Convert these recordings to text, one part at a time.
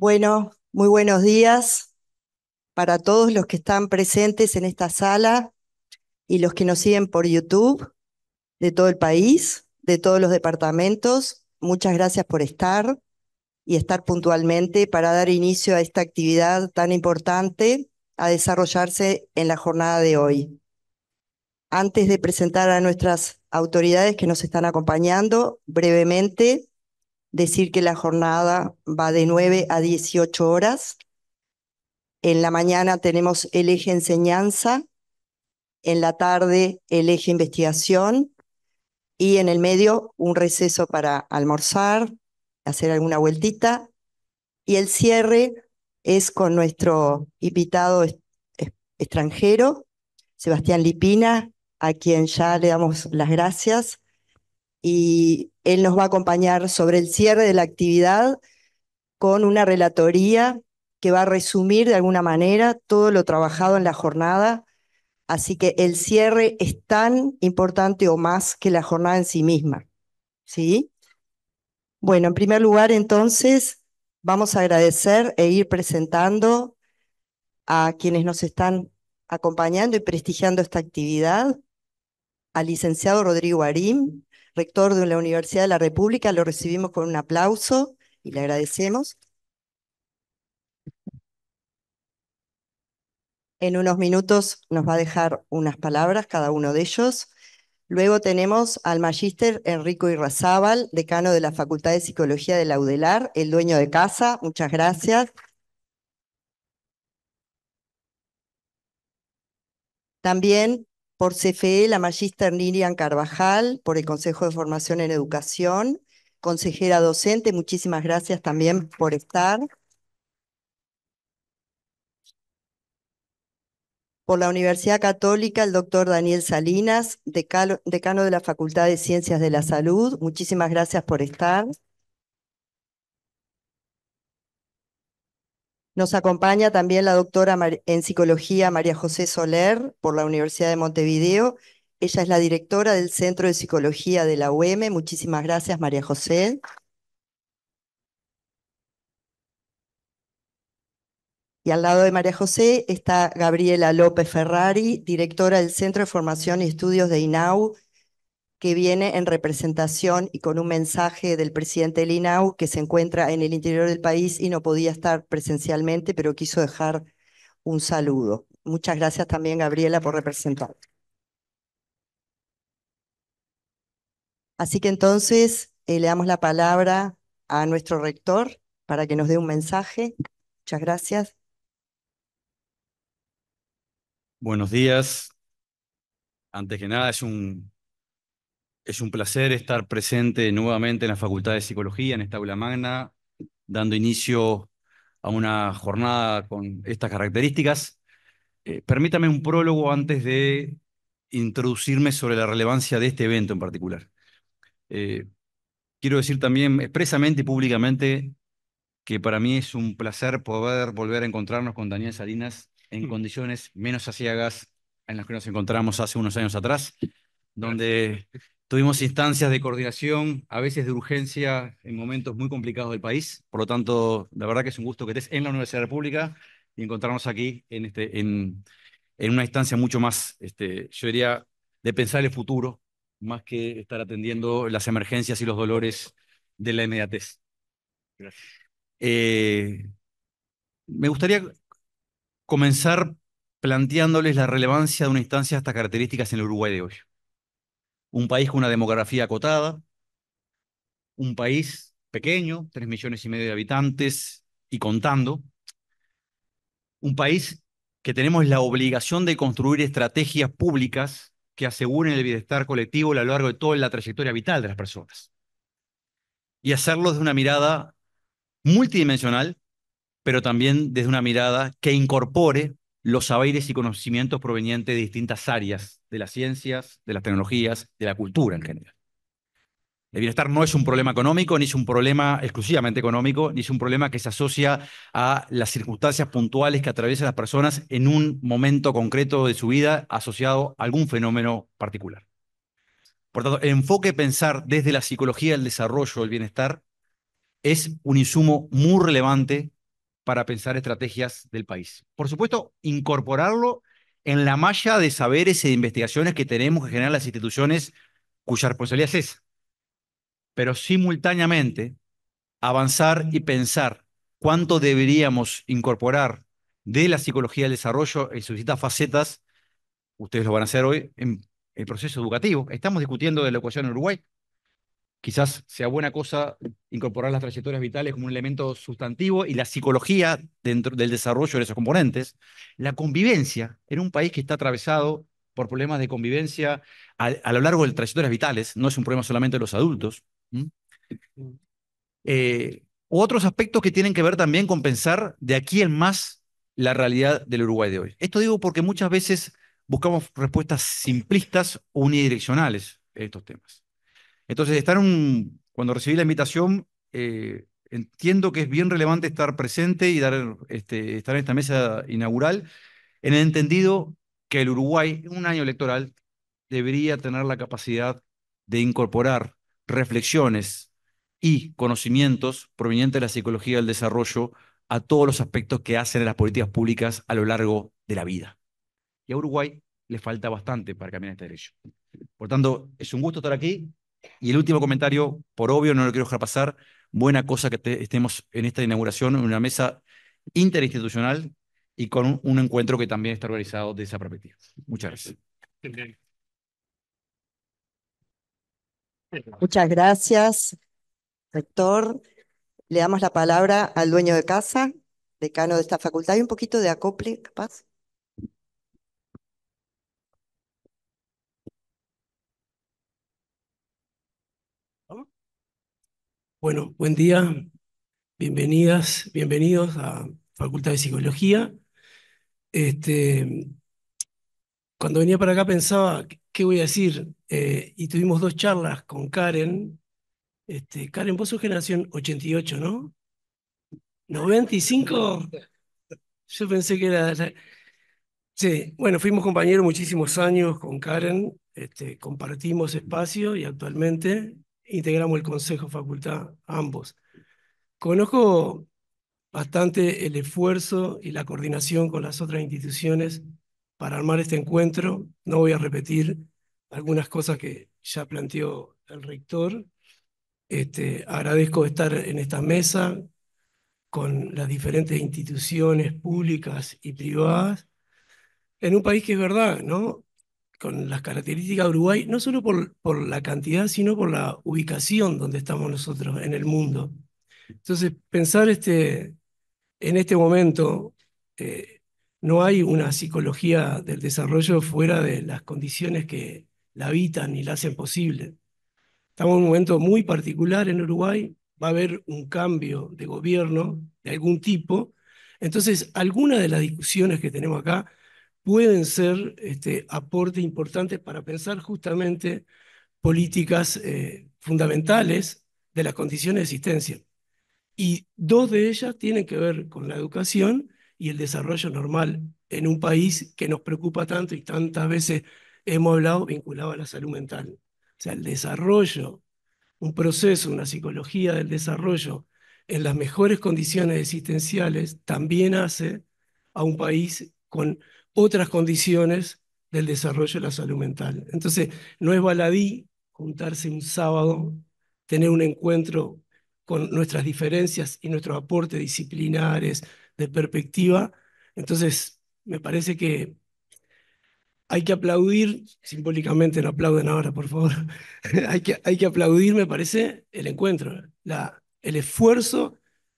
Bueno, muy buenos días para todos los que están presentes en esta sala y los que nos siguen por YouTube de todo el país, de todos los departamentos. Muchas gracias por estar y estar puntualmente para dar inicio a esta actividad tan importante a desarrollarse en la jornada de hoy. Antes de presentar a nuestras autoridades que nos están acompañando, brevemente decir que la jornada va de 9 a 18 horas. En la mañana tenemos el eje enseñanza, en la tarde el eje investigación y en el medio un receso para almorzar, hacer alguna vueltita y el cierre es con nuestro invitado extranjero, Sebastián Lipina, a quien ya le damos las gracias y él nos va a acompañar sobre el cierre de la actividad con una relatoría que va a resumir de alguna manera todo lo trabajado en la jornada. Así que el cierre es tan importante o más que la jornada en sí misma. ¿Sí? Bueno, en primer lugar, entonces, vamos a agradecer e ir presentando a quienes nos están acompañando y prestigiando esta actividad, al licenciado Rodrigo Arim, rector de la Universidad de la República. Lo recibimos con un aplauso y le agradecemos. En unos minutos nos va a dejar unas palabras cada uno de ellos. Luego tenemos al magíster Enrico Irrazábal, decano de la Facultad de Psicología de la UDELAR, el dueño de casa. Muchas gracias. También por CFE la magíster Lilian Carvajal, por el Consejo de Formación en Educación, consejera docente, muchísimas gracias también por estar. Por la Universidad Católica, el doctor Daniel Salinas, decano de la Facultad de Ciencias de la Salud, muchísimas gracias por estar. Nos acompaña también la doctora en psicología María José Soler por la Universidad de Montevideo. Ella es la directora del Centro de Psicología de la UM. Muchísimas gracias, María José. Y al lado de María José está Gabriela López Ferrari, directora del Centro de Formación y Estudios de INAU que viene en representación y con un mensaje del presidente Linau que se encuentra en el interior del país y no podía estar presencialmente, pero quiso dejar un saludo. Muchas gracias también, Gabriela, por representar. Así que entonces eh, le damos la palabra a nuestro rector para que nos dé un mensaje. Muchas gracias. Buenos días. Antes que nada, es un es un placer estar presente nuevamente en la Facultad de Psicología, en esta aula magna, dando inicio a una jornada con estas características. Eh, permítame un prólogo antes de introducirme sobre la relevancia de este evento en particular. Eh, quiero decir también expresamente y públicamente que para mí es un placer poder volver a encontrarnos con Daniel Salinas en hmm. condiciones menos aciagas en las que nos encontramos hace unos años atrás, donde Tuvimos instancias de coordinación, a veces de urgencia, en momentos muy complicados del país. Por lo tanto, la verdad que es un gusto que estés en la Universidad de la República y encontrarnos aquí en, este, en, una instancia mucho más, este, yo diría, de pensar el futuro, más que estar atendiendo las emergencias y los dolores de la inmediatez. Gracias. Eh, me gustaría comenzar planteándoles la relevancia de una instancia hasta estas características en el Uruguay de hoy un país con una demografía acotada, un país pequeño, 3 millones y medio de habitantes y contando, un país que tenemos la obligación de construir estrategias públicas que aseguren el bienestar colectivo a lo largo de toda la trayectoria vital de las personas. Y hacerlo desde una mirada multidimensional, pero también desde una mirada que incorpore los saberes y conocimientos provenientes de distintas áreas de las ciencias, de las tecnologías, de la cultura en general. El bienestar no es un problema económico, ni es un problema exclusivamente económico, ni es un problema que se asocia a las circunstancias puntuales que atraviesan las personas en un momento concreto de su vida asociado a algún fenómeno particular. Por tanto, el enfoque pensar desde la psicología del desarrollo del bienestar es un insumo muy relevante para pensar estrategias del país. Por supuesto, incorporarlo en la malla de saberes e investigaciones que tenemos que generar las instituciones cuya responsabilidad es esa. Pero simultáneamente, avanzar y pensar cuánto deberíamos incorporar de la psicología del desarrollo en sus distintas facetas, ustedes lo van a hacer hoy, en el proceso educativo. Estamos discutiendo de la ecuación en Uruguay, quizás sea buena cosa incorporar las trayectorias vitales como un elemento sustantivo y la psicología dentro del desarrollo de esos componentes. La convivencia en un país que está atravesado por problemas de convivencia a, lo largo de las trayectorias vitales, no es un problema solamente de los adultos. u mm. eh, otros aspectos que tienen que ver también con pensar de aquí en más la realidad del Uruguay de hoy. Esto digo porque muchas veces buscamos respuestas simplistas o unidireccionales en estos temas. Entonces, estar un, cuando recibí la invitación, eh, entiendo que es bien relevante estar presente y dar, este, estar en esta mesa inaugural, en el entendido que el Uruguay, en un año electoral, debería tener la capacidad de incorporar reflexiones y conocimientos provenientes de la psicología del desarrollo a todos los aspectos que hacen en las políticas públicas a lo largo de la vida. Y a Uruguay le falta bastante para caminar este derecho. Por tanto, es un gusto estar aquí. Y el último comentario, por obvio, no lo quiero dejar pasar, buena cosa que estemos en esta inauguración, en una mesa interinstitucional y con un, encuentro que también está organizado de esa perspectiva. Muchas gracias. Muchas gracias, rector. Le damos la palabra al dueño de casa, decano de esta facultad, y un poquito de acople, capaz. Bueno, buen día, bienvenidas, bienvenidos a Facultad de Psicología. Este, cuando venía para acá pensaba, ¿qué voy a decir? Eh, y tuvimos dos charlas con Karen. Este, Karen, vos sos generación 88, ¿no? ¿95? Yo pensé que era... Sí, bueno, fuimos compañeros muchísimos años con Karen, este, compartimos espacio y actualmente integramos el Consejo Facultad, ambos. Conozco bastante el esfuerzo y la coordinación con las otras instituciones para armar este encuentro. No voy a repetir algunas cosas que ya planteó el rector. Este, agradezco estar en esta mesa con las diferentes instituciones públicas y privadas en un país que es verdad, ¿no? con las características de Uruguay, no solo por, por la cantidad, sino por la ubicación donde estamos nosotros en el mundo. Entonces, pensar este, en este momento, eh, no hay una psicología del desarrollo fuera de las condiciones que la habitan y la hacen posible. Estamos en un momento muy particular en Uruguay, va a haber un cambio de gobierno de algún tipo. Entonces, algunas de las discusiones que tenemos acá pueden ser este, aportes importantes para pensar justamente políticas eh, fundamentales de las condiciones de existencia. Y dos de ellas tienen que ver con la educación y el desarrollo normal en un país que nos preocupa tanto y tantas veces hemos hablado vinculado a la salud mental. O sea, el desarrollo, un proceso, una psicología del desarrollo en las mejores condiciones existenciales también hace a un país con otras condiciones del desarrollo de la salud mental. Entonces, no es baladí juntarse un sábado, tener un encuentro con nuestras diferencias y nuestros aportes disciplinares, de perspectiva. Entonces, me parece que hay que aplaudir, simbólicamente no aplauden ahora, por favor, hay, que, hay que aplaudir, me parece, el encuentro, la, el esfuerzo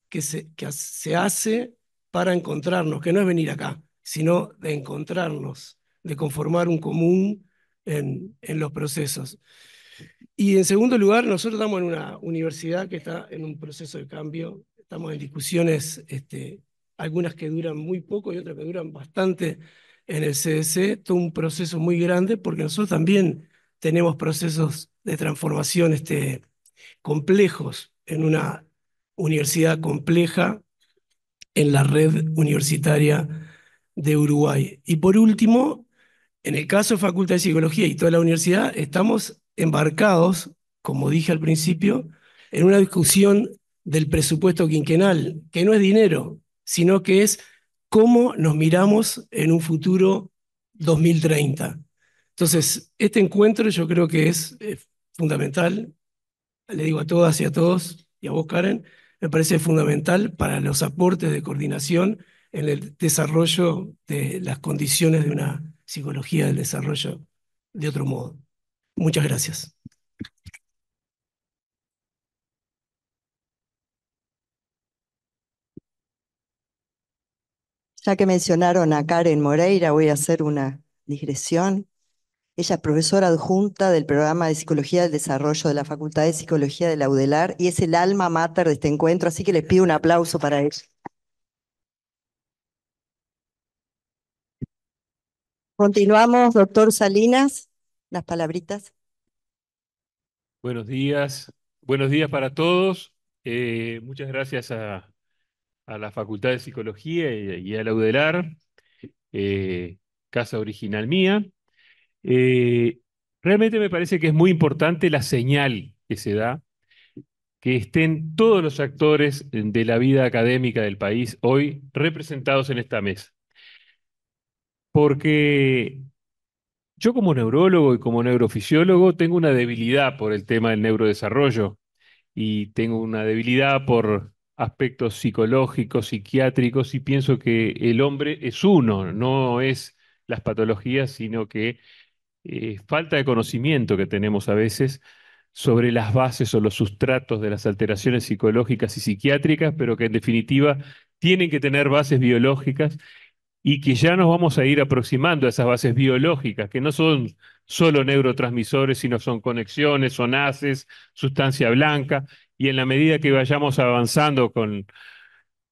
que se, que se hace para encontrarnos, que no es venir acá, sino de encontrarnos, de conformar un común en, los procesos. Y en segundo lugar, nosotros estamos en una universidad que está en un proceso de cambio, estamos en discusiones, este, algunas que duran muy poco y otras que duran bastante en el CDC, todo un proceso muy grande, porque nosotros también tenemos procesos de transformación este, complejos en una universidad compleja, en la red universitaria de Uruguay. Y por último, en el caso de Facultad de Psicología y toda la universidad, estamos embarcados, como dije al principio, en una discusión del presupuesto quinquenal, que no es dinero, sino que es cómo nos miramos en un futuro 2030. Entonces, este encuentro yo creo que es eh, fundamental, le digo a todas y a todos, y a vos, Karen, me parece fundamental para los aportes de coordinación en el desarrollo de las condiciones de una psicología del desarrollo de otro modo. Muchas gracias. Ya que mencionaron a Karen Moreira, voy a hacer una digresión. Ella es profesora adjunta del programa de Psicología del Desarrollo de la Facultad de Psicología de la UDELAR y es el alma mater de este encuentro, así que les pido un aplauso para ella. Continuamos, doctor Salinas, las palabritas. Buenos días, buenos días para todos. Eh, muchas gracias a, la Facultad de Psicología y, a la UDELAR, eh, casa original mía. Eh, realmente me parece que es muy importante la señal que se da, que estén todos los actores de la vida académica del país hoy representados en esta mesa porque yo como neurólogo y como neurofisiólogo tengo una debilidad por el tema del neurodesarrollo y tengo una debilidad por aspectos psicológicos, psiquiátricos y pienso que el hombre es uno, no es las patologías, sino que eh, falta de conocimiento que tenemos a veces sobre las bases o los sustratos de las alteraciones psicológicas y psiquiátricas, pero que en definitiva tienen que tener bases biológicas y que ya nos vamos a ir aproximando a esas bases biológicas, que no son solo neurotransmisores, sino son conexiones, son haces sustancia blanca, y en la medida que vayamos avanzando con,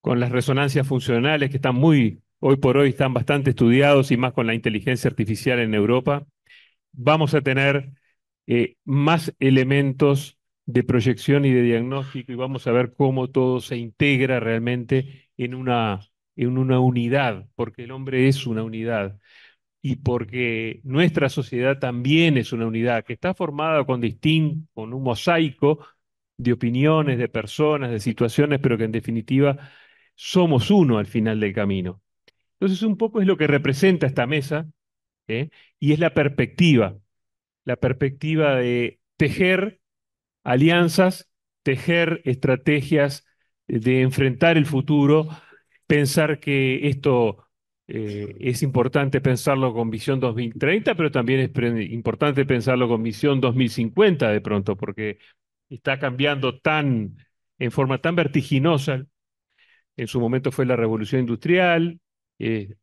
con las resonancias funcionales, que están muy, hoy por hoy están bastante estudiados, y más con la inteligencia artificial en Europa, vamos a tener eh, más elementos de proyección y de diagnóstico, y vamos a ver cómo todo se integra realmente en una en una unidad, porque el hombre es una unidad y porque nuestra sociedad también es una unidad que está formada con distinto, con un mosaico de opiniones, de personas, de situaciones, pero que en definitiva somos uno al final del camino. Entonces un poco es lo que representa esta mesa ¿eh? y es la perspectiva, la perspectiva de tejer alianzas, tejer estrategias de enfrentar el futuro pensar que esto eh, es importante pensarlo con visión 2030, pero también es importante pensarlo con visión 2050 de pronto, porque está cambiando tan, en forma tan vertiginosa. En su momento fue la revolución industrial, eh,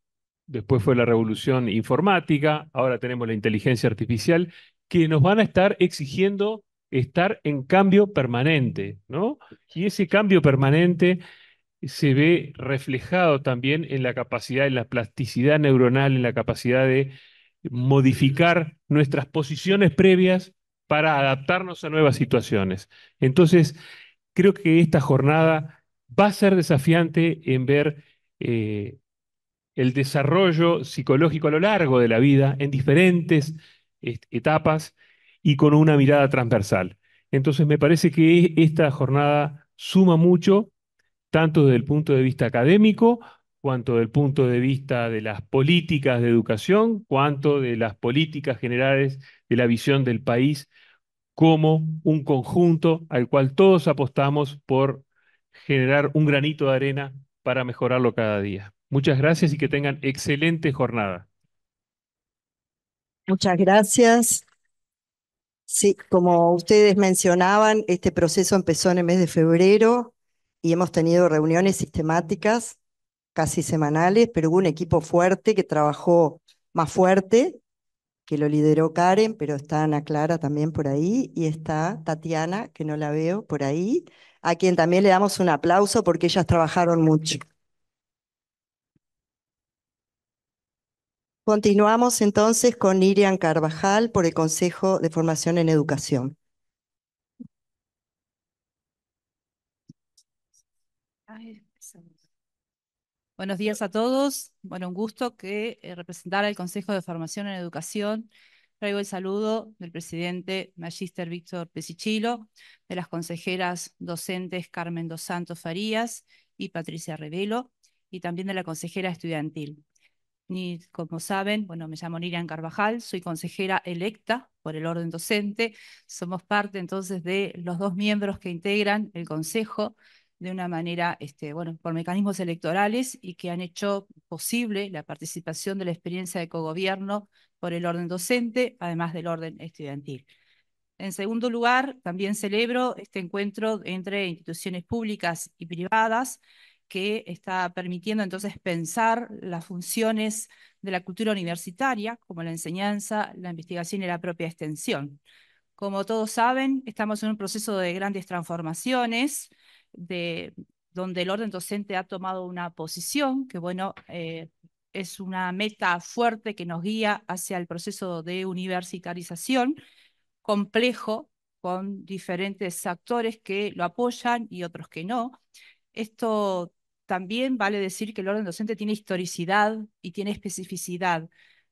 después fue la revolución informática, ahora tenemos la inteligencia artificial, que nos van a estar exigiendo estar en cambio permanente, ¿no? Y ese cambio permanente se ve reflejado también en la capacidad, en la plasticidad neuronal, en la capacidad de modificar nuestras posiciones previas para adaptarnos a nuevas situaciones. Entonces, creo que esta jornada va a ser desafiante en ver eh, el desarrollo psicológico a lo largo de la vida, en diferentes etapas y con una mirada transversal. Entonces, me parece que esta jornada suma mucho tanto desde el punto de vista académico, cuanto desde el punto de vista de las políticas de educación, cuanto de las políticas generales de la visión del país como un conjunto al cual todos apostamos por generar un granito de arena para mejorarlo cada día. Muchas gracias y que tengan excelente jornada. Muchas gracias. Sí, como ustedes mencionaban, este proceso empezó en el mes de febrero y hemos tenido reuniones sistemáticas, casi semanales, pero hubo un equipo fuerte que trabajó más fuerte, que lo lideró Karen, pero está Ana Clara también por ahí, y está Tatiana, que no la veo por ahí, a quien también le damos un aplauso porque ellas trabajaron mucho. Continuamos entonces con Irian Carvajal por el Consejo de Formación en Educación. Buenos días a todos. Bueno, un gusto que eh, representara el Consejo de Formación en Educación. Traigo el saludo del presidente Magister Víctor Pesichilo, de las consejeras docentes Carmen Dos Santos Farías y Patricia Revelo, y también de la consejera estudiantil. Y como saben, bueno, me llamo Nirian Carvajal, soy consejera electa por el orden docente. Somos parte entonces de los dos miembros que integran el Consejo de una manera, este, bueno, por mecanismos electorales y que han hecho posible la participación de la experiencia de cogobierno por el orden docente, además del orden estudiantil. En segundo lugar, también celebro este encuentro entre instituciones públicas y privadas que está permitiendo entonces pensar las funciones de la cultura universitaria, como la enseñanza, la investigación y la propia extensión. Como todos saben, estamos en un proceso de grandes transformaciones, de, donde el orden docente ha tomado una posición, que bueno, eh, es una meta fuerte que nos guía hacia el proceso de universitarización complejo con diferentes actores que lo apoyan y otros que no. Esto también vale decir que el orden docente tiene historicidad y tiene especificidad.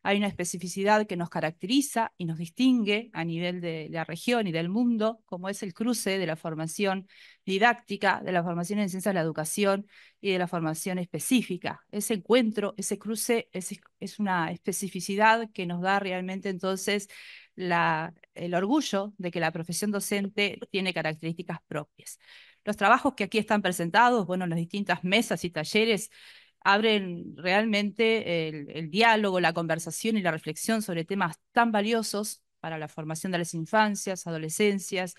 Hay una especificidad que nos caracteriza y nos distingue a nivel de la región y del mundo, como es el cruce de la formación didáctica, de la formación en ciencias de la educación y de la formación específica. Ese encuentro, ese cruce, es, una especificidad que nos da realmente entonces el orgullo de que la profesión docente tiene características propias. Los trabajos que aquí están presentados, bueno, las distintas mesas y talleres, abren realmente el, diálogo, la conversación y la reflexión sobre temas tan valiosos para la formación de las infancias, adolescencias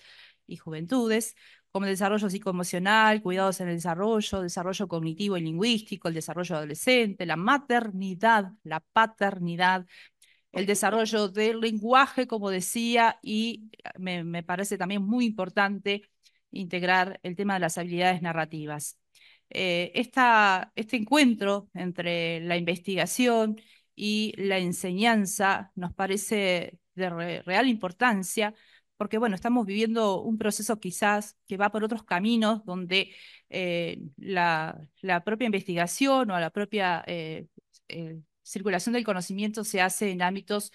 y juventudes, como el desarrollo psicoemocional, cuidados en el desarrollo, desarrollo cognitivo y lingüístico, el desarrollo adolescente, la maternidad, la paternidad, el desarrollo del lenguaje, como decía, y me parece también muy importante integrar el tema de las habilidades narrativas. Eh, este encuentro entre la investigación y la enseñanza nos parece de real importancia, porque bueno, estamos viviendo un proceso quizás que va por otros caminos donde eh, la, propia investigación o la propia eh, circulación del conocimiento se hace en ámbitos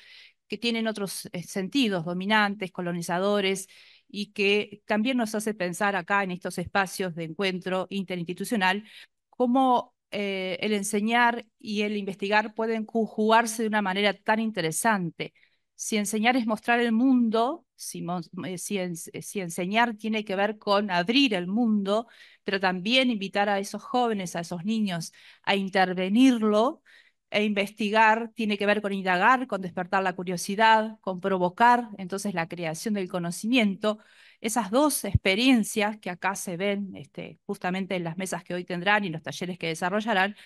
que tienen otros sentidos, dominantes, colonizadores, y que también nos hace pensar acá en estos espacios de encuentro interinstitucional cómo eh, el enseñar y el investigar pueden conjugarse de una manera tan interesante. Si enseñar es mostrar el mundo, eh, si, enseñar tiene que ver con abrir el mundo, pero también invitar a esos jóvenes, a esos niños a intervenirlo, e investigar tiene que ver con indagar, con despertar la curiosidad, con provocar, entonces la creación del conocimiento. Esas dos experiencias que acá se ven este, justamente en las mesas que hoy tendrán y los talleres que desarrollarán,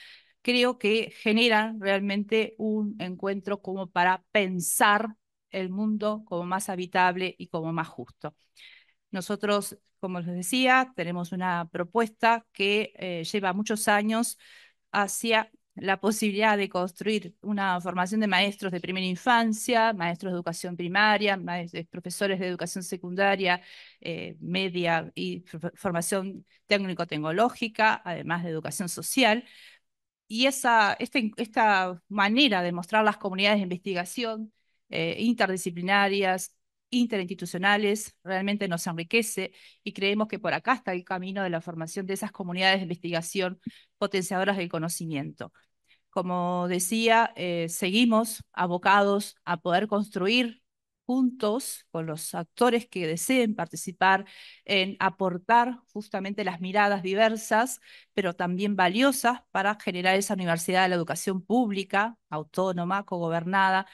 creo que generan realmente un encuentro como para pensar el mundo como más habitable y como más justo. Nosotros, como les decía, tenemos una propuesta que eh, lleva muchos años hacia la posibilidad de construir una formación de maestros de primera infancia, maestros de educación primaria, maestros, eh, profesores de educación secundaria, eh, media y formación técnico-tecnológica, además de educación social. Y esa, este esta, manera de mostrar las comunidades de investigación eh, interdisciplinarias, interinstitucionales realmente nos enriquece y creemos que por acá está el camino de la formación de esas comunidades de investigación potenciadoras del conocimiento. Como decía, eh, seguimos abocados a poder construir juntos con los actores que deseen participar en aportar justamente las miradas diversas, pero también valiosas para generar esa universidad de la educación pública, autónoma, cogobernada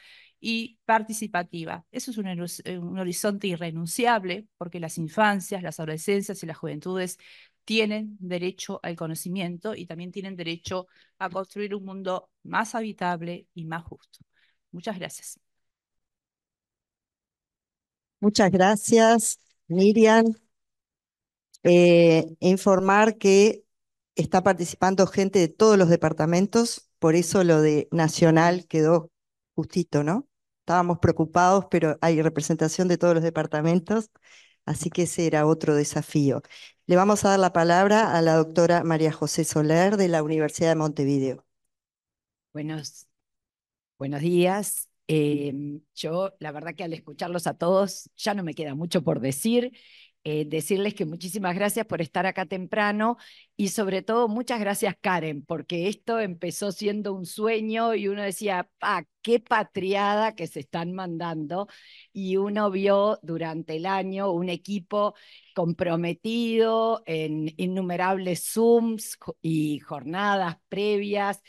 y participativa. Eso es eh, un, horizonte irrenunciable porque las infancias, las adolescencias y las juventudes tienen derecho al conocimiento y también tienen derecho a construir un mundo más habitable y más justo. Muchas gracias. Muchas gracias, Miriam. Eh, informar que está participando gente de todos los departamentos, por eso lo de nacional quedó justito, ¿no? estábamos preocupados, pero hay representación de todos los departamentos, así que ese era otro desafío. Le vamos a dar la palabra a la doctora María José Soler de la Universidad de Montevideo. Buenos, buenos días. Em, yo, la verdad que al escucharlos a todos, ya no me queda mucho por decir. Eh, decirles que muchísimas gracias por estar acá temprano y sobre todo muchas gracias Karen, porque esto empezó siendo un sueño y uno decía, ah, qué patriada que se están mandando y uno vio durante el año un equipo comprometido en innumerables Zooms y jornadas previas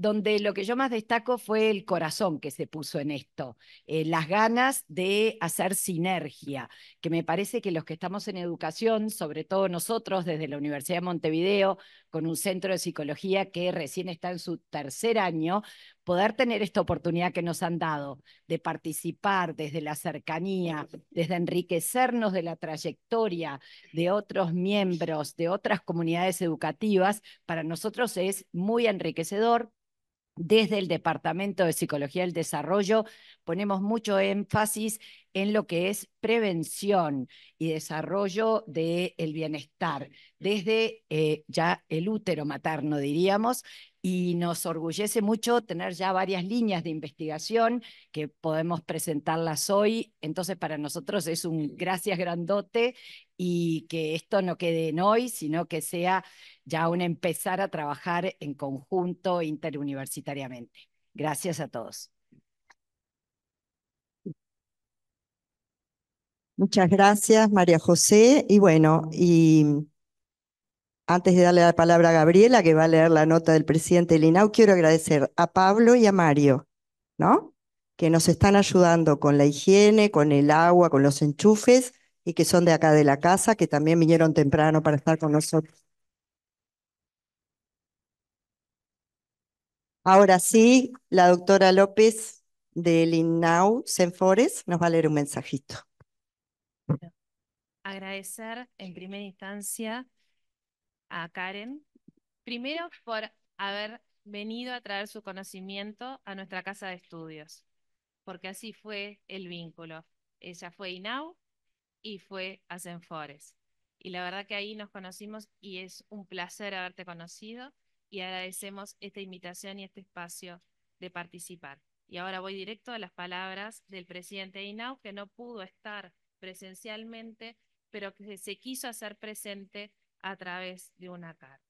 donde lo que yo más destaco fue el corazón que se puso en esto, eh, las ganas de hacer sinergia, que me parece que los que estamos en educación, sobre todo nosotros desde la Universidad de Montevideo, con un centro de psicología que recién está en su tercer año, poder tener esta oportunidad que nos han dado de participar desde la cercanía, desde enriquecernos de la trayectoria de otros miembros, de otras comunidades educativas, para nosotros es muy enriquecedor, desde el Departamento de Psicología del Desarrollo ponemos mucho énfasis en lo que es prevención y desarrollo del bienestar, desde eh, ya el útero materno, diríamos, y nos orgullece mucho tener ya varias líneas de investigación que podemos presentarlas hoy. Entonces, para nosotros es un gracias grandote y que esto no quede en hoy, sino que sea ya un empezar a trabajar en conjunto interuniversitariamente. Gracias a todos. Muchas gracias, María José. Y bueno, y antes de darle la palabra a Gabriela, que va a leer la nota del presidente del INAU, quiero agradecer a Pablo y a Mario, ¿no? Que nos están ayudando con la higiene, con el agua, con los enchufes y que son de acá de la casa, que también vinieron temprano para estar con nosotros. Ahora sí, la doctora López del INAU Senfores nos va a leer un mensajito. Agradecer en primera instancia a Karen, primero por haber venido a traer su conocimiento a nuestra casa de estudios, porque así fue el vínculo. Ella fue INAU y fue a Senfores. Y la verdad que ahí nos conocimos y es un placer haberte conocido y agradecemos esta invitación y este espacio de participar. Y ahora voy directo a las palabras del presidente de INAU, que no pudo estar presencialmente, pero que se quiso hacer presente a través de una carta.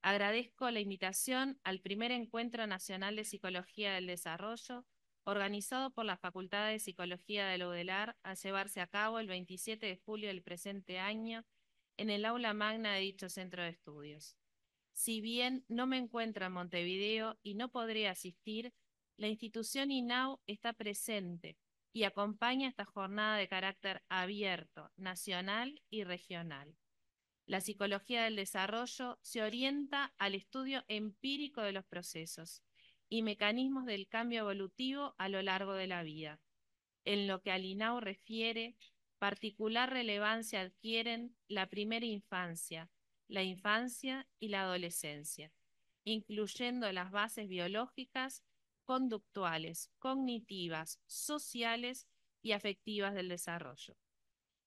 Agradezco la invitación al primer Encuentro Nacional de Psicología del Desarrollo, organizado por la Facultad de Psicología de la UDELAR, a llevarse a cabo el 27 de julio del presente año en el aula magna de dicho centro de estudios. Si bien no me encuentro en Montevideo y no podré asistir, la institución INAU está presente y acompaña esta jornada de carácter abierto, nacional y regional. La psicología del desarrollo se orienta al estudio empírico de los procesos y mecanismos del cambio evolutivo a lo largo de la vida. En lo que al refiere, particular relevancia adquieren la primera infancia, la infancia y la adolescencia, incluyendo las bases biológicas conductuales, cognitivas, sociales y afectivas del desarrollo.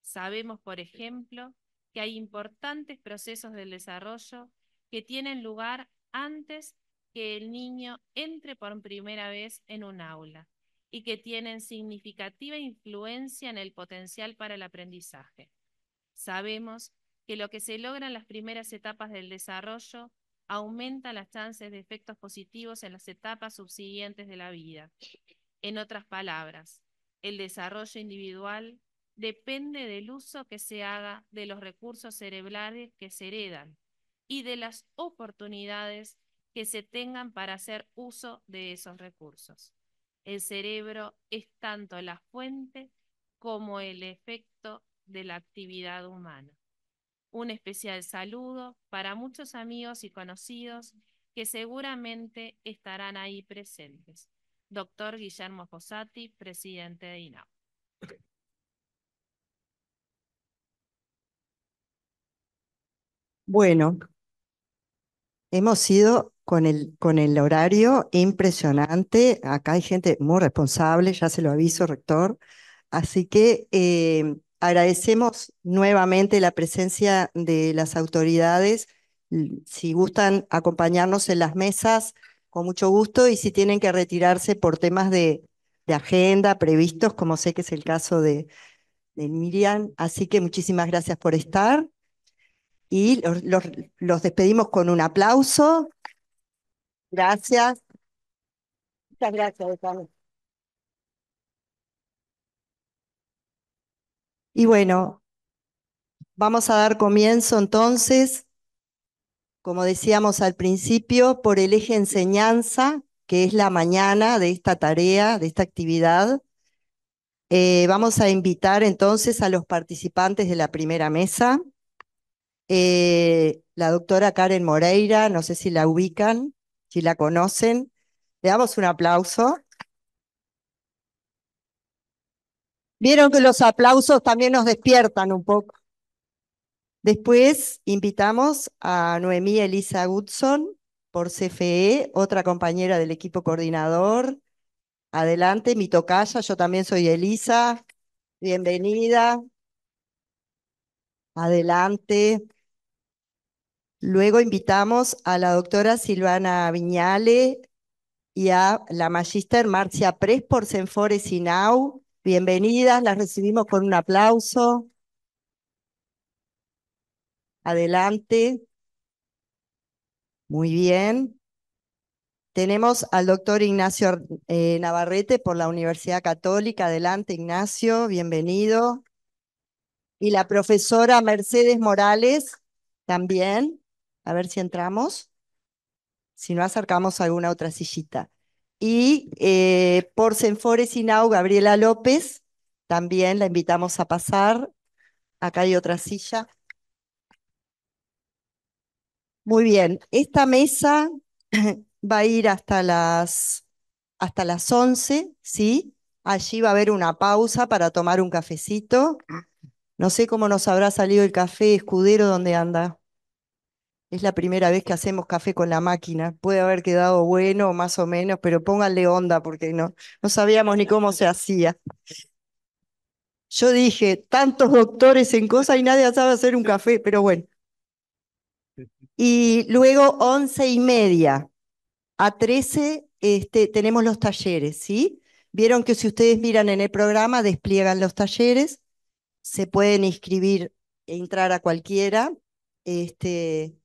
Sabemos, por ejemplo, que hay importantes procesos del desarrollo que tienen lugar antes que el niño entre por primera vez en un aula y que tienen significativa influencia en el potencial para el aprendizaje. Sabemos que lo que se logra en las primeras etapas del desarrollo aumenta las chances de efectos positivos en las etapas subsiguientes de la vida. En otras palabras, el desarrollo individual depende del uso que se haga de los recursos cerebrales que se heredan y de las oportunidades que se tengan para hacer uso de esos recursos. El cerebro es tanto la fuente como el efecto de la actividad humana un especial saludo para muchos amigos y conocidos que seguramente estarán ahí presentes. Doctor Guillermo Fossati, presidente de INAO. Bueno, hemos ido con el, con el horario impresionante. Acá hay gente muy responsable, ya se lo aviso, rector. Así que eh, agradecemos nuevamente la presencia de las autoridades. Si gustan acompañarnos en las mesas, con mucho gusto, y si tienen que retirarse por temas de, agenda previstos, como sé que es el caso de, Miriam. Así que muchísimas gracias por estar. Y los, despedimos con un aplauso. Gracias. Muchas gracias, todos Y bueno, vamos a dar comienzo entonces, como decíamos al principio, por el eje enseñanza, que es la mañana de esta tarea, de esta actividad. Eh, vamos a invitar entonces a los participantes de la primera mesa. Eh, la doctora Karen Moreira, no sé si la ubican, si la conocen. Le damos un aplauso. Vieron que los aplausos también nos despiertan un poco. Después invitamos a Noemí Elisa Goodson por CFE, otra compañera del equipo coordinador. Adelante, mi tocaya, yo también soy Elisa. Bienvenida. Adelante. Luego invitamos a la doctora Silvana Viñale y a la magíster Marcia Press por Senfores Sinau Bienvenidas, las recibimos con un aplauso. Adelante. Muy bien. Tenemos al doctor Ignacio eh, Navarrete por la Universidad Católica. Adelante, Ignacio, bienvenido. Y la profesora Mercedes Morales también. A ver si entramos. Si no, acercamos alguna otra sillita. Y eh, por y Inau Gabriela López, también la invitamos a pasar. Acá hay otra silla. Muy bien, esta mesa va a ir hasta las, hasta las 11, ¿sí? Allí va a haber una pausa para tomar un cafecito. No sé cómo nos habrá salido el café, escudero, ¿dónde anda? Es la primera vez que hacemos café con la máquina. Puede haber quedado bueno, más o menos, pero pónganle onda porque no, no sabíamos ni cómo se hacía. Yo dije, tantos doctores en cosas y nadie sabe hacer un café, pero bueno. Y luego once y media a 13 este, tenemos los talleres, ¿sí? Vieron que si ustedes miran en el programa, despliegan los talleres, se pueden inscribir e entrar a cualquiera. Este,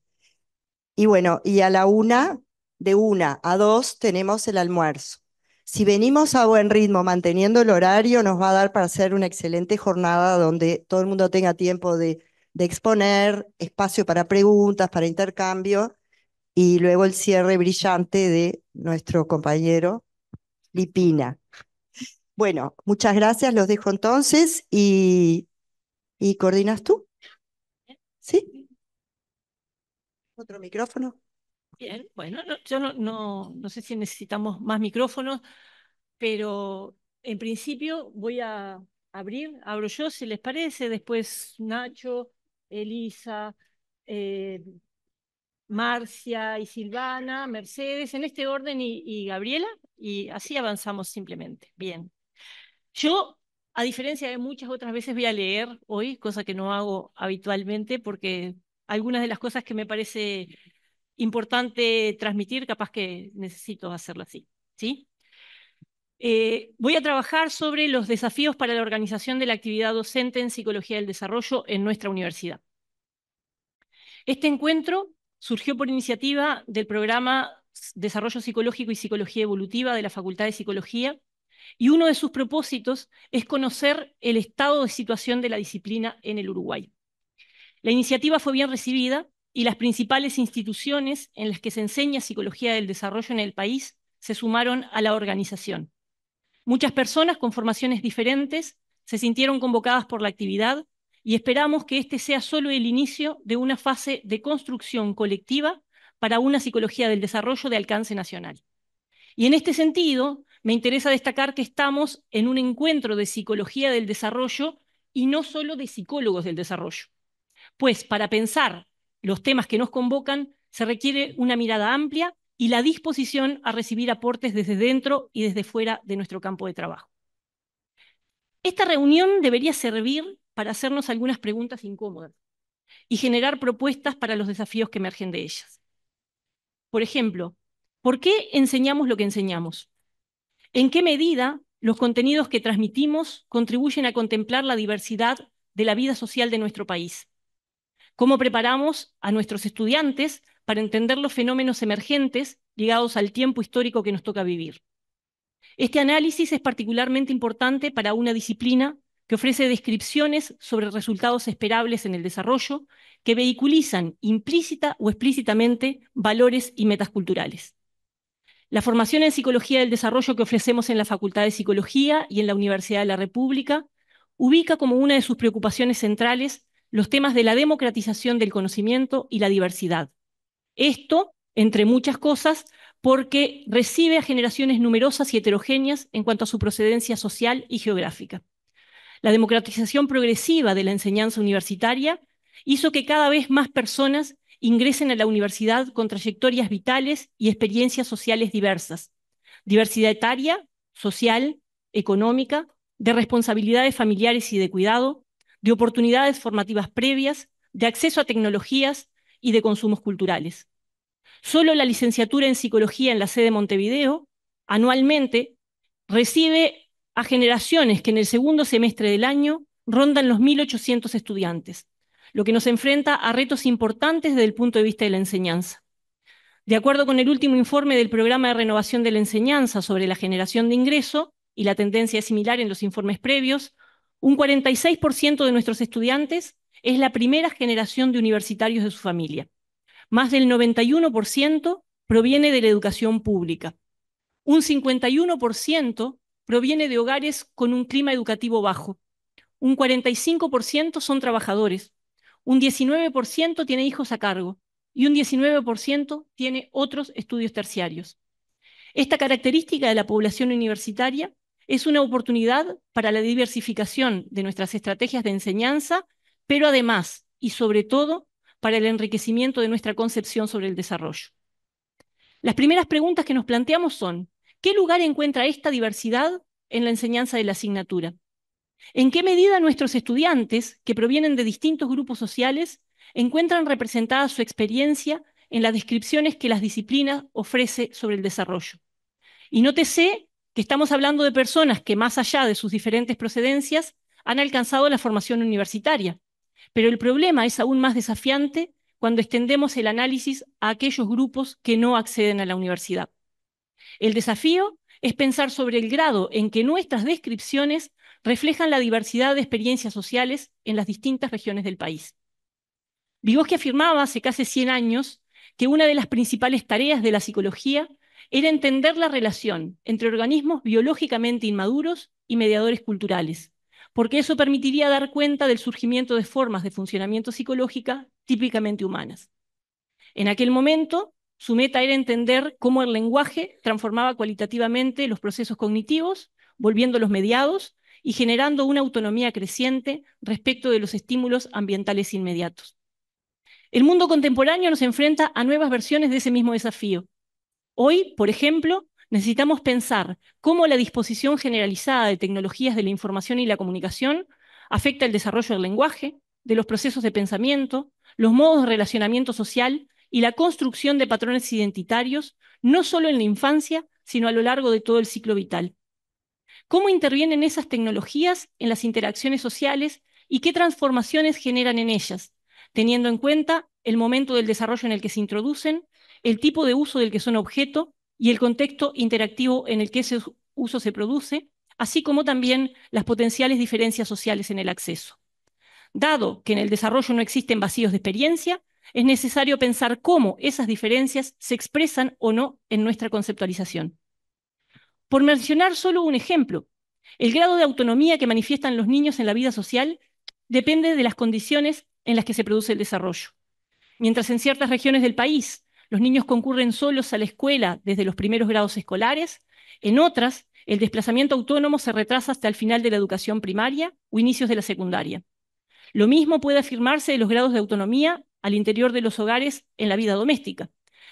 y bueno, y a la una, de una a dos, tenemos el almuerzo. Si venimos a buen ritmo, manteniendo el horario, nos va a dar para hacer una excelente jornada donde todo el mundo tenga tiempo de, exponer, espacio para preguntas, para intercambio, y luego el cierre brillante de nuestro compañero Lipina. Bueno, muchas gracias, los dejo entonces y, y coordinas tú. ¿Sí? Otro micrófono. Bien, bueno, yo no, no, no, sé si necesitamos más micrófonos, pero en principio voy a abrir, abro yo si les parece, después Nacho, Elisa, eh, Marcia y Silvana, Mercedes, en este orden y Gabriela, y así avanzamos simplemente. Bien. Yo, a diferencia de muchas otras veces, voy a leer hoy, cosa que no hago habitualmente porque algunas de las cosas que me parece importante transmitir, capaz que necesito hacerlo así. ¿sí? Eh, voy a trabajar sobre los desafíos para la organización de la actividad docente en psicología del desarrollo en nuestra universidad. Este encuentro surgió por iniciativa del programa Desarrollo Psicológico y Psicología Evolutiva de la Facultad de Psicología, y uno de sus propósitos es conocer el estado de situación de la disciplina en el Uruguay. La iniciativa fue bien recibida y las principales instituciones en las que se enseña psicología del desarrollo en el país se sumaron a la organización. Muchas personas con formaciones diferentes se sintieron convocadas por la actividad y esperamos que este sea solo el inicio de una fase de construcción colectiva para una psicología del desarrollo de alcance nacional. Y en este sentido, me interesa destacar que estamos en un encuentro de psicología del desarrollo y no solo de psicólogos del desarrollo. Pues para pensar los temas que nos convocan se requiere una mirada amplia y la disposición a recibir aportes desde dentro y desde fuera de nuestro campo de trabajo. Esta reunión debería servir para hacernos algunas preguntas incómodas y generar propuestas para los desafíos que emergen de ellas. Por ejemplo, ¿por qué enseñamos lo que enseñamos? ¿En qué medida los contenidos que transmitimos contribuyen a contemplar la diversidad de la vida social de nuestro país? cómo preparamos a nuestros estudiantes para entender los fenómenos emergentes ligados al tiempo histórico que nos toca vivir. Este análisis es particularmente importante para una disciplina que ofrece descripciones sobre resultados esperables en el desarrollo que vehiculizan implícita o explícitamente valores y metas culturales. La formación en psicología del desarrollo que ofrecemos en la Facultad de Psicología y en la Universidad de la República ubica como una de sus preocupaciones centrales los temas de la democratización del conocimiento y la diversidad. Esto, entre muchas cosas, porque recibe a generaciones numerosas y heterogéneas en cuanto a su procedencia social y geográfica. La democratización progresiva de la enseñanza universitaria hizo que cada vez más personas ingresen a la universidad con trayectorias vitales y experiencias sociales diversas, diversidad etaria, social, económica, de responsabilidades familiares y de cuidado, de oportunidades formativas previas, de acceso a tecnologías y de consumos culturales. Solo la licenciatura en psicología en la sede de Montevideo, anualmente, recibe a generaciones que en el segundo semestre del año rondan los 1.800 estudiantes, lo que nos enfrenta a retos importantes desde el punto de vista de la enseñanza. De acuerdo con el último informe del Programa de Renovación de la Enseñanza sobre la generación de ingreso, y la tendencia es similar en los informes previos, un 46% de nuestros estudiantes es la primera generación de universitarios de su familia. Más del 91% proviene de la educación pública. Un 51% proviene de hogares con un clima educativo bajo. Un 45% son trabajadores. Un 19% tiene hijos a cargo. Y un 19% tiene otros estudios terciarios. Esta característica de la población universitaria es una oportunidad para la diversificación de nuestras estrategias de enseñanza, pero además y sobre todo para el enriquecimiento de nuestra concepción sobre el desarrollo. Las primeras preguntas que nos planteamos son, ¿qué lugar encuentra esta diversidad en la enseñanza de la asignatura? ¿En qué medida nuestros estudiantes, que provienen de distintos grupos sociales, encuentran representada su experiencia en las descripciones que las disciplinas ofrecen sobre el desarrollo? Y nótese que estamos hablando de personas que más allá de sus diferentes procedencias han alcanzado la formación universitaria. Pero el problema es aún más desafiante cuando extendemos el análisis a aquellos grupos que no acceden a la universidad. El desafío es pensar sobre el grado en que nuestras descripciones reflejan la diversidad de experiencias sociales en las distintas regiones del país. Vygotsky afirmaba hace casi 100 años que una de las principales tareas de la psicología era entender la relación entre organismos biológicamente inmaduros y mediadores culturales, porque eso permitiría dar cuenta del surgimiento de formas de funcionamiento psicológica típicamente humanas. En aquel momento, su meta era entender cómo el lenguaje transformaba cualitativamente los procesos cognitivos, volviéndolos mediados y generando una autonomía creciente respecto de los estímulos ambientales inmediatos. El mundo contemporáneo nos enfrenta a nuevas versiones de ese mismo desafío, Hoy, por ejemplo, necesitamos pensar cómo la disposición generalizada de tecnologías de la información y la comunicación afecta el desarrollo del lenguaje, de los procesos de pensamiento, los modos de relacionamiento social y la construcción de patrones identitarios, no solo en la infancia, sino a lo largo de todo el ciclo vital. ¿Cómo intervienen esas tecnologías en las interacciones sociales y qué transformaciones generan en ellas, teniendo en cuenta el momento del desarrollo en el que se introducen, el tipo de uso del que son objeto y el contexto interactivo en el que ese uso se produce, así como también las potenciales diferencias sociales en el acceso. Dado que en el desarrollo no existen vacíos de experiencia, es necesario pensar cómo esas diferencias se expresan o no en nuestra conceptualización. Por mencionar solo un ejemplo, el grado de autonomía que manifiestan los niños en la vida social depende de las condiciones en las que se produce el desarrollo. Mientras en ciertas regiones del país los niños concurren solos a la escuela desde los primeros grados escolares, en otras, el desplazamiento autónomo se retrasa hasta el final de la educación primaria o inicios de la secundaria. Lo mismo puede afirmarse de los grados de autonomía al interior de los hogares en la vida doméstica.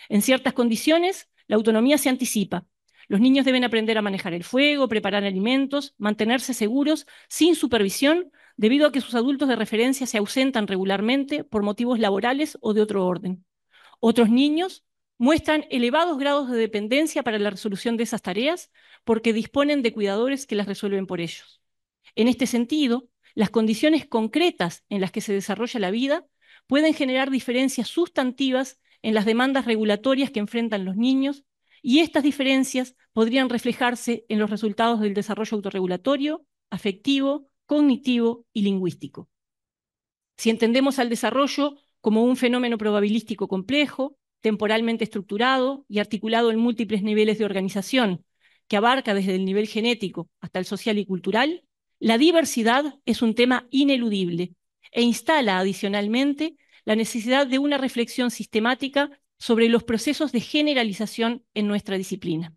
En ciertas condiciones, la autonomía se anticipa. Los niños deben aprender a manejar el fuego, preparar alimentos, mantenerse seguros, sin supervisión, debido a que sus adultos de referencia se ausentan regularmente por motivos laborales o de otro orden. Otros niños muestran elevados grados de dependencia para la resolución de esas tareas porque disponen de cuidadores que las resuelven por ellos. En este sentido, las condiciones concretas en las que se desarrolla la vida pueden generar diferencias sustantivas en las demandas regulatorias que enfrentan los niños y estas diferencias podrían reflejarse en los resultados del desarrollo autorregulatorio, afectivo, cognitivo y lingüístico. Si entendemos al desarrollo como un fenómeno probabilístico complejo, temporalmente estructurado y articulado en múltiples niveles de organización, que abarca desde el nivel genético hasta el social y cultural, la diversidad es un tema ineludible e instala adicionalmente la necesidad de una reflexión sistemática sobre los procesos de generalización en nuestra disciplina.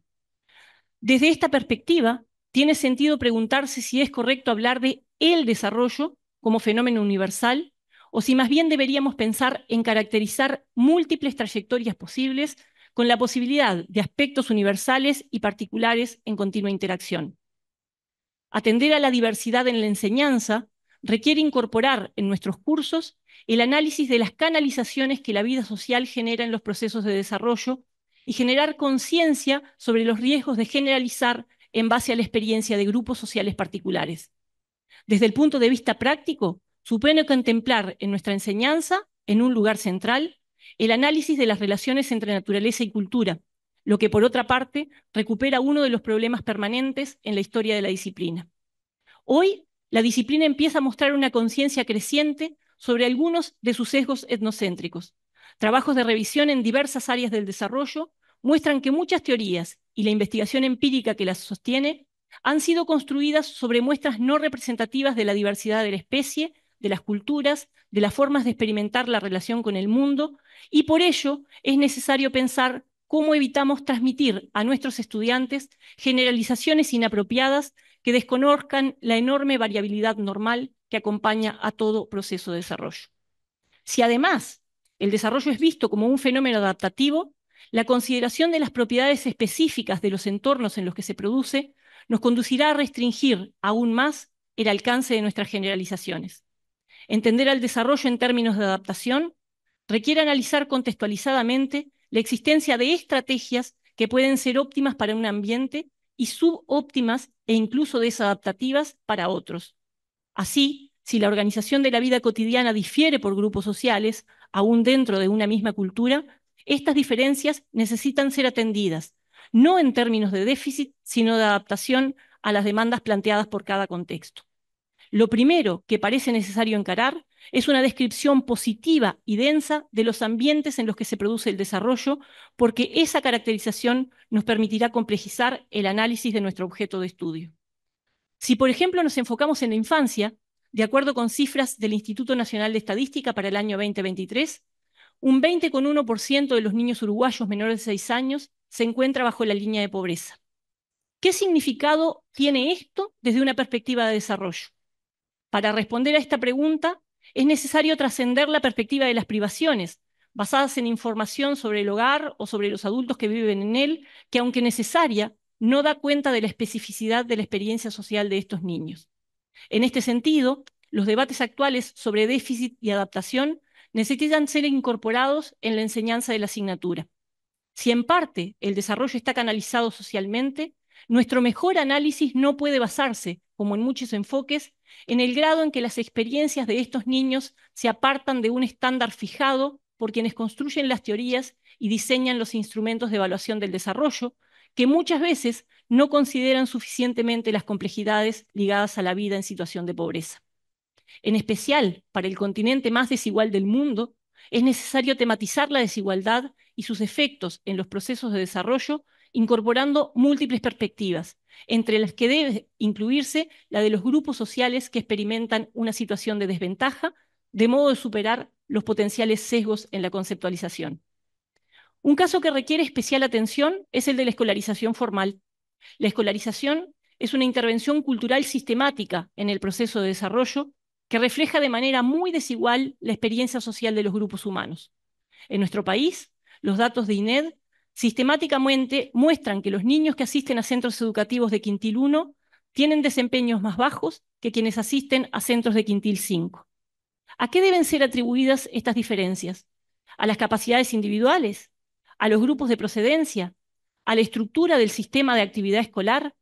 Desde esta perspectiva, tiene sentido preguntarse si es correcto hablar de el desarrollo como fenómeno universal o si más bien deberíamos pensar en caracterizar múltiples trayectorias posibles con la posibilidad de aspectos universales y particulares en continua interacción. Atender a la diversidad en la enseñanza requiere incorporar en nuestros cursos el análisis de las canalizaciones que la vida social genera en los procesos de desarrollo y generar conciencia sobre los riesgos de generalizar en base a la experiencia de grupos sociales particulares. Desde el punto de vista práctico, supone contemplar en nuestra enseñanza, en un lugar central, el análisis de las relaciones entre naturaleza y cultura, lo que por otra parte recupera uno de los problemas permanentes en la historia de la disciplina. Hoy, la disciplina empieza a mostrar una conciencia creciente sobre algunos de sus sesgos etnocéntricos. Trabajos de revisión en diversas áreas del desarrollo muestran que muchas teorías y la investigación empírica que las sostiene han sido construidas sobre muestras no representativas de la diversidad de la especie de las culturas, de las formas de experimentar la relación con el mundo, y por ello es necesario pensar cómo evitamos transmitir a nuestros estudiantes generalizaciones inapropiadas que desconozcan la enorme variabilidad normal que acompaña a todo proceso de desarrollo. Si además el desarrollo es visto como un fenómeno adaptativo, la consideración de las propiedades específicas de los entornos en los que se produce nos conducirá a restringir aún más el alcance de nuestras generalizaciones. Entender el desarrollo en términos de adaptación requiere analizar contextualizadamente la existencia de estrategias que pueden ser óptimas para un ambiente y subóptimas e incluso desadaptativas para otros. Así, si la organización de la vida cotidiana difiere por grupos sociales, aún dentro de una misma cultura, estas diferencias necesitan ser atendidas, no en términos de déficit, sino de adaptación a las demandas planteadas por cada contexto. Lo primero que parece necesario encarar es una descripción positiva y densa de los ambientes en los que se produce el desarrollo, porque esa caracterización nos permitirá complejizar el análisis de nuestro objeto de estudio. Si, por ejemplo, nos enfocamos en la infancia, de acuerdo con cifras del Instituto Nacional de Estadística para el año 2023, un 20,1% de los niños uruguayos menores de 6 años se encuentra bajo la línea de pobreza. ¿Qué significado tiene esto desde una perspectiva de desarrollo? Para responder a esta pregunta, es necesario trascender la perspectiva de las privaciones, basadas en información sobre el hogar o sobre los adultos que viven en él, que aunque necesaria, no da cuenta de la especificidad de la experiencia social de estos niños. En este sentido, los debates actuales sobre déficit y adaptación necesitan ser incorporados en la enseñanza de la asignatura. Si en parte el desarrollo está canalizado socialmente, nuestro mejor análisis no puede basarse, como en muchos enfoques, en el grado en que las experiencias de estos niños se apartan de un estándar fijado por quienes construyen las teorías y diseñan los instrumentos de evaluación del desarrollo, que muchas veces no consideran suficientemente las complejidades ligadas a la vida en situación de pobreza. En especial, para el continente más desigual del mundo, es necesario tematizar la desigualdad y sus efectos en los procesos de desarrollo, incorporando múltiples perspectivas, entre las que debe incluirse la de los grupos sociales que experimentan una situación de desventaja, de modo de superar los potenciales sesgos en la conceptualización. Un caso que requiere especial atención es el de la escolarización formal. La escolarización es una intervención cultural sistemática en el proceso de desarrollo que refleja de manera muy desigual la experiencia social de los grupos humanos. En nuestro país, los datos de INED sistemáticamente muestran que los niños que asisten a centros educativos de quintil 1 tienen desempeños más bajos que quienes asisten a centros de quintil 5. ¿A qué deben ser atribuidas estas diferencias? ¿A las capacidades individuales? ¿A los grupos de procedencia? ¿A la estructura del sistema de actividad escolar?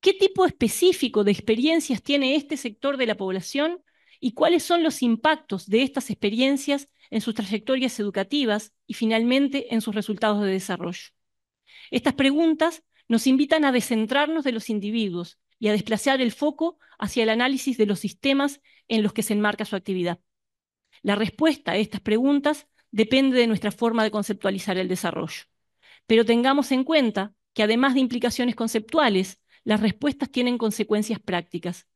¿Qué tipo específico de experiencias tiene este sector de la población y cuáles son los impactos de estas experiencias en sus trayectorias educativas y finalmente en sus resultados de desarrollo. Estas preguntas nos invitan a descentrarnos de los individuos y a desplazar el foco hacia el análisis de los sistemas en los que se enmarca su actividad. La respuesta a estas preguntas depende de nuestra forma de conceptualizar el desarrollo. Pero tengamos en cuenta que además de implicaciones conceptuales, las respuestas tienen consecuencias prácticas.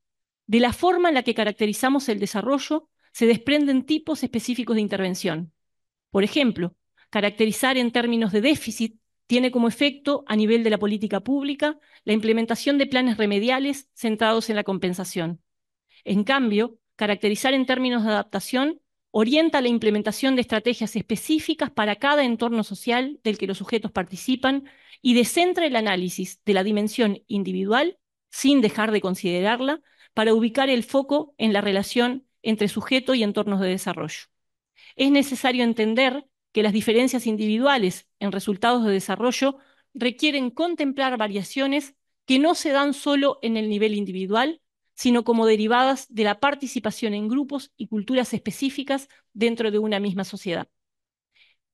De la forma en la que caracterizamos el desarrollo, se desprenden tipos específicos de intervención. Por ejemplo, caracterizar en términos de déficit tiene como efecto, a nivel de la política pública, la implementación de planes remediales centrados en la compensación. En cambio, caracterizar en términos de adaptación orienta la implementación de estrategias específicas para cada entorno social del que los sujetos participan y descentra el análisis de la dimensión individual, sin dejar de considerarla, para ubicar el foco en la relación entre sujeto y entornos de desarrollo. Es necesario entender que las diferencias individuales en resultados de desarrollo requieren contemplar variaciones que no se dan solo en el nivel individual, sino como derivadas de la participación en grupos y culturas específicas dentro de una misma sociedad.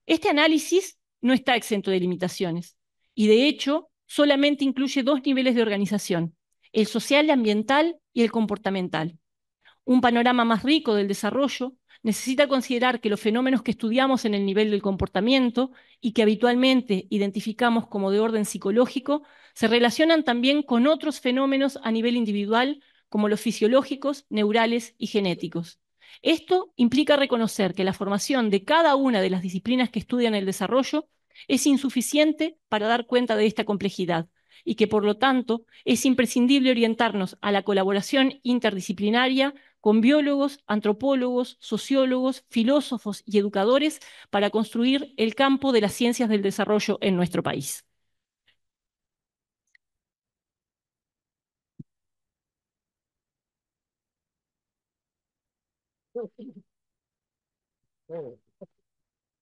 Este análisis no está exento de limitaciones y de hecho solamente incluye dos niveles de organización, el social y ambiental y el comportamental un panorama más rico del desarrollo, necesita considerar que los fenómenos que estudiamos en el nivel del comportamiento y que habitualmente identificamos como de orden psicológico se relacionan también con otros fenómenos a nivel individual como los fisiológicos, neurales y genéticos. Esto implica reconocer que la formación de cada una de las disciplinas que estudian el desarrollo es insuficiente para dar cuenta de esta complejidad y que por lo tanto es imprescindible orientarnos a la colaboración interdisciplinaria con biólogos, antropólogos, sociólogos, filósofos y educadores para construir el campo de las ciencias del desarrollo en nuestro país.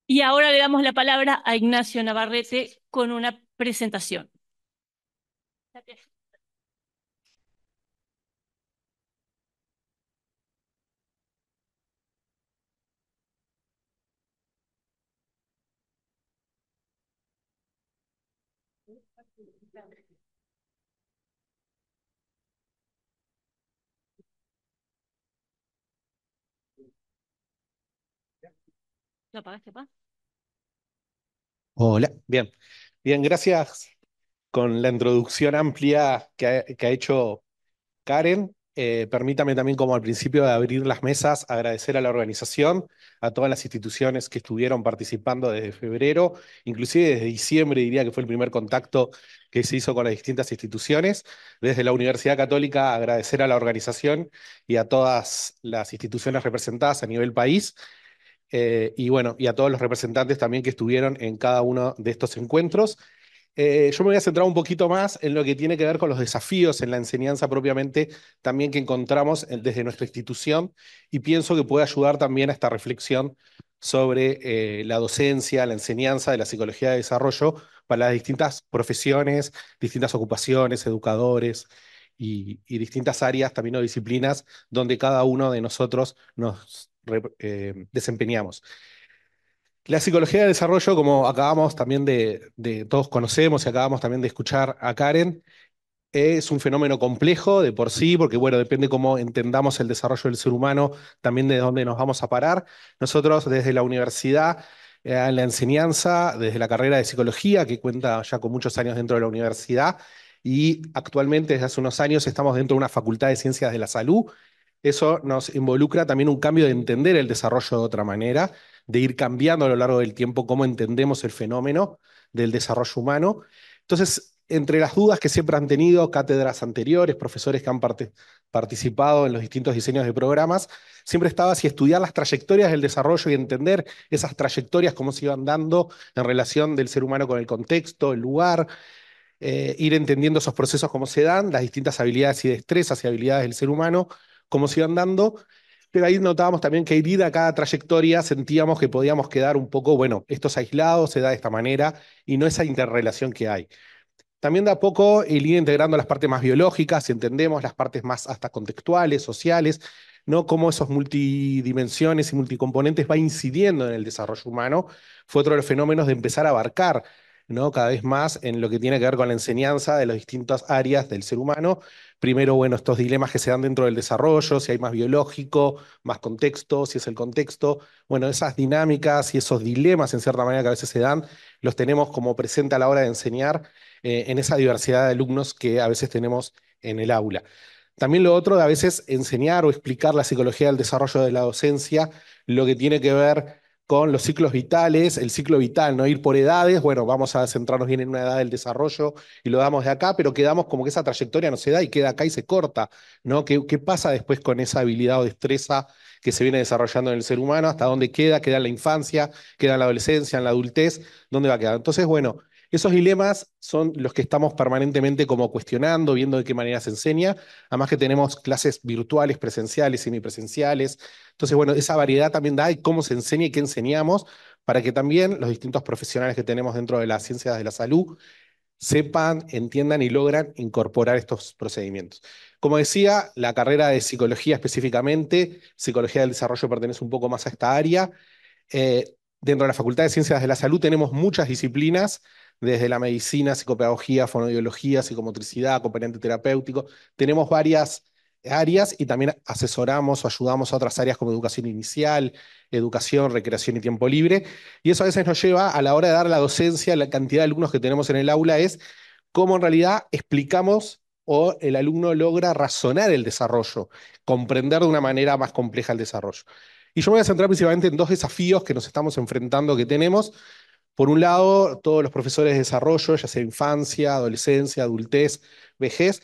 Y ahora le damos la palabra a Ignacio Navarrete con una presentación. Gracias. apagaste, pa? Hola, bien. Bien, gracias con la introducción amplia que ha, hecho Karen. Eh, permítame también, como al principio de abrir las mesas, agradecer a la organización, a todas las instituciones que estuvieron participando desde febrero, inclusive desde diciembre diría que fue el primer contacto que se hizo con las distintas instituciones. Desde la Universidad Católica, agradecer a la organización y a todas las instituciones representadas a nivel país eh, y bueno, y a todos los representantes también que estuvieron en cada uno de estos encuentros. Eh, yo me voy a centrar un poquito más en lo que tiene que ver con los desafíos en la enseñanza propiamente, también que encontramos eh, desde nuestra institución, y pienso que puede ayudar también a esta reflexión sobre la docencia, la enseñanza de la psicología de desarrollo para las distintas profesiones, distintas ocupaciones, educadores y, y distintas áreas, también o disciplinas, donde cada uno de nosotros nos eh, desempeñamos. La psicología de desarrollo, como acabamos también de, todos conocemos y acabamos también de escuchar a Karen, es un fenómeno complejo de por sí, porque bueno, depende cómo entendamos el desarrollo del ser humano, también de dónde nos vamos a parar. Nosotros desde la universidad, eh, en la enseñanza, desde la carrera de psicología, que cuenta ya con muchos años dentro de la universidad, y actualmente desde hace unos años estamos dentro de una facultad de ciencias de la salud eso nos involucra también un cambio de entender el desarrollo de otra manera, de ir cambiando a lo largo del tiempo cómo entendemos el fenómeno del desarrollo humano. Entonces, entre las dudas que siempre han tenido cátedras anteriores, profesores que han participado en los distintos diseños de programas, siempre estaba si estudiar las trayectorias del desarrollo y entender esas trayectorias, cómo se iban dando en relación del ser humano con el contexto, el lugar, eh, ir entendiendo esos procesos, cómo se dan, las distintas habilidades y destrezas y habilidades del ser humano, cómo se iban dando. Pero ahí notábamos también que herida cada trayectoria sentíamos que podíamos quedar un poco, bueno, esto es aislado, se da de esta manera, y no esa interrelación que hay. También de a poco el ir integrando las partes más biológicas, entendemos las partes más hasta contextuales, sociales, ¿no? Cómo esos multidimensiones y multicomponentes va incidiendo en el desarrollo humano, fue otro de los fenómenos de empezar a abarcar cada vez más en lo que tiene que ver con la enseñanza de las distintas áreas del ser humano. Primero, bueno, estos dilemas que se dan dentro del desarrollo, si hay más biológico, más contexto, si es el contexto, bueno, esas dinámicas y esos dilemas en cierta manera que a veces se dan, los tenemos como presente a la hora de enseñar eh, en esa diversidad de alumnos que a veces tenemos en el aula. También lo otro de a veces enseñar o explicar la psicología del desarrollo de la docencia, lo que tiene que ver con los ciclos vitales, el ciclo vital, no ir por edades, bueno, vamos a centrarnos bien en una edad del desarrollo y lo damos de acá, pero quedamos como que esa trayectoria no se da y queda acá y se corta, ¿no? ¿Qué, qué pasa después con esa habilidad o destreza que se viene desarrollando en el ser humano? ¿Hasta dónde queda? ¿Queda en la infancia? ¿Queda en la adolescencia? ¿En la adultez? ¿Dónde va a quedar? Entonces, bueno, esos dilemas son los que estamos permanentemente como cuestionando, viendo de qué manera se enseña, además que tenemos clases virtuales, presenciales, semipresenciales. Entonces, bueno, esa variedad también da y cómo se enseña y qué enseñamos, para que también los distintos profesionales que tenemos dentro de las ciencias de la salud sepan, entiendan y logran incorporar estos procedimientos. Como decía, la carrera de psicología específicamente, psicología del desarrollo pertenece un poco más a esta área. Eh, dentro de la Facultad de Ciencias de la Salud tenemos muchas disciplinas desde la medicina, psicopedagogía, fonobiología, psicomotricidad, componente terapéutico. Tenemos varias áreas y también asesoramos o ayudamos a otras áreas como educación inicial, educación, recreación y tiempo libre. Y eso a veces nos lleva a la hora de dar la docencia, la cantidad de alumnos que tenemos en el aula es cómo en realidad explicamos o el alumno logra razonar el desarrollo, comprender de una manera más compleja el desarrollo. Y yo me voy a centrar principalmente en dos desafíos que nos estamos enfrentando, que tenemos, por un lado, todos los profesores de desarrollo, ya sea infancia, adolescencia, adultez, vejez,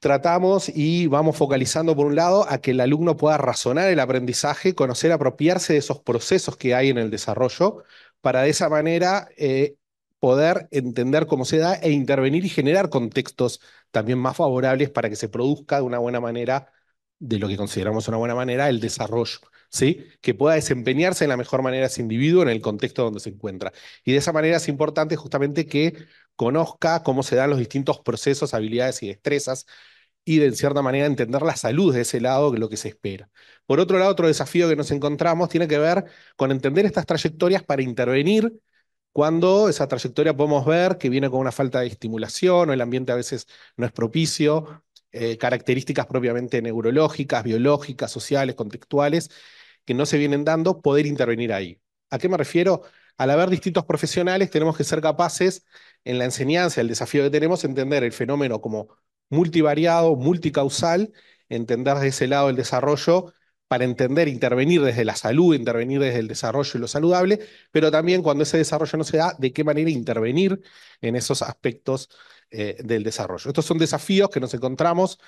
tratamos y vamos focalizando, por un lado, a que el alumno pueda razonar el aprendizaje, conocer, apropiarse de esos procesos que hay en el desarrollo, para de esa manera eh, poder entender cómo se da e intervenir y generar contextos también más favorables para que se produzca de una buena manera, de lo que consideramos una buena manera, el desarrollo que pueda desempeñarse de la mejor manera ese individuo en el contexto donde se encuentra. Y de esa manera es importante justamente que conozca cómo se dan los distintos procesos, habilidades y destrezas y de cierta manera entender la salud de ese lado, que lo que se espera. Por otro lado, otro desafío que nos encontramos tiene que ver con entender estas trayectorias para intervenir cuando esa trayectoria podemos ver que viene con una falta de estimulación o el ambiente a veces no es propicio, eh, características propiamente neurológicas, biológicas, sociales, contextuales, que no se vienen dando, poder intervenir ahí. ¿A qué me refiero? Al haber distintos profesionales, tenemos que ser capaces en la enseñanza, el desafío que tenemos, entender el fenómeno como multivariado, multicausal, entender de ese lado el desarrollo para entender, intervenir desde la salud, intervenir desde el desarrollo y lo saludable, pero también cuando ese desarrollo no se da, de qué manera intervenir en esos aspectos eh, del desarrollo. Estos son desafíos que nos encontramos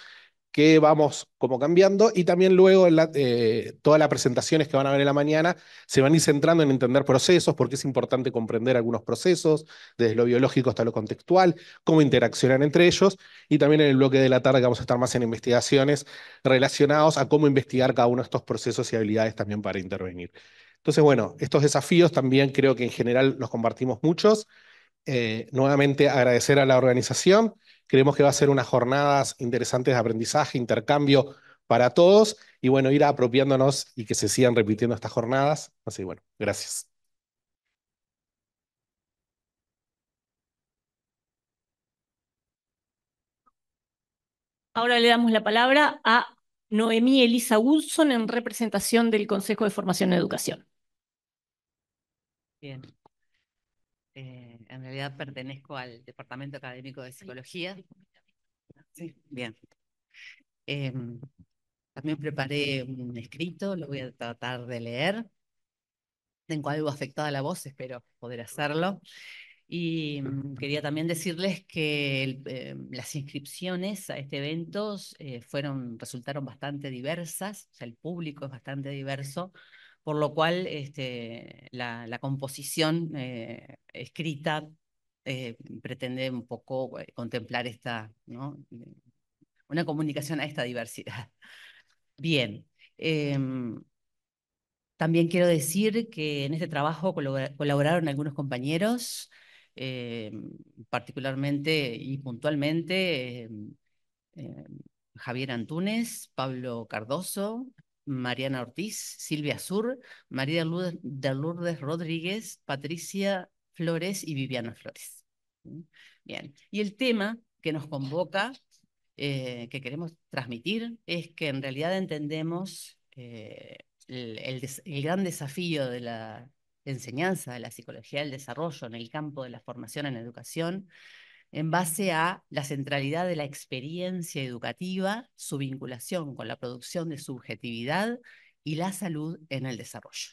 que vamos como cambiando y también luego eh, todas las presentaciones que van a ver en la mañana se van a ir centrando en entender procesos, porque es importante comprender algunos procesos, desde lo biológico hasta lo contextual, cómo interaccionan entre ellos y también en el bloque de la tarde vamos a estar más en investigaciones relacionados a cómo investigar cada uno de estos procesos y habilidades también para intervenir. Entonces, bueno, estos desafíos también creo que en general los compartimos muchos. Eh, nuevamente agradecer a la organización Creemos que va a ser unas jornadas interesantes de aprendizaje, intercambio para todos y bueno, ir apropiándonos y que se sigan repitiendo estas jornadas. Así que bueno, gracias. Ahora le damos la palabra a Noemí Elisa Woodson en representación del Consejo de Formación y Educación. Bien. Eh, en realidad pertenezco al Departamento Académico de Psicología. Sí, bien. Em, también preparé un escrito, lo voy a tratar de leer. Tengo algo afectada a la voz, espero poder hacerlo. Y mm, quería también decirles que em, las inscripciones a este evento eh, fueron, resultaron bastante diversas, o sea, el público es bastante diverso por lo cual este, la, composición eh, escrita eh, pretende un poco eh, contemplar esta, ¿no? una comunicación a esta diversidad. Bien. Em, también quiero decir que en este trabajo colaboraron algunos compañeros, em, particularmente y puntualmente em, Javier Antúnez, Pablo Cardoso, Mariana Ortiz, Silvia Sur, María de Lourdes Rodríguez, Patricia Flores y Viviana Flores. Bien, y el tema que nos convoca, eh, que queremos transmitir, es que en realidad entendemos eh, el gran desafío de la enseñanza de la psicología del desarrollo en el campo de la formación en educación en base a la centralidad de la experiencia educativa, su vinculación con la producción de subjetividad y la salud en el desarrollo.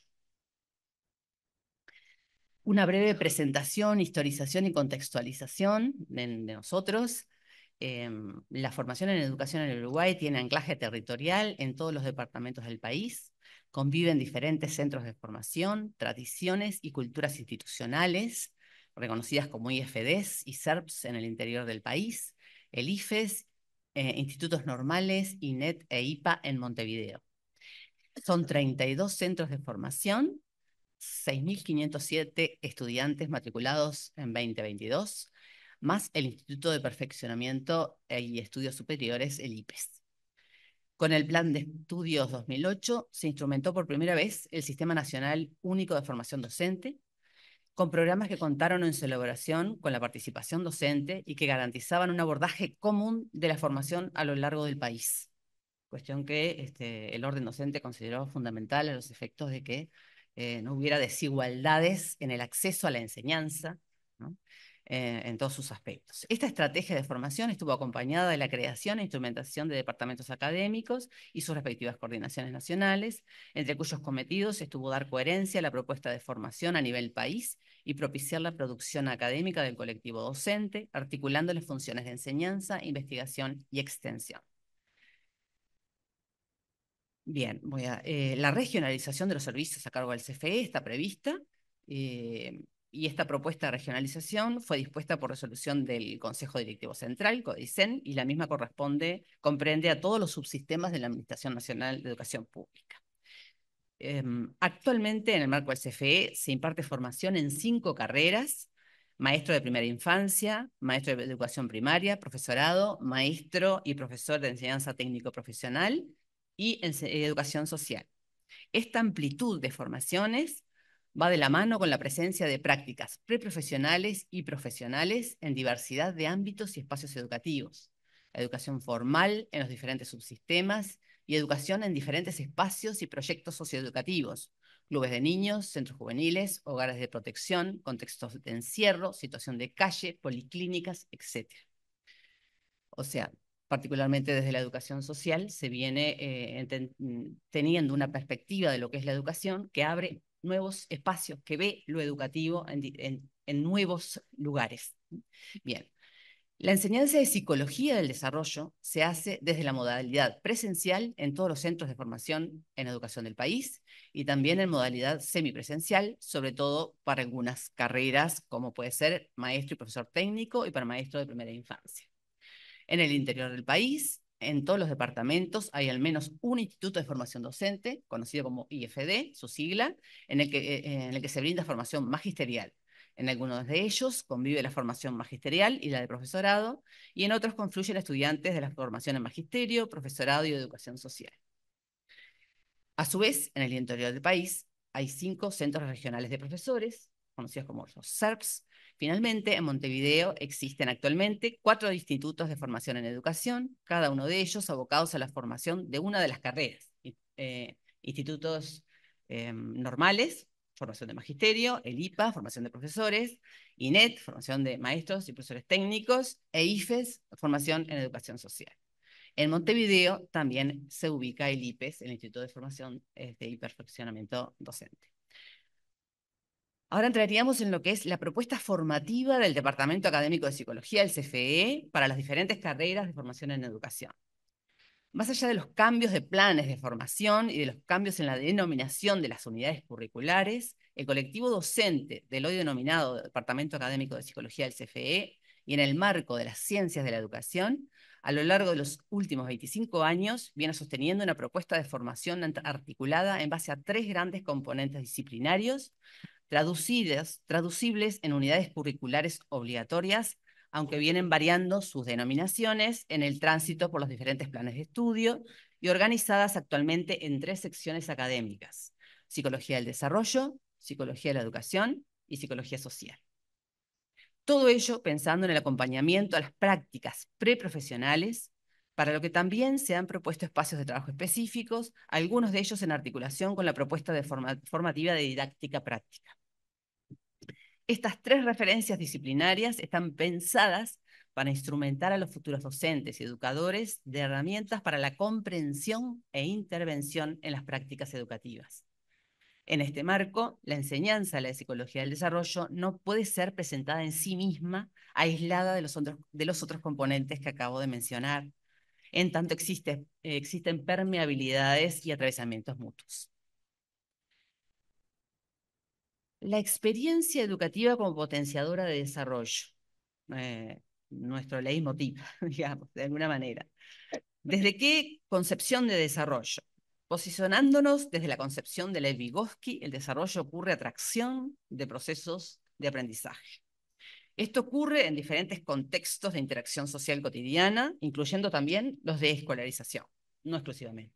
Una breve presentación, historización y contextualización de, nosotros. Em, la formación en educación en Uruguay tiene anclaje territorial en todos los departamentos del país. Conviven diferentes centros de formación, tradiciones y culturas institucionales reconocidas como IFDs y SERPs en el interior del país, el IFES, eh, institutos normales, INET e, e IPA en Montevideo. Son 32 centros de formación, 6.507 estudiantes matriculados en 2022, más el Instituto de Perfeccionamiento y Estudios Superiores, el IPES. Con el Plan de Estudios 2008 se instrumentó por primera vez el Sistema Nacional Único de Formación Docente, con programas que contaron en elaboración con la participación docente y que garantizaban un abordaje común de la formación a lo largo del país. Cuestión que este, el orden docente consideró fundamental a los efectos de que eh, no hubiera desigualdades en el acceso a la enseñanza eh, en todos sus aspectos. Esta estrategia de formación estuvo acompañada de la creación e instrumentación de departamentos académicos y sus respectivas coordinaciones nacionales, entre cuyos cometidos estuvo dar coherencia a la propuesta de formación a nivel país y propiciar la producción académica del colectivo docente, articulando las funciones de enseñanza, investigación y extensión. Bien, voy a, eh, la regionalización de los servicios a cargo del CFE está prevista eh, y esta propuesta de regionalización fue dispuesta por resolución del Consejo Directivo Central, CODICEN, y la misma corresponde, comprende a todos los subsistemas de la Administración Nacional de Educación Pública. Em, actualmente en el marco del CFE se imparte formación en cinco carreras, maestro de primera infancia, maestro de educación primaria, profesorado, maestro y profesor de enseñanza técnico-profesional y eh, educación social. Esta amplitud de formaciones va de la mano con la presencia de prácticas preprofesionales y profesionales en diversidad de ámbitos y espacios educativos. La educación formal en los diferentes subsistemas y educación en diferentes espacios y proyectos socioeducativos, clubes de niños, centros juveniles, hogares de protección, contextos de encierro, situación de calle, policlínicas, etc. O sea, particularmente desde la educación social, se viene eh, mm, teniendo una perspectiva de lo que es la educación que abre nuevos espacios, que ve lo educativo en nuevos lugares. Bien, la enseñanza de psicología del desarrollo se hace desde la modalidad presencial en todos los centros de formación en educación del país y también en modalidad semipresencial, sobre todo para algunas carreras como puede ser maestro y profesor técnico y para maestro de primera infancia. En el interior del país, en todos los departamentos hay al menos un instituto de formación docente, conocido como IFD, su sigla, en el que, eh, en el que se brinda formación magisterial en algunos de ellos convive la formación magisterial y la de profesorado, y en otros confluyen estudiantes de la formación en magisterio, profesorado y educación social. A su vez, en el interior del país hay cinco centros regionales de profesores, conocidos como los SERPs. Finalmente, en Montevideo existen actualmente cuatro institutos de formación en educación, cada uno de ellos abocados a la formación de una de las carreras, eh, institutos eh, normales, formación de magisterio, el IPA, formación de profesores, INET, formación de maestros y profesores técnicos, e IFES, formación en educación social. En Montevideo también se ubica el IPES, el Instituto de Formación de este, y Perfeccionamiento Docente. Ahora entraríamos en lo que es la propuesta formativa del Departamento Académico de Psicología, el CFE, para las diferentes carreras de formación en educación. Más allá de los cambios de planes de formación y de los cambios en la denominación de las unidades curriculares, el colectivo docente del hoy denominado Departamento Académico de Psicología del CFE y en el marco de las ciencias de la educación, a lo largo de los últimos 25 años viene sosteniendo una propuesta de formación articulada en base a tres grandes componentes disciplinarios, traducibles en unidades curriculares obligatorias aunque vienen variando sus denominaciones en el tránsito por los diferentes planes de estudio y organizadas actualmente en tres secciones académicas, Psicología del Desarrollo, Psicología de la Educación y Psicología Social. Todo ello pensando en el acompañamiento a las prácticas preprofesionales, para lo que también se han propuesto espacios de trabajo específicos, algunos de ellos en articulación con la propuesta de formativa de didáctica práctica. Estas tres referencias disciplinarias están pensadas para instrumentar a los futuros docentes y educadores de herramientas para la comprensión e intervención en las prácticas educativas. En este marco, la enseñanza de la psicología del desarrollo no puede ser presentada en sí misma, aislada de los otros, componentes que acabo de mencionar, en tanto existen permeabilidades y atravesamientos mutuos la experiencia educativa como potenciadora de desarrollo, eh, nuestro leitmotiv, digamos, de alguna manera. ¿Desde qué concepción de desarrollo? Posicionándonos desde la concepción de Levigovsky, vygotsky el desarrollo ocurre a tracción de procesos de aprendizaje. Esto ocurre en diferentes contextos de interacción social cotidiana, incluyendo también los de escolarización, no exclusivamente.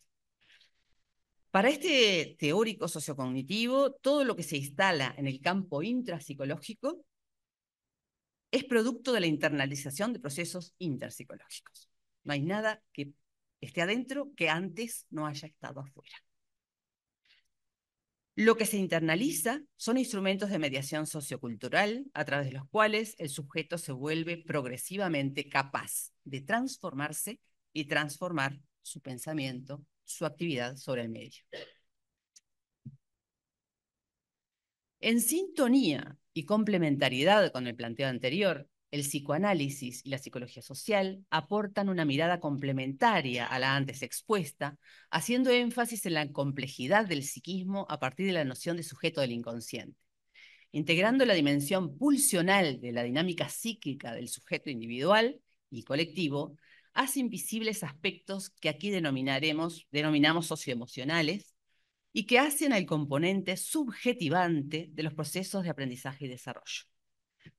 Para este teórico sociocognitivo, todo lo que se instala en el campo intrapsicológico es producto de la internalización de procesos interpsicológicos. No hay nada que esté adentro que antes no haya estado afuera. Lo que se internaliza son instrumentos de mediación sociocultural a través de los cuales el sujeto se vuelve progresivamente capaz de transformarse y transformar su pensamiento, su actividad sobre el medio. En sintonía y complementariedad con el planteo anterior, el psicoanálisis y la psicología social aportan una mirada complementaria a la antes expuesta, haciendo énfasis en la complejidad del psiquismo a partir de la noción de sujeto del inconsciente, integrando la dimensión pulsional de la dinámica psíquica del sujeto individual y colectivo hace invisibles aspectos que aquí denominaremos, denominamos socioemocionales y que hacen el componente subjetivante de los procesos de aprendizaje y desarrollo.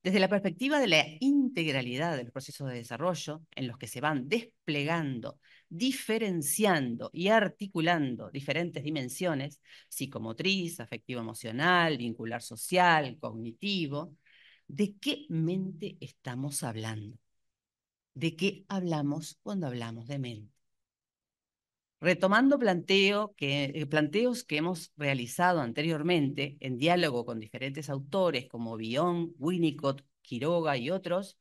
Desde la perspectiva de la integralidad de los procesos de desarrollo, en los que se van desplegando, diferenciando y articulando diferentes dimensiones, psicomotriz, afectivo-emocional, vincular social, cognitivo, ¿de qué mente estamos hablando? de qué hablamos cuando hablamos de mente. Retomando que, eh, planteos que hemos realizado anteriormente en diálogo con diferentes autores como Bion, Winnicott, Quiroga y otros,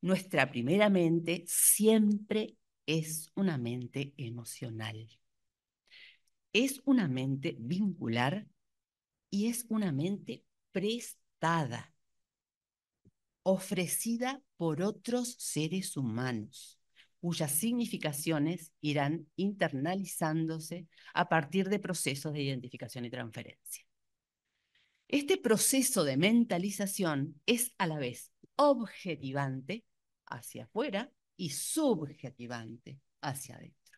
nuestra primera mente siempre es una mente emocional. Es una mente vincular y es una mente prestada ofrecida por otros seres humanos, cuyas significaciones irán internalizándose a partir de procesos de identificación y transferencia. Este proceso de mentalización es a la vez objetivante hacia afuera y subjetivante hacia adentro.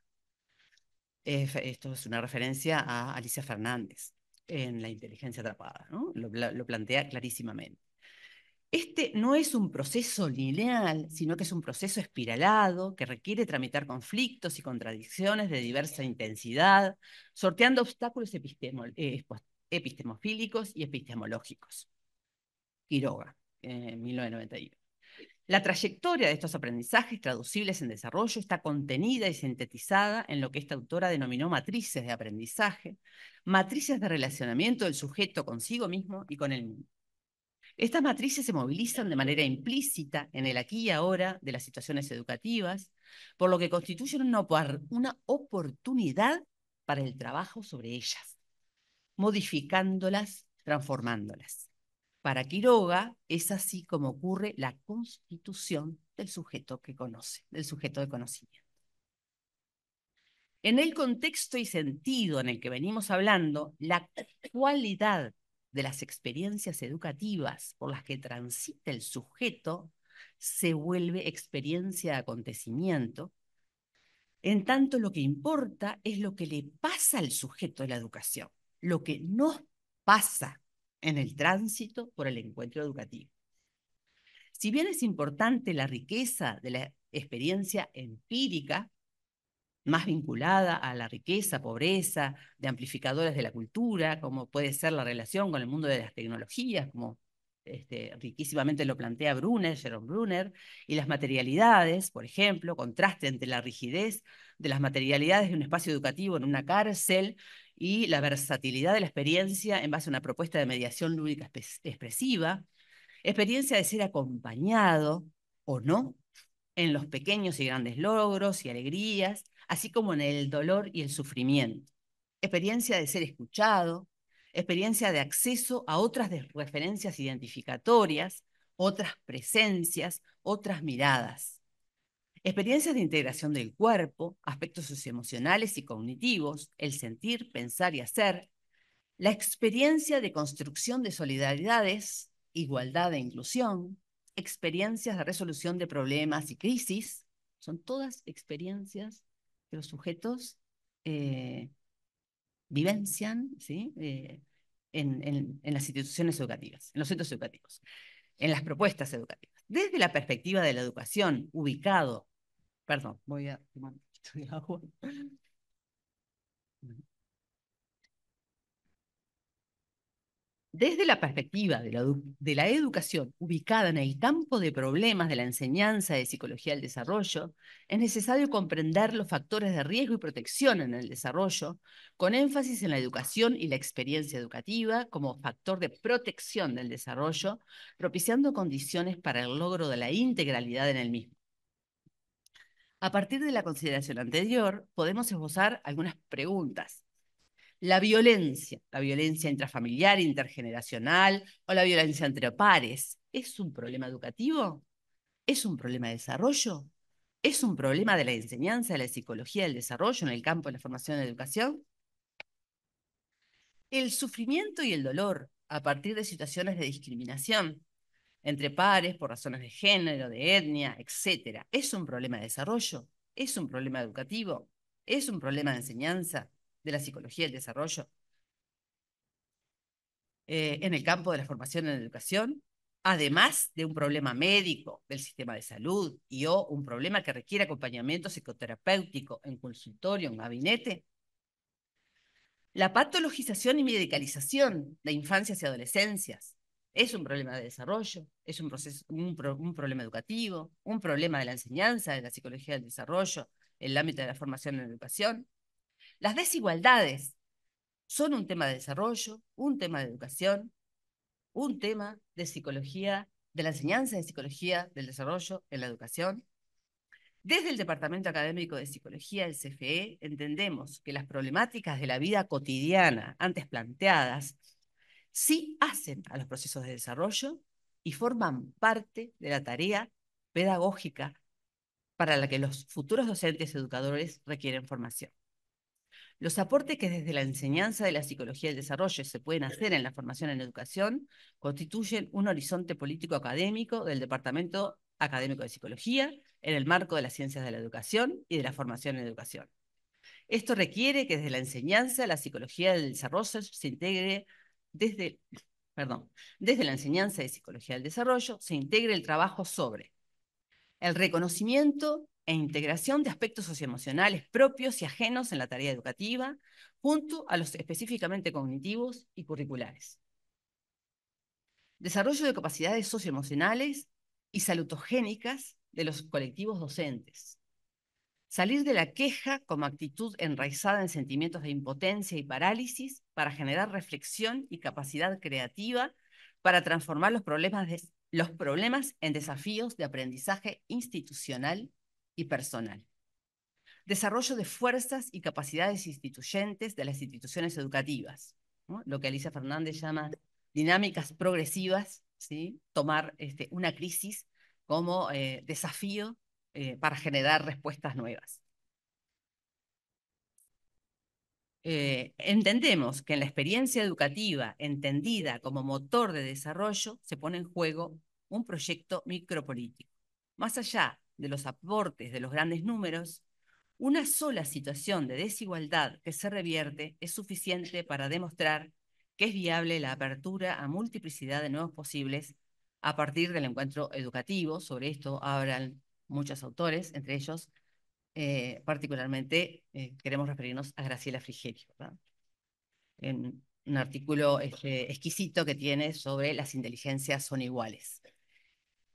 esto es una referencia a Alicia Fernández en La inteligencia atrapada, ¿no? lo, lo plantea clarísimamente. Este no es un proceso lineal, sino que es un proceso espiralado que requiere tramitar conflictos y contradicciones de diversa intensidad, sorteando obstáculos eh, pues, epistemofílicos y epistemológicos. Quiroga, eh, en 1991. La trayectoria de estos aprendizajes traducibles en desarrollo está contenida y sintetizada en lo que esta autora denominó matrices de aprendizaje, matrices de relacionamiento del sujeto consigo mismo y con el mundo. Estas matrices se movilizan de manera implícita en el aquí y ahora de las situaciones educativas, por lo que constituyen una, oportunidad para el trabajo sobre ellas, modificándolas, transformándolas. Para Quiroga es así como ocurre la constitución del sujeto que conoce, del sujeto de conocimiento. En el contexto y sentido en el que venimos hablando, la cualidad de las experiencias educativas por las que transita el sujeto se vuelve experiencia de acontecimiento, en tanto lo que importa es lo que le pasa al sujeto de la educación, lo que no pasa en el tránsito por el encuentro educativo. Si bien es importante la riqueza de la experiencia empírica, más vinculada a la riqueza, pobreza, de amplificadores de la cultura, como puede ser la relación con el mundo de las tecnologías, como este, riquísimamente lo plantea Brunner, Jerome Brunner, y las materialidades, por ejemplo, contraste entre la rigidez de las materialidades de un espacio educativo en una cárcel y la versatilidad de la experiencia en base a una propuesta de mediación lúdica expresiva, experiencia de ser acompañado o no en los pequeños y grandes logros y alegrías, así como en el dolor y el sufrimiento. Experiencia de ser escuchado, experiencia de acceso a otras referencias identificatorias, otras presencias, otras miradas. Experiencias de integración del cuerpo, aspectos socioemocionales y cognitivos, el sentir, pensar y hacer. La experiencia de construcción de solidaridades, igualdad e inclusión. Experiencias de resolución de problemas y crisis. Son todas experiencias que los sujetos eh, vivencian ¿sí? Eh, en, en, las instituciones educativas, en los centros educativos, en las propuestas educativas. Desde la perspectiva de la educación, ubicado, perdón, voy a tomar un poquito de agua. Desde la perspectiva de la, educación ubicada en el campo de problemas de la enseñanza de psicología del desarrollo, es necesario comprender los factores de riesgo y protección en el desarrollo, con énfasis en la educación y la experiencia educativa como factor de protección del desarrollo, propiciando condiciones para el logro de la integralidad en el mismo. A partir de la consideración anterior, podemos esbozar algunas preguntas la violencia, la violencia intrafamiliar, intergeneracional o la violencia entre pares, ¿es un problema educativo? ¿Es un problema de desarrollo? ¿Es un problema de la enseñanza, de la psicología, del desarrollo en el campo de la formación de la educación? El sufrimiento y el dolor a partir de situaciones de discriminación entre pares por razones de género, de etnia, etc. ¿Es un problema de desarrollo? ¿Es un problema educativo? ¿Es un problema de enseñanza? de la psicología del desarrollo, eh, en el campo de la formación en la educación, además de un problema médico del sistema de salud y o un problema que requiere acompañamiento psicoterapéutico en consultorio, en gabinete. La patologización y medicalización de infancias y adolescencias es un problema de desarrollo, es un, proceso, un, problema educativo, un problema de la enseñanza, de la psicología del desarrollo, en el ámbito de la formación en la educación. Las desigualdades son un tema de desarrollo, un tema de educación, un tema de psicología, de la enseñanza de psicología del desarrollo en la educación. Desde el Departamento Académico de Psicología del CFE entendemos que las problemáticas de la vida cotidiana antes planteadas sí hacen a los procesos de desarrollo y forman parte de la tarea pedagógica para la que los futuros docentes educadores requieren formación los aportes que desde la enseñanza de la psicología del desarrollo se pueden hacer en la formación en educación constituyen un horizonte político académico del Departamento Académico de Psicología en el marco de las ciencias de la educación y de la formación en educación. Esto requiere que desde la enseñanza la psicología del desarrollo se integre desde, perdón, desde la enseñanza de psicología del desarrollo se integre el trabajo sobre el reconocimiento e integración de aspectos socioemocionales propios y ajenos en la tarea educativa, junto a los específicamente cognitivos y curriculares. Desarrollo de capacidades socioemocionales y salutogénicas de los colectivos docentes. Salir de la queja como actitud enraizada en sentimientos de impotencia y parálisis para generar reflexión y capacidad creativa para transformar los problemas, los problemas en desafíos de aprendizaje institucional y personal. Desarrollo de fuerzas y capacidades instituyentes de las instituciones educativas, lo que Alicia Fernández llama dinámicas progresivas, ¿sí? tomar este, una crisis como eh, desafío eh, para generar respuestas nuevas. Eh, entendemos que en la experiencia educativa, entendida como motor de desarrollo, se pone en juego un proyecto micropolítico, más allá de los aportes de los grandes números, una sola situación de desigualdad que se revierte es suficiente para demostrar que es viable la apertura a multiplicidad de nuevos posibles a partir del encuentro educativo. Sobre esto hablan muchos autores, entre ellos, eh, particularmente, eh, queremos referirnos a Graciela Frigerio, en un artículo este, exquisito que tiene sobre las inteligencias son iguales.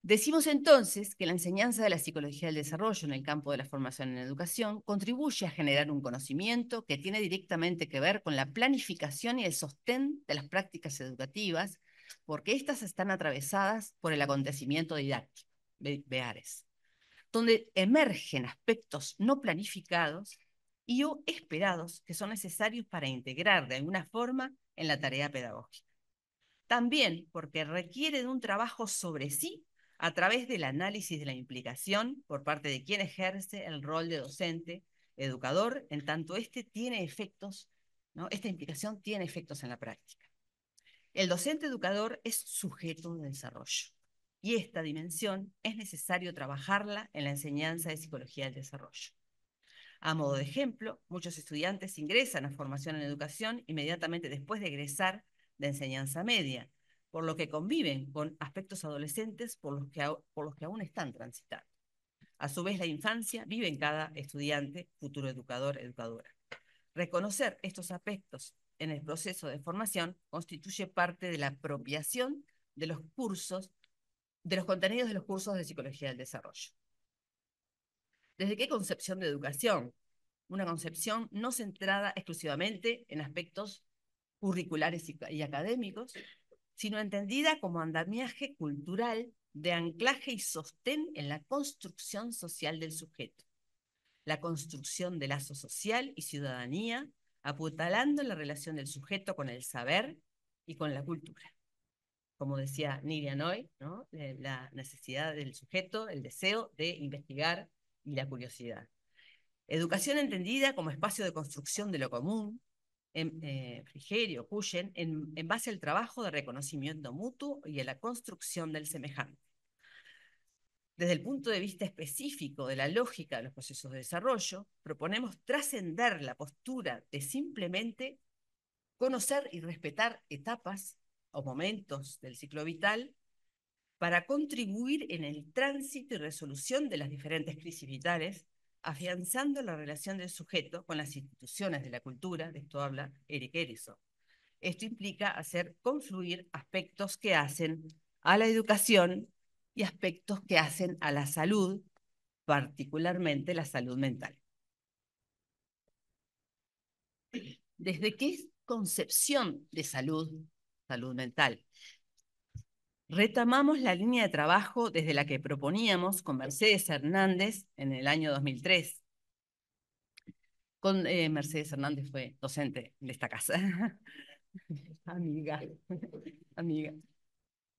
Decimos entonces que la enseñanza de la psicología del desarrollo en el campo de la formación en educación contribuye a generar un conocimiento que tiene directamente que ver con la planificación y el sostén de las prácticas educativas, porque éstas están atravesadas por el acontecimiento didáctico, Beares, donde emergen aspectos no planificados y o esperados que son necesarios para integrar de alguna forma en la tarea pedagógica. También porque requiere de un trabajo sobre sí a través del análisis de la implicación por parte de quien ejerce el rol de docente, educador, en tanto este tiene efectos, esta implicación tiene efectos en la práctica. El docente educador es sujeto de desarrollo y esta dimensión es necesario trabajarla en la enseñanza de psicología del desarrollo. A modo de ejemplo, muchos estudiantes ingresan a formación en educación inmediatamente después de egresar de enseñanza media, por lo que conviven con aspectos adolescentes por los que, por los que aún están transitando. A su vez, la infancia vive en cada estudiante, futuro educador, educadora. Reconocer estos aspectos en el proceso de formación constituye parte de la apropiación de los cursos, de los contenidos de los cursos de psicología del desarrollo. ¿Desde qué concepción de educación? Una concepción no centrada exclusivamente en aspectos curriculares y académicos, sino entendida como andamiaje cultural de anclaje y sostén en la construcción social del sujeto, la construcción de lazo social y ciudadanía, apuntalando la relación del sujeto con el saber y con la cultura. Como decía Nidia Noy, eh, la necesidad del sujeto, el deseo de investigar y la curiosidad. Educación entendida como espacio de construcción de lo común, Em, eh, en, Frigerio, Cuyen, en, base al trabajo de reconocimiento mutuo y a la construcción del semejante. Desde el punto de vista específico de la lógica de los procesos de desarrollo, proponemos trascender la postura de simplemente conocer y respetar etapas o momentos del ciclo vital para contribuir en el tránsito y resolución de las diferentes crisis vitales afianzando la relación del sujeto con las instituciones de la cultura, de esto habla Eric Erizo. Esto implica hacer confluir aspectos que hacen a la educación y aspectos que hacen a la salud, particularmente la salud mental. ¿Desde qué concepción de salud, salud mental? Retamamos la línea de trabajo desde la que proponíamos con Mercedes Hernández en el año 2003. Con, eh, Mercedes Hernández fue docente de esta casa. amiga, amiga.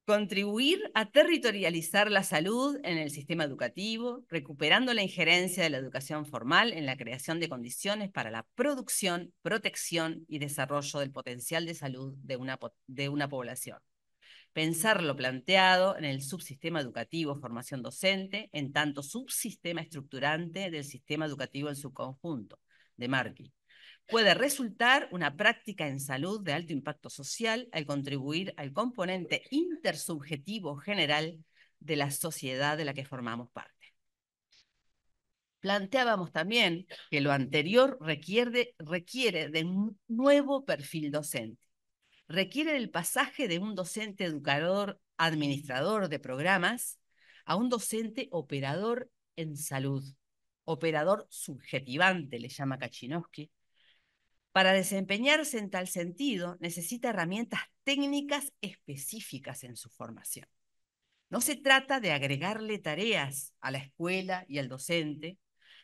Contribuir a territorializar la salud en el sistema educativo, recuperando la injerencia de la educación formal en la creación de condiciones para la producción, protección y desarrollo del potencial de salud de de una población pensar lo planteado en el subsistema educativo, formación docente, en tanto subsistema estructurante del sistema educativo en su conjunto, de Markey. Puede resultar una práctica en salud de alto impacto social al contribuir al componente intersubjetivo general de la sociedad de la que formamos parte. Planteábamos también que lo anterior requiere, requiere de un nuevo perfil docente requiere el pasaje de un docente educador, administrador de programas, a un docente operador en salud, operador subjetivante, le llama Kachinowski, Para desempeñarse en tal sentido, necesita herramientas técnicas específicas en su formación. No se trata de agregarle tareas a la escuela y al docente,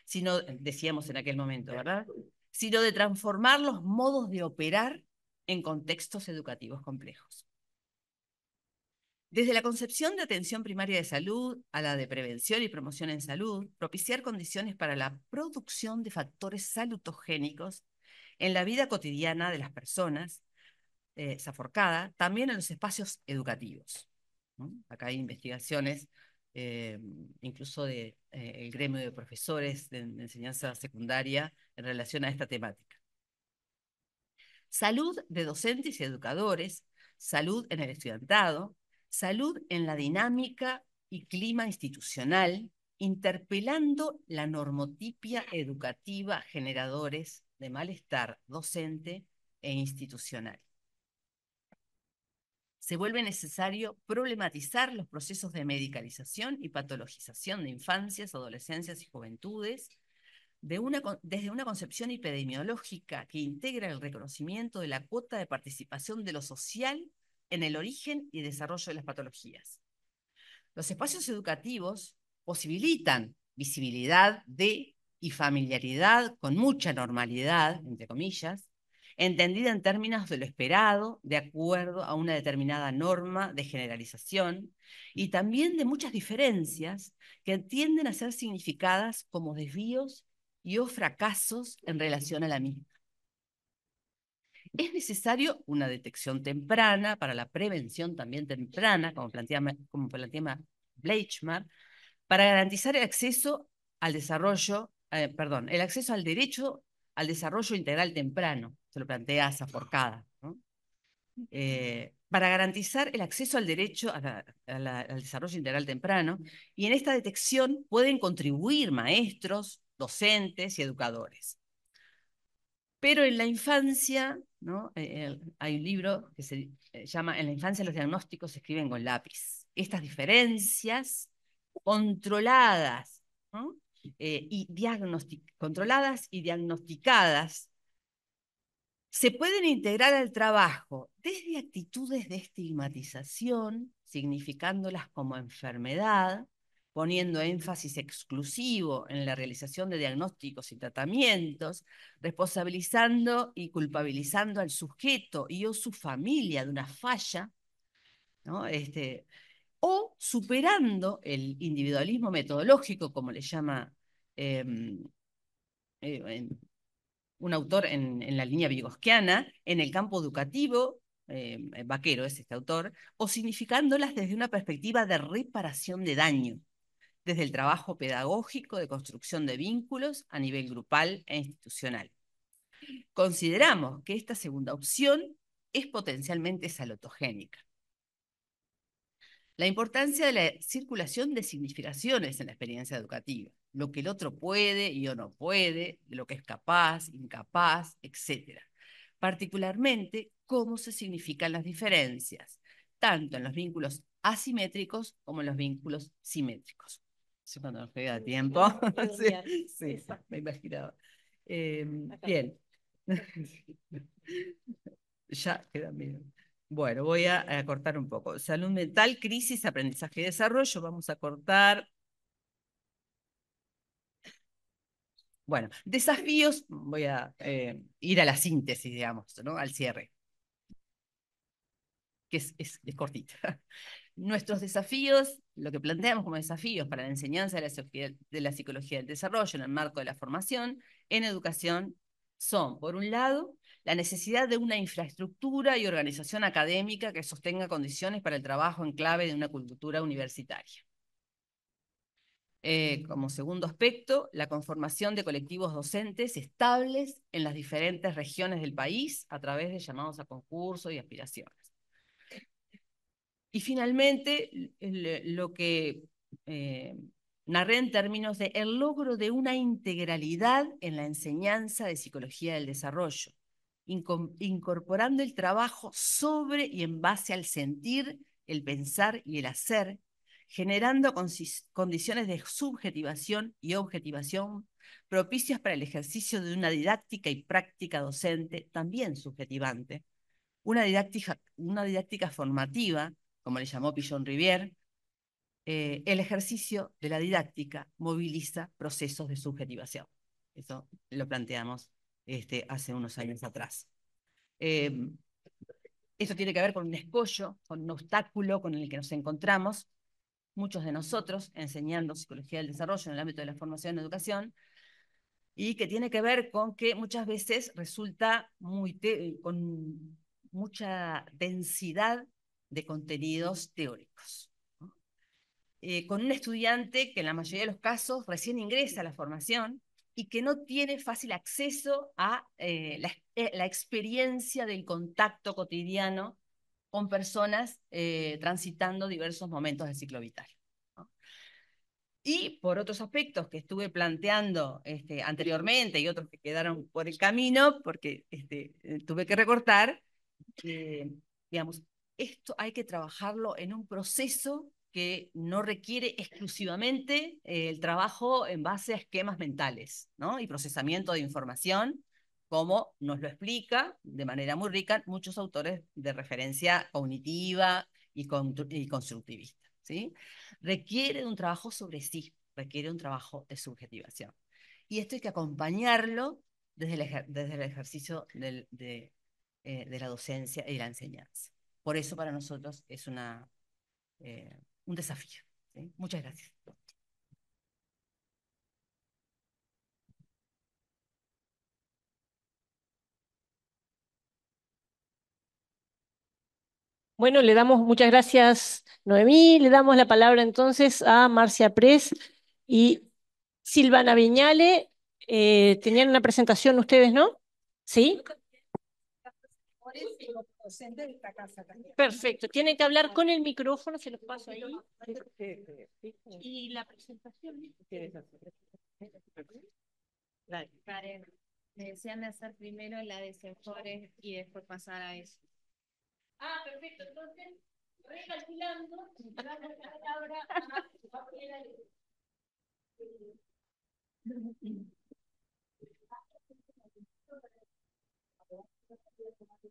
sino, decíamos en aquel momento, ¿verdad? Sino de transformar los modos de operar en contextos educativos complejos. Desde la concepción de atención primaria de salud a la de prevención y promoción en salud, propiciar condiciones para la producción de factores salutogénicos en la vida cotidiana de las personas, eh, también en los espacios educativos. Acá hay investigaciones eh, incluso del de, eh, gremio de profesores de enseñanza secundaria en relación a esta temática. Salud de docentes y educadores, salud en el estudiantado, salud en la dinámica y clima institucional, interpelando la normotipia educativa generadores de malestar docente e institucional. Se vuelve necesario problematizar los procesos de medicalización y patologización de infancias, adolescencias y juventudes, de una, desde una concepción epidemiológica que integra el reconocimiento de la cuota de participación de lo social en el origen y desarrollo de las patologías. Los espacios educativos posibilitan visibilidad de y familiaridad con mucha normalidad, entre comillas, entendida en términos de lo esperado, de acuerdo a una determinada norma de generalización, y también de muchas diferencias que tienden a ser significadas como desvíos y o fracasos en relación a la misma. Es necesario una detección temprana para la prevención también temprana, como plantea, como plantea Bleichmar, para garantizar el acceso al desarrollo, eh, perdón, el acceso al derecho al desarrollo integral temprano, se lo plantea Zaforcada. Eh, para garantizar el acceso al derecho al desarrollo integral temprano, y en esta detección pueden contribuir maestros, docentes y educadores. Pero en la infancia, ¿no? Eh, eh, hay un libro que se eh, llama En la infancia los diagnósticos se escriben con lápiz. Estas diferencias controladas controladas y diagnosticadas se pueden integrar al trabajo desde actitudes de estigmatización, significándolas como enfermedad, poniendo énfasis exclusivo en la realización de diagnósticos y tratamientos, responsabilizando y culpabilizando al sujeto y o su familia de una falla, este, o superando el individualismo metodológico, como le llama em, eh, un autor en, la línea vigosquiana, en el campo educativo, em, eh, vaquero es este autor, o significándolas desde una perspectiva de reparación de daño desde el trabajo pedagógico de construcción de vínculos a nivel grupal e institucional. Consideramos que esta segunda opción es potencialmente salotogénica. La importancia de la circulación de significaciones en la experiencia educativa, lo que el otro puede y o no puede, lo que es capaz, incapaz, etc. Particularmente, cómo se significan las diferencias, tanto en los vínculos asimétricos como en los vínculos simétricos. Sí, cuando nos queda tiempo. sí, me imaginaba. Em, bien. ya queda bien. Bueno, voy a, cortar un poco. Salud mental, crisis, aprendizaje y desarrollo. Vamos a cortar. Bueno, desafíos, voy a em, ir a la síntesis, digamos, ¿no? Al cierre. Que es, es, es cortita nuestros desafíos, lo que planteamos como desafíos para la enseñanza de la, psicología del desarrollo en el marco de la formación en educación son, por un lado, la necesidad de una infraestructura y organización académica que sostenga condiciones para el trabajo en clave de una cultura universitaria. Eh, como segundo aspecto, la conformación de colectivos docentes estables en las diferentes regiones del país a través de llamados a concurso y aspiraciones. Y finalmente, lo que eh, narré en términos de el logro de una integralidad en la enseñanza de psicología del desarrollo, incorporando el trabajo sobre y en base al sentir, el pensar y el hacer, generando condiciones de subjetivación y objetivación propicias para el ejercicio de una didáctica y práctica docente también subjetivante, una didáctica, una didáctica formativa como le llamó Pichon Rivière, eh, el ejercicio de la didáctica moviliza procesos de subjetivación. Eso lo planteamos este, hace unos años atrás. Em, esto tiene que ver con un escollo, con un obstáculo con el que nos encontramos, muchos de nosotros enseñando psicología del desarrollo en el ámbito de la formación y educación, y que tiene que ver con que muchas veces resulta muy con mucha densidad de contenidos teóricos. Eh, con un estudiante que en la mayoría de los casos recién ingresa a la formación y que no tiene fácil acceso a eh, eh, la, experiencia del contacto cotidiano con personas transitando diversos momentos del ciclo vital. Y por otros aspectos que estuve planteando este, anteriormente y otros que quedaron por el camino, porque este, tuve que recortar, digamos, esto hay que trabajarlo en un proceso que no requiere exclusivamente eh, el trabajo en base a esquemas mentales ¿no? y procesamiento de información, como nos lo explica de manera muy rica muchos autores de referencia cognitiva y, constructivista. ¿sí? Requiere un trabajo sobre sí, requiere un trabajo de subjetivación. Y esto hay que acompañarlo desde el, desde el ejercicio de, eh, de la docencia y la enseñanza. Por eso para nosotros es una, eh, un desafío. Muchas gracias. Bueno, le damos muchas gracias, Noemí. Le damos la palabra entonces a Marcia Press y Silvana Viñale. Eh, tenían una presentación ustedes, ¿no? Sí de esta casa también. Perfecto. tiene que hablar con el micrófono, se los paso ahí. Y la presentación. me decían de hacer primero la de sensores y después pasar a eso. Ah, perfecto. Entonces, recalculando, voy la a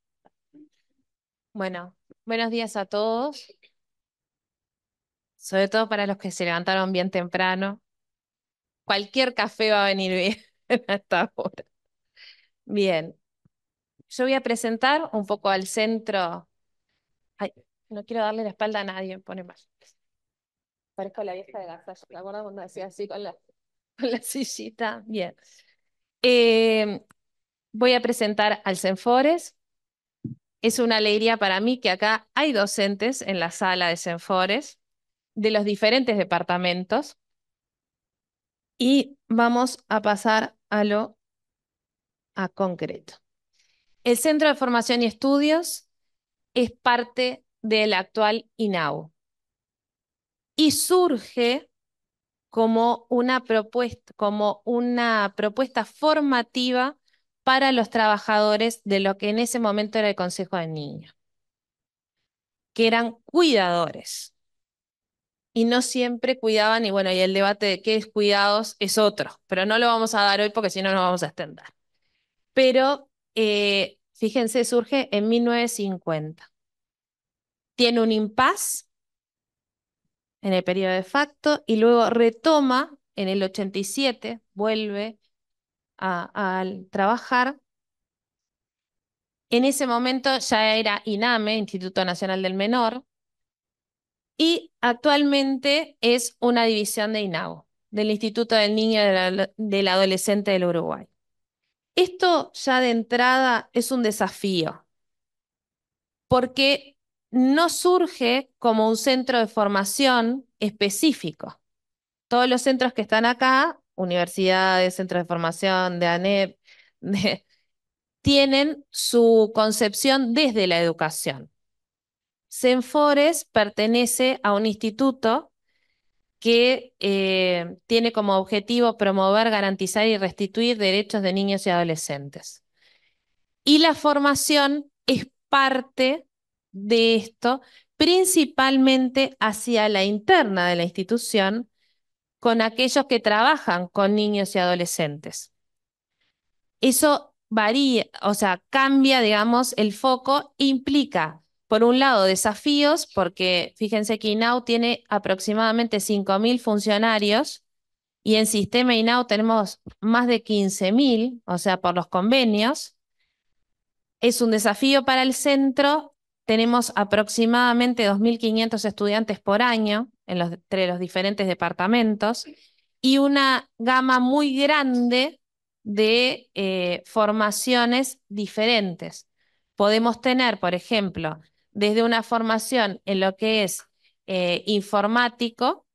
Bueno, buenos días a todos, sobre todo para los que se levantaron bien temprano. Cualquier café va a venir bien hasta ahora. Bien, yo voy a presentar un poco al centro. Ay, no quiero darle la espalda a nadie, pone mal. Parezco la vieja de la ¿te acuerdas cuando decía así con la, sillita? Bien. Eh, voy a presentar al Senfores es una alegría para mí que acá hay docentes en la sala de Senfores de los diferentes departamentos. Y vamos a pasar a lo a concreto. El Centro de Formación y Estudios es parte del actual INAU y surge como una propuesta, como una propuesta formativa para los trabajadores de lo que en ese momento era el Consejo de Niños, que eran cuidadores. Y no siempre cuidaban, y bueno, y el debate de qué es cuidados es otro, pero no lo vamos a dar hoy porque si no nos vamos a extender. Pero eh, fíjense, surge en 1950. Tiene un impas en el periodo de facto y luego retoma en el 87, vuelve al trabajar, en ese momento ya era INAME, Instituto Nacional del Menor, y actualmente es una división de INAO, del Instituto del Niño y del Adolescente del Uruguay. Esto ya de entrada es un desafío, porque no surge como un centro de formación específico. Todos los centros que están acá universidades, centros de formación, de ANEP, tienen su concepción desde la educación. CENFORES pertenece a un instituto que eh, tiene como objetivo promover, garantizar y restituir derechos de niños y adolescentes. Y la formación es parte de esto, principalmente hacia la interna de la institución, con aquellos que trabajan con niños y adolescentes. Eso varía, o sea, cambia, digamos, el foco, implica, por un lado, desafíos, porque fíjense que INAU tiene aproximadamente 5.000 funcionarios y en sistema INAU tenemos más de 15.000, o sea, por los convenios. Es un desafío para el centro, tenemos aproximadamente 2.500 estudiantes por año entre los diferentes departamentos y una gama muy grande de eh, formaciones diferentes. Podemos tener, por ejemplo, desde una formación en lo que es eh, informático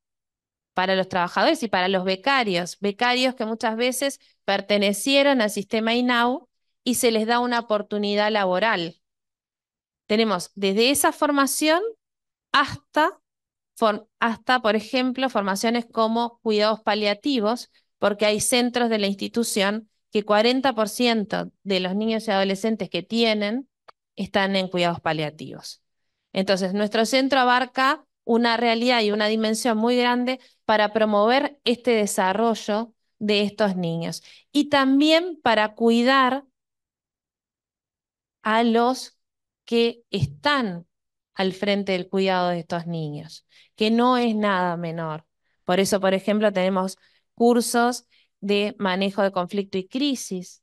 para los trabajadores y para los becarios, becarios que muchas veces pertenecieron al sistema INAU y se les da una oportunidad laboral. Tenemos desde esa formación hasta hasta, por ejemplo, formaciones como cuidados paliativos, porque hay centros de la institución que 40% de los niños y adolescentes que tienen están en cuidados paliativos. Entonces, nuestro centro abarca una realidad y una dimensión muy grande para promover este desarrollo de estos niños y también para cuidar a los que están al frente del cuidado de estos niños, que no es nada menor. Por eso, por ejemplo, tenemos cursos de manejo de conflicto y crisis,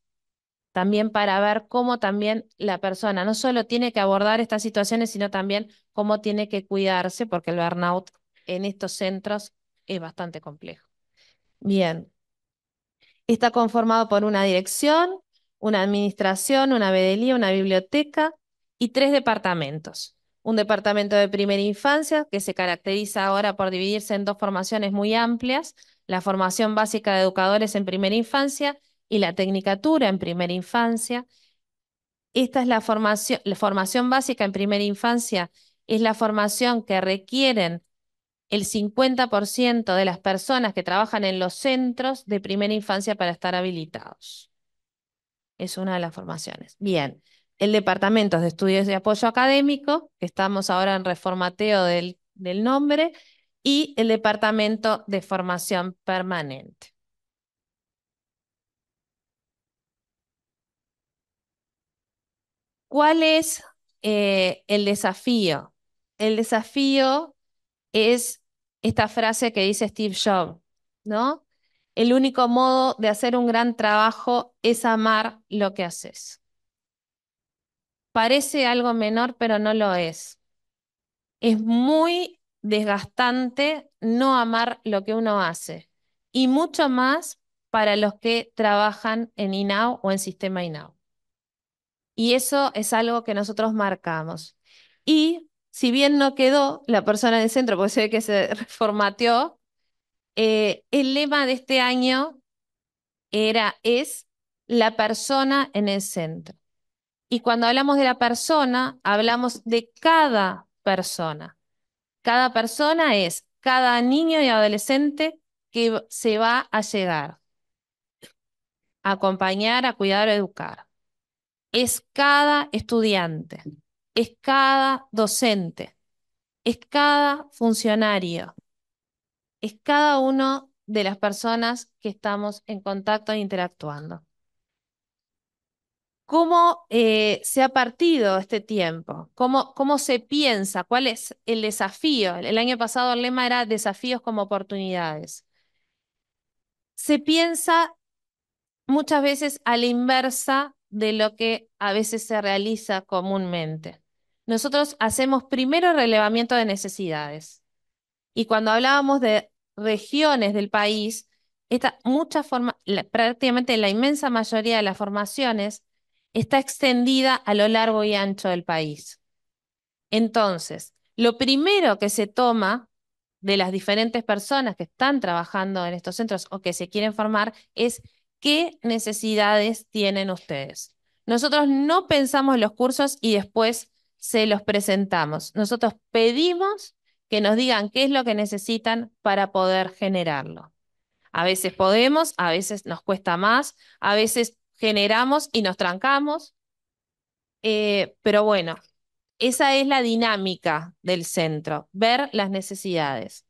también para ver cómo también la persona no solo tiene que abordar estas situaciones, sino también cómo tiene que cuidarse, porque el burnout en estos centros es bastante complejo. Bien. Está conformado por una dirección, una administración, una bedelía, una biblioteca y tres departamentos un departamento de primera infancia que se caracteriza ahora por dividirse en dos formaciones muy amplias, la formación básica de educadores en primera infancia y la tecnicatura en primera infancia. Esta es la formación, la formación básica en primera infancia es la formación que requieren el 50% de las personas que trabajan en los centros de primera infancia para estar habilitados. Es una de las formaciones. Bien, el Departamento de Estudios de Apoyo Académico, que estamos ahora en reformateo del, nombre, y el Departamento de Formación Permanente. ¿Cuál es eh, el desafío? El desafío es esta frase que dice Steve Jobs, ¿no? El único modo de hacer un gran trabajo es amar lo que haces. Parece algo menor, pero no lo es. Es muy desgastante no amar lo que uno hace y mucho más para los que trabajan en INAO o en sistema INAO. Y eso es algo que nosotros marcamos. Y si bien no quedó la persona el centro, porque se ve que se reformateó, eh, el lema de este año era, es la persona en el centro. Y cuando hablamos de la persona, hablamos de cada persona. Cada persona es cada niño y adolescente que se va a llegar, a acompañar, a cuidar o educar. Es cada estudiante, es cada docente, es cada funcionario, es cada uno de las personas que estamos en contacto e interactuando cómo eh, se ha partido este tiempo, cómo, se piensa, cuál es el desafío. El año pasado el lema era desafíos como oportunidades. Se piensa muchas veces a la inversa de lo que a veces se realiza comúnmente. Nosotros hacemos primero relevamiento de necesidades. Y cuando hablábamos de regiones del país, esta, prácticamente la inmensa mayoría de las formaciones está extendida a lo largo y ancho del país. Entonces, lo primero que se toma de las diferentes personas que están trabajando en estos centros o que se quieren formar es qué necesidades tienen ustedes. Nosotros no pensamos los cursos y después se los presentamos. Nosotros pedimos que nos digan qué es lo que necesitan para poder generarlo. A veces podemos, a veces nos cuesta más, a veces generamos y nos trancamos. Eh, pero bueno, esa es la dinámica del centro, ver las necesidades.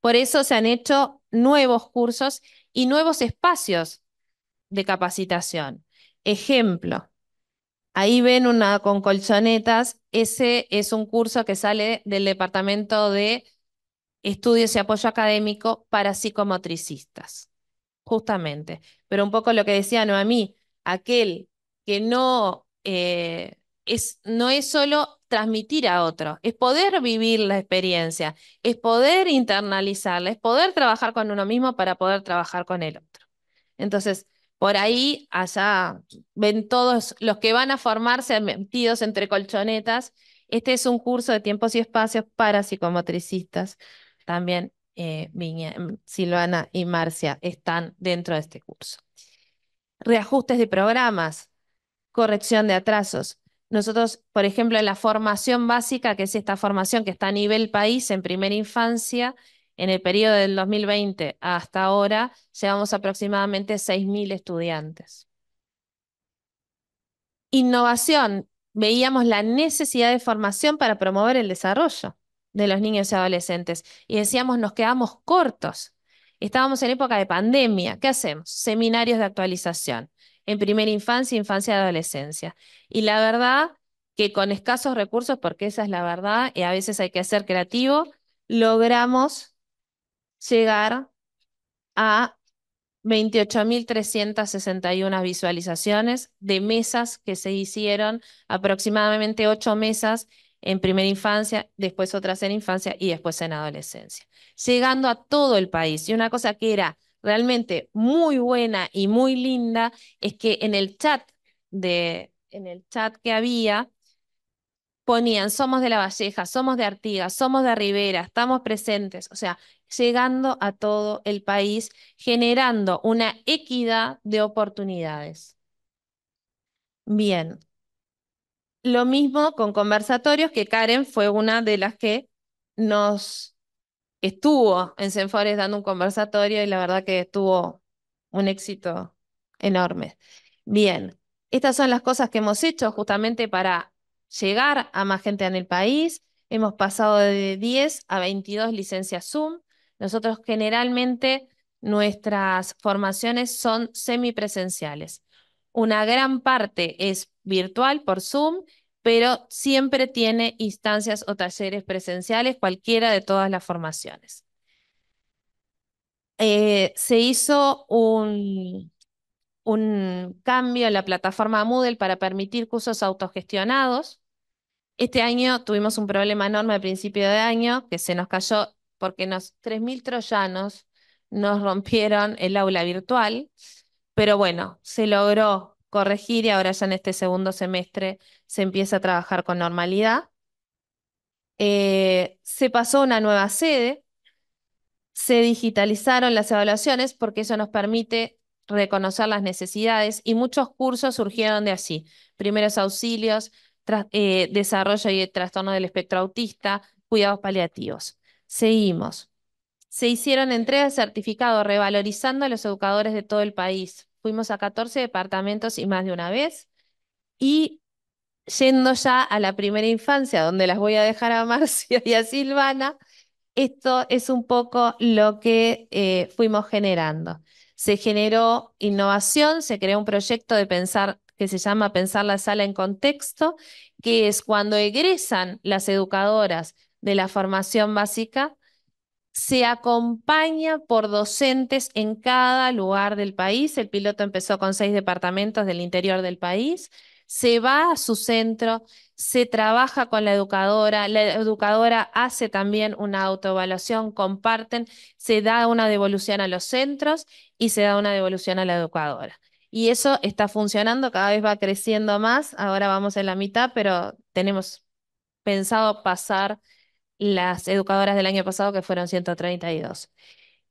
Por eso se han hecho nuevos cursos y nuevos espacios de capacitación. Ejemplo, ahí ven una con colchonetas, ese es un curso que sale del Departamento de Estudios y Apoyo Académico para Psicomotricistas. Justamente. Pero un poco lo que decía mí aquel que no, eh, es, no es solo transmitir a otro, es poder vivir la experiencia, es poder internalizarla, es poder trabajar con uno mismo para poder trabajar con el otro. Entonces, por ahí, allá ven todos los que van a formarse metidos entre colchonetas. Este es un curso de tiempos y espacios para psicomotricistas también eh, mm, Silvana y Marcia están dentro de este curso. Reajustes de programas, corrección de atrasos. Nosotros, por ejemplo, en la formación básica, que es esta formación que está a nivel país en primera infancia, en el periodo del 2020 hasta ahora, llevamos aproximadamente 6.000 estudiantes. Innovación. Veíamos la necesidad de formación para promover el desarrollo de los niños y adolescentes. Y decíamos, nos quedamos cortos. Estábamos en época de pandemia. ¿Qué hacemos? Seminarios de actualización en primera infancia, infancia y adolescencia. Y la verdad que con escasos recursos, porque esa es la verdad, y a veces hay que ser creativo, logramos llegar a 28.361 visualizaciones de mesas que se hicieron, aproximadamente ocho mesas en primera infancia, después otras en infancia y después en adolescencia, llegando a todo el país. Y una cosa que era realmente muy buena y muy linda es que en el chat de en el chat que había ponían somos de La Valleja, somos de Artigas, somos de Rivera, estamos presentes, o sea, llegando a todo el país, generando una equidad de oportunidades. Bien, lo mismo con conversatorios, que Karen fue una de las que nos estuvo en Senfores dando un conversatorio y la verdad que tuvo un éxito enorme. Bien, estas son las cosas que hemos hecho justamente para llegar a más gente en el país. Hemos pasado de 10 a 22 licencias Zoom. Nosotros generalmente nuestras formaciones son semipresenciales. Una gran parte es virtual por Zoom, pero siempre tiene instancias o talleres presenciales, cualquiera de todas las formaciones. Eh, se hizo un, un cambio en la plataforma Moodle para permitir cursos autogestionados. Este año tuvimos un problema enorme al principio de año que se nos cayó porque nos 3.000 troyanos nos rompieron el aula virtual, pero bueno, se logró corregir y ahora ya en este segundo semestre se empieza a trabajar con normalidad. Eh, se pasó una nueva sede, se digitalizaron las evaluaciones porque eso nos permite reconocer las necesidades y muchos cursos surgieron de así. Primeros auxilios, eh, desarrollo y trastorno del espectro autista, cuidados paliativos. Seguimos. Se hicieron entregas de certificado revalorizando a los educadores de todo el país. Fuimos a 14 departamentos y más de una vez. Y yendo ya a la primera infancia, donde las voy a dejar a Marcia y a Silvana, esto es un poco lo que eh, fuimos generando. Se generó innovación, se creó un proyecto de pensar que se llama Pensar la sala en contexto, que es cuando egresan las educadoras de la formación básica, se acompaña por docentes en cada lugar del país. El piloto empezó con seis departamentos del interior del país. Se va a su centro, se trabaja con la educadora, la educadora hace también una autoevaluación, comparten, se da una devolución a los centros y se da una devolución a la educadora. Y eso está funcionando, cada vez va creciendo más, ahora vamos en la mitad, pero tenemos pensado pasar las educadoras del año pasado, que fueron 132.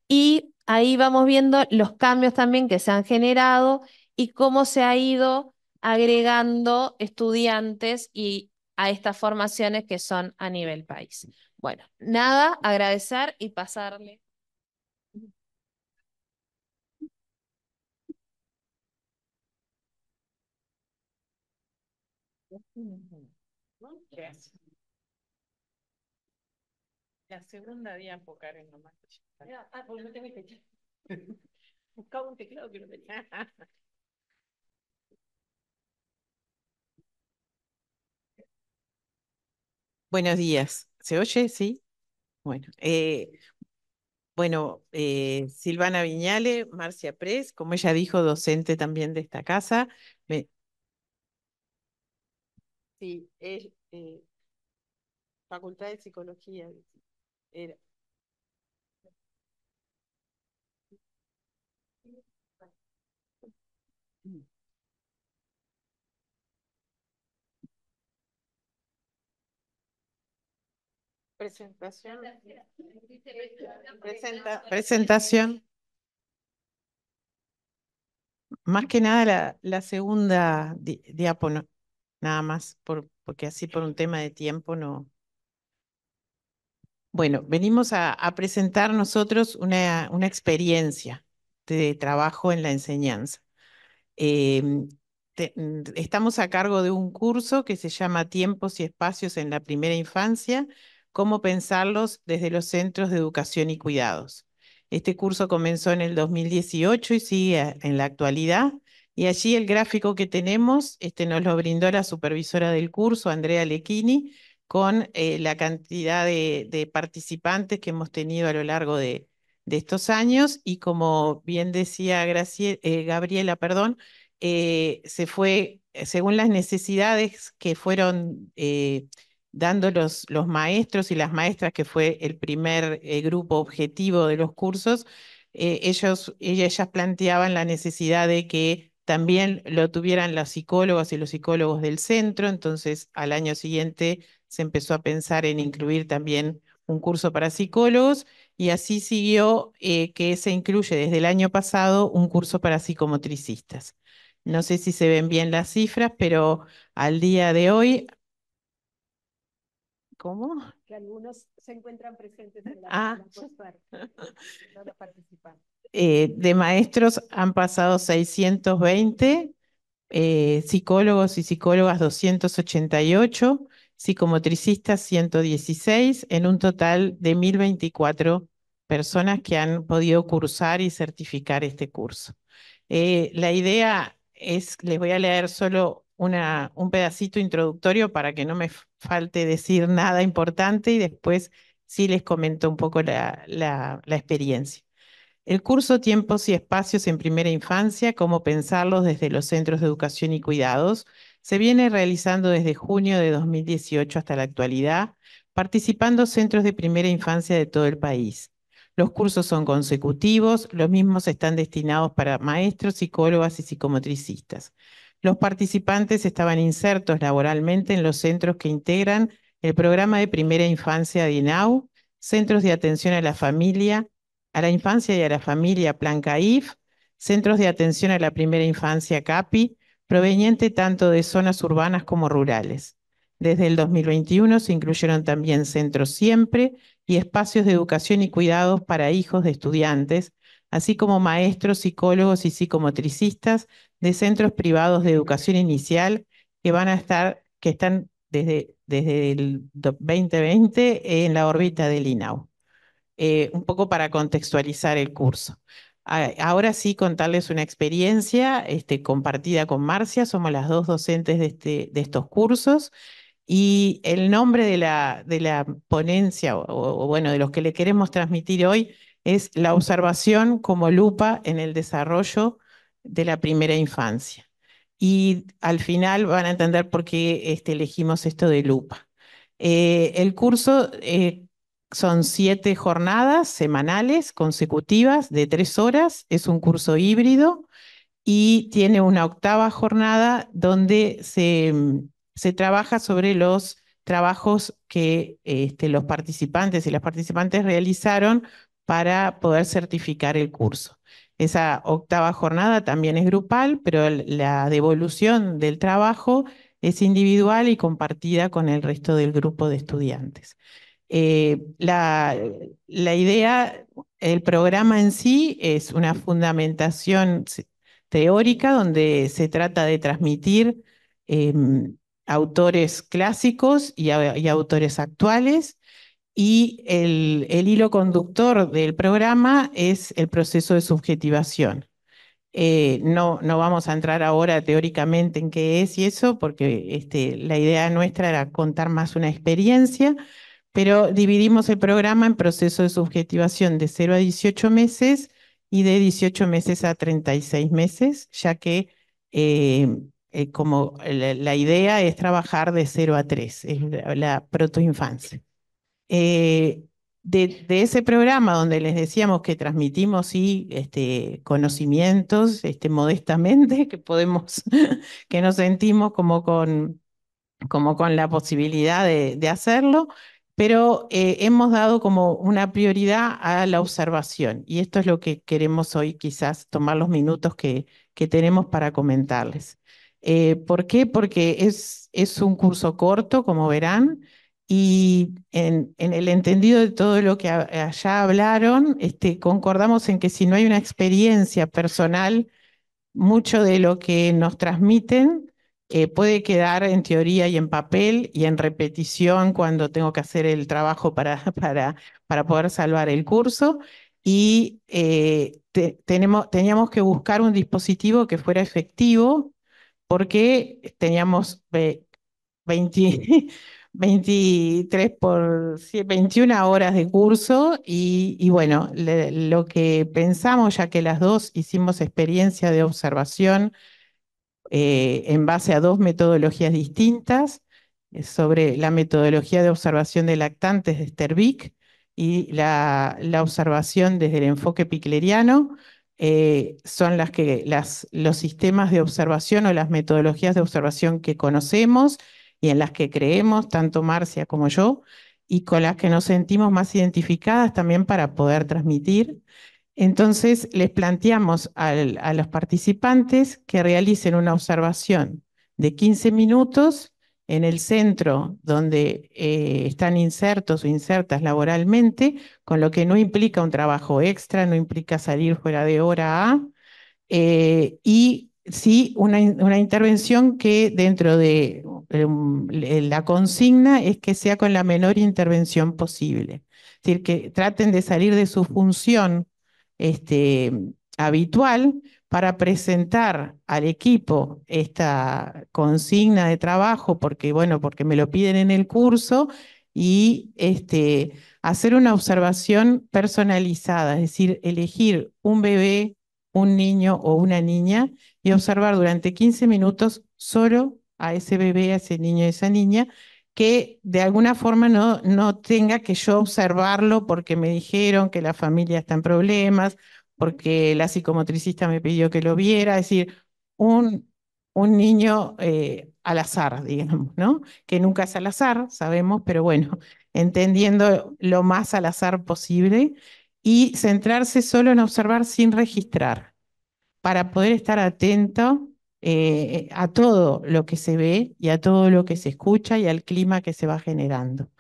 Y ahí vamos viendo los cambios también que se han generado y cómo se ha ido agregando estudiantes y a estas formaciones que son a nivel país. Bueno, nada, agradecer y pasarle. La segunda en lo nomás. Ah, porque no tengo fecha. Buscaba un teclado que no tenía. Buenos días. ¿Se oye? Sí. Bueno, eh, bueno eh, Silvana Viñale, Marcia Pres, como ella dijo, docente también de esta casa. Sí, es eh, Facultad de Psicología. Presentación. presentación. Más que nada la, segunda di, nada más, por, porque así por un tema de tiempo no, bueno, venimos a, presentar nosotros una, experiencia de trabajo en la enseñanza. Em, mm, estamos a cargo de un curso que se llama Tiempos y Espacios en la Primera Infancia, cómo pensarlos desde los centros de educación y cuidados. Este curso comenzó en el 2018 y sigue en la actualidad. Y allí el gráfico que tenemos este, nos lo brindó la supervisora del curso, Andrea Lechini, con eh, la cantidad de, participantes que hemos tenido a lo largo de, estos años y como bien decía eh, Gabriela, perdón, eh, se fue según las necesidades que fueron dando los, los, maestros y las maestras, que fue el primer grupo objetivo de los cursos, ellos, ellas planteaban la necesidad de que también lo tuvieran las psicólogas y los psicólogos del centro, entonces al año siguiente se empezó a pensar en incluir también un curso para psicólogos y así siguió eh, que se incluye desde el año pasado un curso para psicomotricistas. No sé si se ven bien las cifras, pero al día de hoy... ¿Cómo? Que algunos se encuentran presentes en la, ah. Eh, de maestros han pasado 620, eh, psicólogos y psicólogas 288, psicomotricistas 116 en un total de 1024 personas que han podido cursar y certificar este curso. Eh, la idea es, les voy a leer solo un pedacito introductorio para que no me falte decir nada importante y después sí les comento un poco la, la experiencia. El curso Tiempos y Espacios en Primera Infancia, cómo pensarlos desde los centros de educación y cuidados, se viene realizando desde junio de 2018 hasta la actualidad, participando centros de primera infancia de todo el país. Los cursos son consecutivos, los mismos están destinados para maestros, psicólogas y psicomotricistas. Los participantes estaban insertos laboralmente en los centros que integran el programa de primera infancia de centros de atención a la familia, a la infancia y a la familia Plan CAIF, centros de atención a la primera infancia CAPI, proveniente tanto de zonas urbanas como rurales. Desde el 2021 se incluyeron también Centros Siempre y espacios de educación y cuidados para hijos de estudiantes, así como maestros, psicólogos y psicomotricistas de centros privados de educación inicial que van a estar, que están desde, desde el 2020 en la órbita del INAU. Eh, un poco para contextualizar el curso. Ah, ahora sí contarles una experiencia este, compartida con Marcia, somos las dos docentes de, este, de estos cursos y el nombre de la, de la ponencia o, bueno, de los que le queremos transmitir hoy es la observación como lupa en el desarrollo de la primera infancia. Y al final van a entender por qué este, elegimos esto de lupa. Eh, el curso eh, son siete jornadas semanales consecutivas de tres horas, es un curso híbrido y tiene una octava jornada donde se, trabaja sobre los trabajos que este, los participantes y las participantes realizaron para poder certificar el curso. Esa octava jornada también es grupal, pero la devolución del trabajo es individual y compartida con el resto del grupo de estudiantes. Eh, la, idea, el programa en sí es una fundamentación teórica donde se trata de transmitir em, autores clásicos y, autores actuales. Y el, hilo conductor del programa es el proceso de subjetivación. Eh, no, vamos a entrar ahora teóricamente en qué es y eso, porque este, la idea nuestra era contar más una experiencia, pero dividimos el programa en proceso de subjetivación de 0 a 18 meses y de 18 meses a 36 meses, ya que eh, eh, como la, idea es trabajar de 0 a 3, es la, protoinfancia. Eh, de, ese programa donde les decíamos que transmitimos este, conocimientos este, modestamente, que podemos, que nos sentimos como con, como con la posibilidad de hacerlo, pero eh, hemos dado como una prioridad a la observación y esto es lo que queremos hoy quizás tomar los minutos que, tenemos para comentarles. Eh, ¿Por qué? Porque es, un curso corto, como verán, y en, el entendido de todo lo que allá hablaron, este, concordamos en que si no hay una experiencia personal, mucho de lo que nos transmiten eh, puede quedar en teoría y en papel y en repetición cuando tengo que hacer el trabajo para, poder salvar el curso. Y eh, teníamos que buscar un dispositivo que fuera efectivo porque teníamos 23 eh, por 21 horas de curso y, bueno, lo que pensamos, ya que las dos hicimos experiencia de observación eh, en base a dos metodologías distintas, eh, sobre la metodología de observación de lactantes de Sterbic y la, observación desde el enfoque picleriano, eh, son las que, los sistemas de observación o las metodologías de observación que conocemos y en las que creemos, tanto Marcia como yo, y con las que nos sentimos más identificadas también para poder transmitir entonces, les planteamos a los participantes que realicen una observación de 15 minutos en el centro donde eh, están insertos o insertas laboralmente, con lo que no implica un trabajo extra, no implica salir fuera de hora A, eh, y sí una, intervención que dentro de eh, la consigna es que sea con la menor intervención posible. Es decir, que traten de salir de su función este, habitual para presentar al equipo esta consigna de trabajo, porque, bueno, porque me lo piden en el curso, y este, hacer una observación personalizada, es decir, elegir un bebé, un niño o una niña y observar durante 15 minutos solo a ese bebé, a ese niño, a esa niña, que de alguna forma no, no tenga que yo observarlo porque me dijeron que la familia está en problemas, porque la psicomotricista me pidió que lo viera, es decir, un, niño eh, al azar, digamos, ¿no? Que nunca es al azar, sabemos, pero bueno, entendiendo lo más al azar posible y centrarse solo en observar sin registrar, para poder estar atento eh, a todo lo que se ve y a todo lo que se escucha y al clima que se va generando.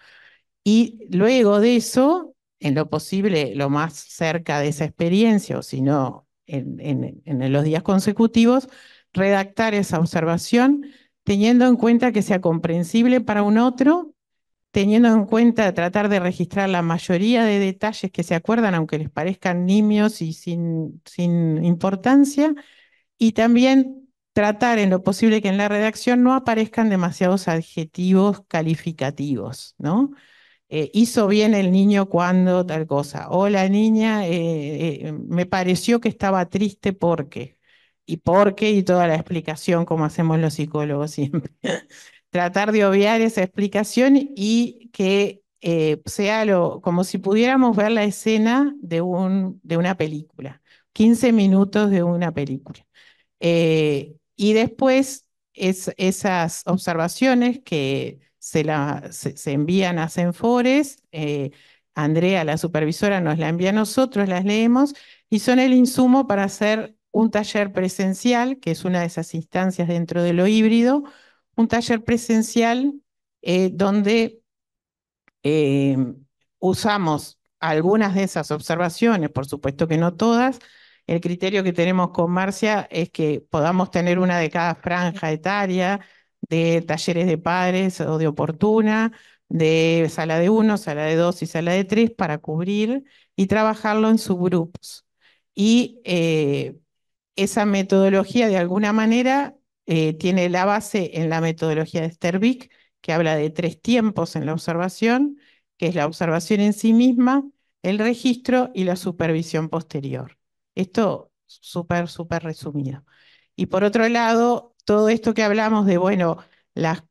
Y luego de eso, en lo posible, lo más cerca de esa experiencia, o si no, en, los días consecutivos, redactar esa observación teniendo en cuenta que sea comprensible para un otro, teniendo en cuenta tratar de registrar la mayoría de detalles que se acuerdan, aunque les parezcan nimios y sin, sin importancia, y también tratar en lo posible que en la redacción no aparezcan demasiados adjetivos calificativos, ¿no? Eh, hizo bien el niño cuando tal cosa, o la niña eh, eh, me pareció que estaba triste porque, y porque, y toda la explicación como hacemos los psicólogos siempre. tratar de obviar esa explicación y que sea lo, como si pudiéramos ver la escena de, un, de una película, 15 minutos de una película. Eh, y después es, esas observaciones que se, se, envían a CENFORES, eh, Andrea, la supervisora, nos la envía a nosotros, las leemos y son el insumo para hacer un taller presencial, que es una de esas instancias dentro de lo híbrido, un taller presencial eh, donde eh, usamos algunas de esas observaciones, por supuesto que no todas, el criterio que tenemos con Marcia es que podamos tener una de cada franja etaria de talleres de padres o de oportuna, de sala de uno, sala de dos y sala de tres para cubrir y trabajarlo en subgrupos. Y eh, esa metodología de alguna manera eh, tiene la base en la metodología de Sterbik que habla de tres tiempos en la observación, que es la observación en sí misma, el registro y la supervisión posterior. Esto súper, súper resumido. Y por otro lado, todo esto que hablamos de, bueno, las,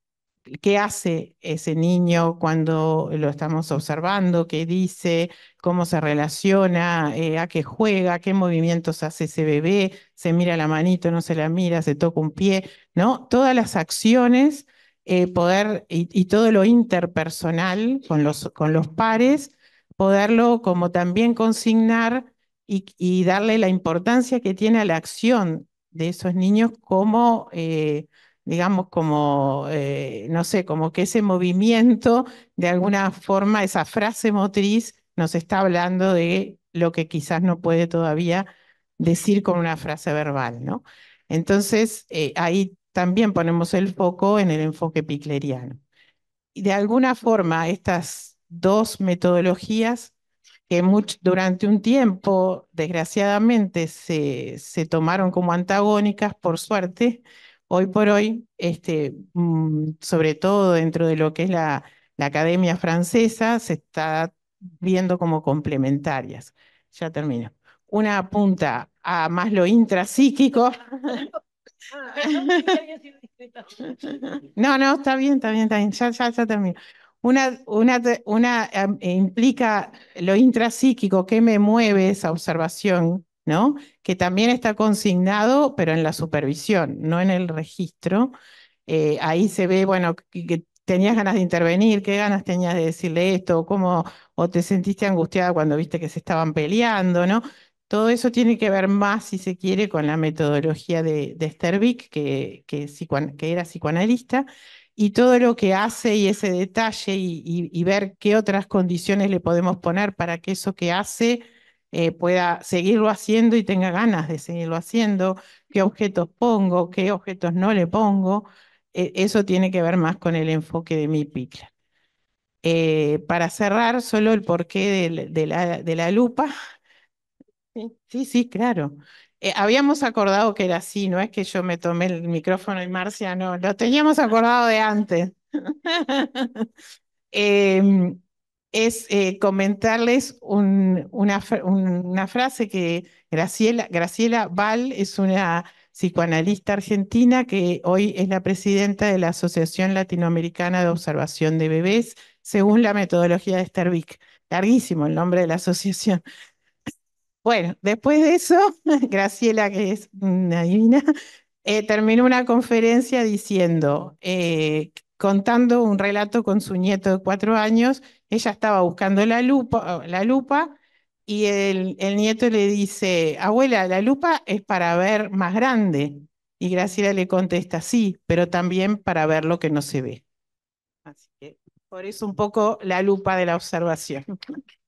qué hace ese niño cuando lo estamos observando, qué dice, cómo se relaciona, eh, a qué juega, qué movimientos hace ese bebé, se mira la manito, no se la mira, se toca un pie, ¿no? Todas las acciones, eh, poder, y, y, todo lo interpersonal con los, con los pares, poderlo como también consignar y, darle la importancia que tiene a la acción de esos niños como, eh, digamos, como, eh, no sé, como que ese movimiento, de alguna forma, esa frase motriz nos está hablando de lo que quizás no puede todavía decir con una frase verbal, ¿no? Entonces, eh, ahí también ponemos el foco en el enfoque picleriano. Y de alguna forma, estas dos metodologías que durante un tiempo, desgraciadamente, se, se, tomaron como antagónicas, por suerte, hoy por hoy, este, sobre todo dentro de lo que es la, academia francesa, se está viendo como complementarias. Ya termino. Una apunta a más lo intrapsíquico. No, no, está bien, está bien, está bien. Ya, ya, ya termino. Una, una, una em, eh, implica lo intrapsíquico, qué me mueve esa observación, ¿no? Que también está consignado, pero en la supervisión, no en el registro. Eh, ahí se ve, bueno, que, tenías ganas de intervenir, qué ganas tenías de decirle esto, cómo, o te sentiste angustiada cuando viste que se estaban peleando, ¿no? Todo eso tiene que ver más, si se quiere, con la metodología de, de que, que, era psicoanalista, y todo lo que hace y ese detalle y, ver qué otras condiciones le podemos poner para que eso que hace eh, pueda seguirlo haciendo y tenga ganas de seguirlo haciendo, qué objetos pongo, qué objetos no le pongo, eh, eso tiene que ver más con el enfoque de mi picla. Eh, para cerrar, solo el porqué la, de la lupa. Sí, sí, claro. Eh, habíamos acordado que era así, no es que yo me tomé el micrófono y Marcia no, lo teníamos ah. acordado de antes. Em, es eh, comentarles una, una, frase que Graciela, Graciela Val es una psicoanalista argentina que hoy es la presidenta de la Asociación Latinoamericana de Observación de Bebés, según la metodología de Sterbik, Larguísimo el nombre de la asociación. Bueno, después de eso, Graciela, que es una divina, eh, terminó una conferencia diciendo, eh, contando un relato con su nieto de cuatro años, ella estaba buscando la lupa, la lupa y el, el nieto le dice, abuela, la lupa es para ver más grande. Y Graciela le contesta, sí, pero también para ver lo que no se ve. Así que por eso un poco la lupa de la observación.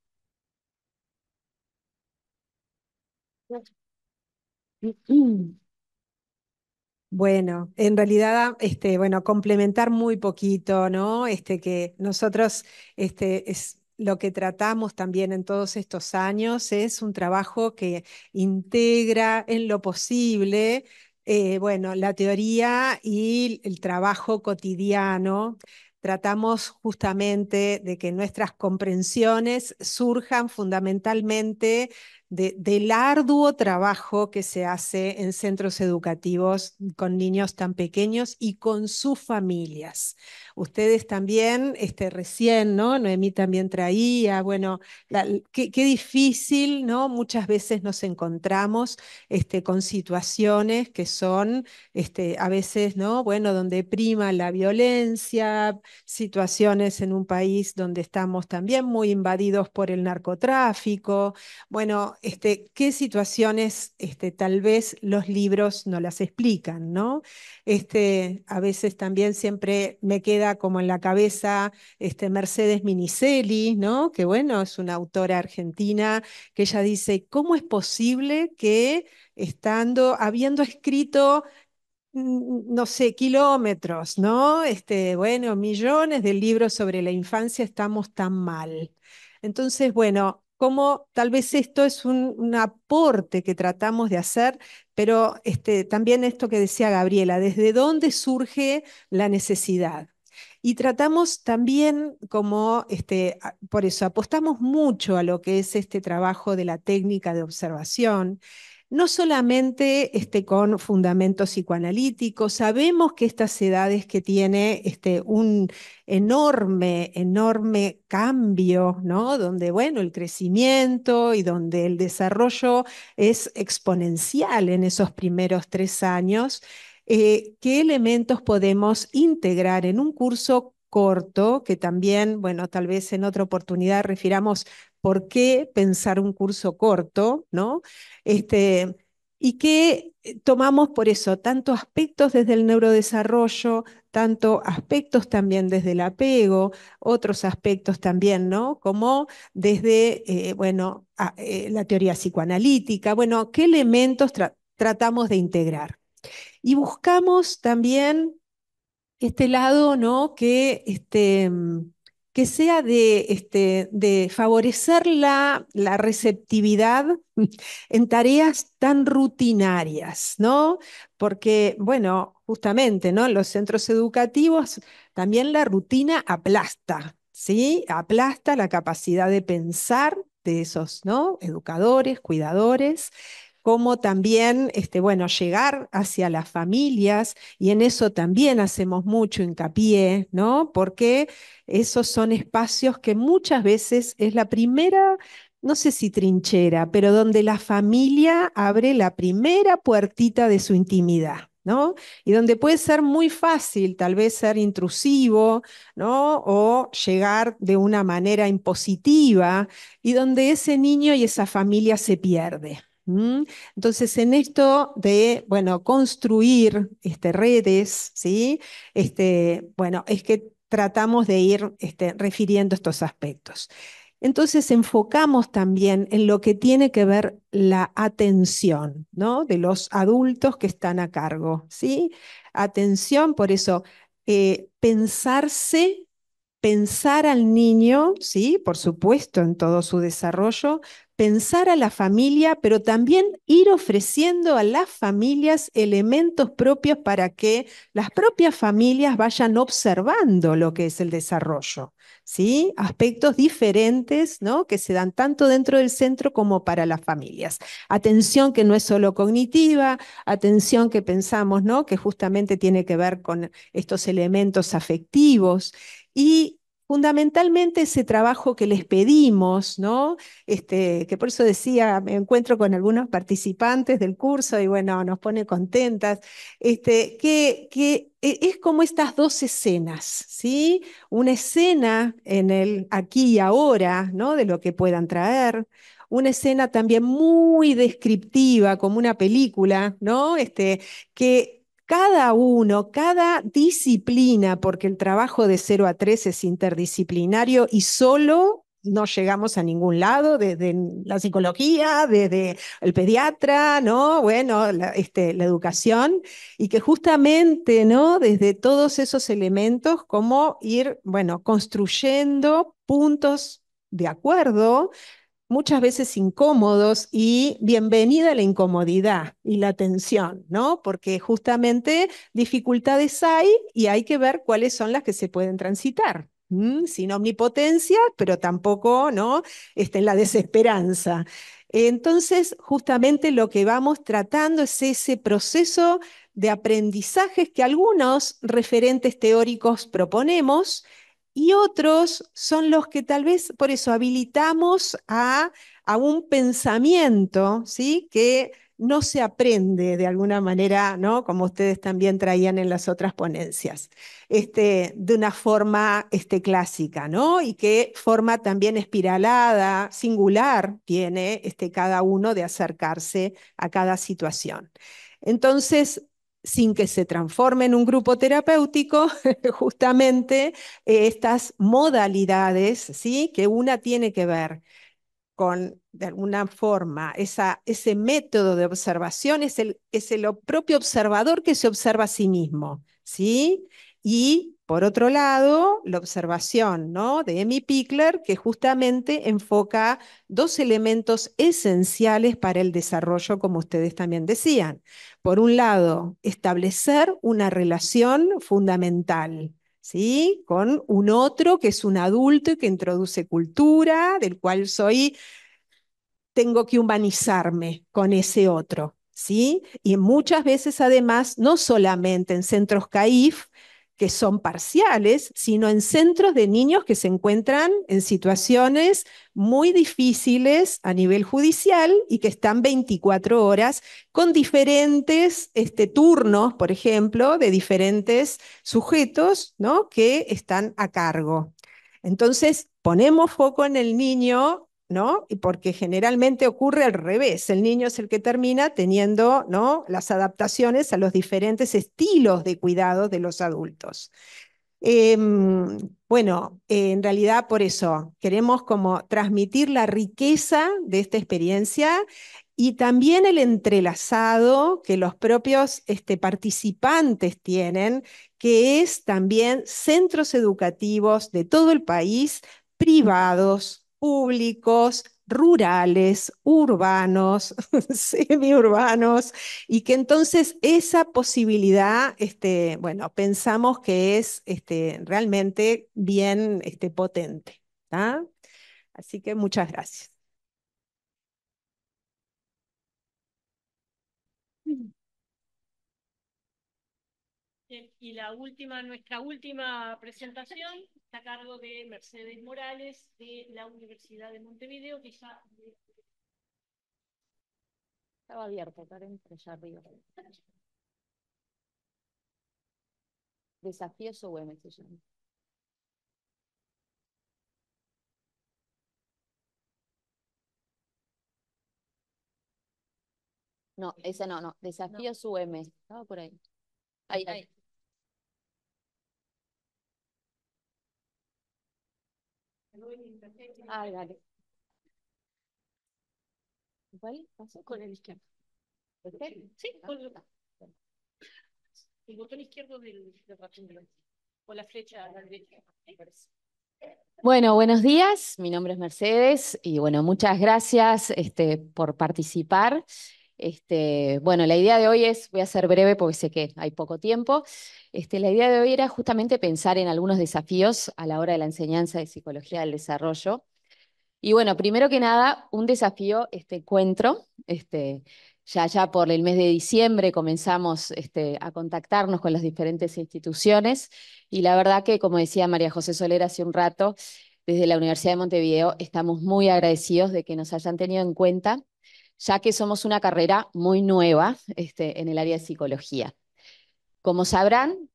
Bueno, en realidad, este, bueno, complementar muy poquito, ¿no? Este, que nosotros, este, es lo que tratamos también en todos estos años es un trabajo que integra en lo posible eh, bueno, la teoría y el trabajo cotidiano. Tratamos justamente de que nuestras comprensiones surjan fundamentalmente del arduo trabajo que se hace en centros educativos con niños tan pequeños y con sus familias. Ustedes también, este, recién, ¿no? Noemí también traía, bueno, qué, qué, difícil, ¿no? Muchas veces nos encontramos este, con situaciones que son, este, a veces, ¿no? Bueno, donde prima la violencia, situaciones en un país donde estamos también muy invadidos por el narcotráfico. Bueno, este, qué situaciones este, tal vez los libros no las explican, ¿no? Este, a veces también siempre me queda como en la cabeza este, Mercedes Minicelli, ¿no? Que bueno, es una autora argentina que ella dice, ¿cómo es posible que estando, habiendo escrito mm, no sé, kilómetros, ¿no? Este, bueno, millones de libros sobre la infancia estamos tan mal. Entonces, bueno, como tal vez esto es un, aporte que tratamos de hacer, pero este, también esto que decía Gabriela, desde dónde surge la necesidad. Y tratamos también como, este, por eso apostamos mucho a lo que es este trabajo de la técnica de observación, no solamente este, con fundamentos psicoanalíticos, sabemos que estas edades que tiene este, un enorme, enorme cambio, ¿no? Donde, bueno, el crecimiento y donde el desarrollo es exponencial en esos primeros tres años. Eh, ¿Qué elementos podemos integrar en un curso corto, que también, bueno, tal vez en otra oportunidad refiramos por qué pensar un curso corto, ¿no? Este, y que eh, tomamos por eso tanto aspectos desde el neurodesarrollo, tanto aspectos también desde el apego, otros aspectos también, ¿no? Como desde, eh, bueno, eh, la teoría psicoanalítica, bueno, ¿qué elementos tratamos de integrar? Y buscamos también este lado, ¿no? Que, este, que sea de, este, de favorecer la, la, receptividad en tareas tan rutinarias, ¿no? Porque, bueno, justamente, ¿no? En los centros educativos también la rutina aplasta, ¿sí? Aplasta la capacidad de pensar de esos, ¿no? Educadores, cuidadores, como también, este, bueno, llegar hacia las familias y en eso también hacemos mucho hincapié, ¿no? Porque esos son espacios que muchas veces es la primera no sé si trinchera, pero donde la familia abre la primera puertita de su intimidad. ¿No? Y donde puede ser muy fácil, tal vez ser intrusivo, ¿no? O llegar de una manera impositiva, y donde ese niño y esa familia se pierde, entonces, en esto de, bueno, construir este, redes, ¿sí? Este, bueno, es que tratamos de ir este, refiriendo estos aspectos. Entonces enfocamos también en lo que tiene que ver la atención ¿no? de los adultos que están a cargo. ¿sí? Atención, por eso, eh, pensarse pensar al niño, sí, por supuesto, en todo su desarrollo, pensar a la familia, pero también ir ofreciendo a las familias elementos propios para que las propias familias vayan observando lo que es el desarrollo, ¿sí? Aspectos diferentes, ¿no? Que se dan tanto dentro del centro como para las familias. Atención que no es solo cognitiva, atención que pensamos, ¿no? Que justamente tiene que ver con estos elementos afectivos. Y fundamentalmente ese trabajo que les pedimos, ¿no? Este, que por eso decía, me encuentro con algunos participantes del curso y bueno, nos pone contentas, este, que, que e, es como estas dos escenas, ¿sí? Una escena en el aquí y ahora, ¿no? De lo que puedan traer, una escena también muy descriptiva, como una película, ¿no? Este, que cada uno, cada disciplina, porque el trabajo de 0 a 3 es interdisciplinario y solo no llegamos a ningún lado, desde la psicología, desde el pediatra, ¿no? Bueno, la, este, la educación, y que justamente, ¿no? Desde todos esos elementos, cómo ir, bueno, construyendo puntos de acuerdo muchas veces incómodos y bienvenida la incomodidad y la tensión, ¿no? Porque justamente dificultades hay y hay que ver cuáles son las que se pueden transitar sin omnipotencia, pero tampoco ¿no? está en la desesperanza. Entonces, justamente lo que vamos tratando es ese proceso de aprendizajes que algunos referentes teóricos proponemos y otros son los que tal vez, por eso, habilitamos a, un pensamiento, ¿sí? Que no se aprende de alguna manera, ¿no? Como ustedes también traían en las otras ponencias, este, de una forma este, clásica, ¿no? Y qué forma también espiralada, singular, tiene este, cada uno de acercarse a cada situación. Entonces, sin que se transforme en un grupo terapéutico, justamente eh, estas modalidades, ¿sí? Que una tiene que ver con, de alguna forma, ese método de observación, es el, es el propio observador que se observa a sí mismo, ¿sí? Y por otro lado, la observación ¿no? de Emmy Pickler, que justamente enfoca dos elementos esenciales para el desarrollo, como ustedes también decían por un lado, establecer una relación fundamental, ¿sí? Con un otro que es un adulto y que introduce cultura, del cual soy, tengo que humanizarme con ese otro, ¿sí? Y muchas veces además, no solamente en centros CAIF, que son parciales, sino en centros de niños que se encuentran en situaciones muy difíciles a nivel judicial y que están 24 horas con diferentes este, turnos, por ejemplo, de diferentes sujetos ¿no? que están a cargo. Entonces, ponemos foco en el niño y porque generalmente ocurre al revés, el niño es el que termina teniendo, ¿no? Las adaptaciones a los diferentes estilos de cuidado de los adultos. Em, bueno, en realidad por eso queremos como transmitir la riqueza de esta experiencia y también el entrelazado que los propios este, participantes tienen, que es también centros educativos de todo el país privados, públicos, rurales, urbanos, semiurbanos, y que entonces esa posibilidad, este, bueno, pensamos que es este, realmente bien este, potente. Así que muchas gracias. Y la última, nuestra última presentación está a cargo de Mercedes Morales de la Universidad de Montevideo, que ya estaba abierto, Karen, pero ya arriba. Desafíos UM, se llama. No, esa no, no. desafío UM. Estaba por ahí. Ahí, ahí. Ah, dale. ¿Cuál pasó? Con el izquierdo. Sí, con el El botón izquierdo del, del ratón de O la flecha a la derecha. Bueno, buenos días. Mi nombre es Mercedes y bueno, muchas gracias este, por participar. Este, bueno, la idea de hoy es, voy a ser breve porque sé que hay poco tiempo, este, la idea de hoy era justamente pensar en algunos desafíos a la hora de la enseñanza de psicología del desarrollo. Y bueno, primero que nada, un desafío, este encuentro, este, ya, ya por el mes de diciembre comenzamos este, a contactarnos con las diferentes instituciones y la verdad que, como decía María José Soler hace un rato, desde la Universidad de Montevideo estamos muy agradecidos de que nos hayan tenido en cuenta ya que somos una carrera muy nueva este, en el área de psicología. Como sabrán,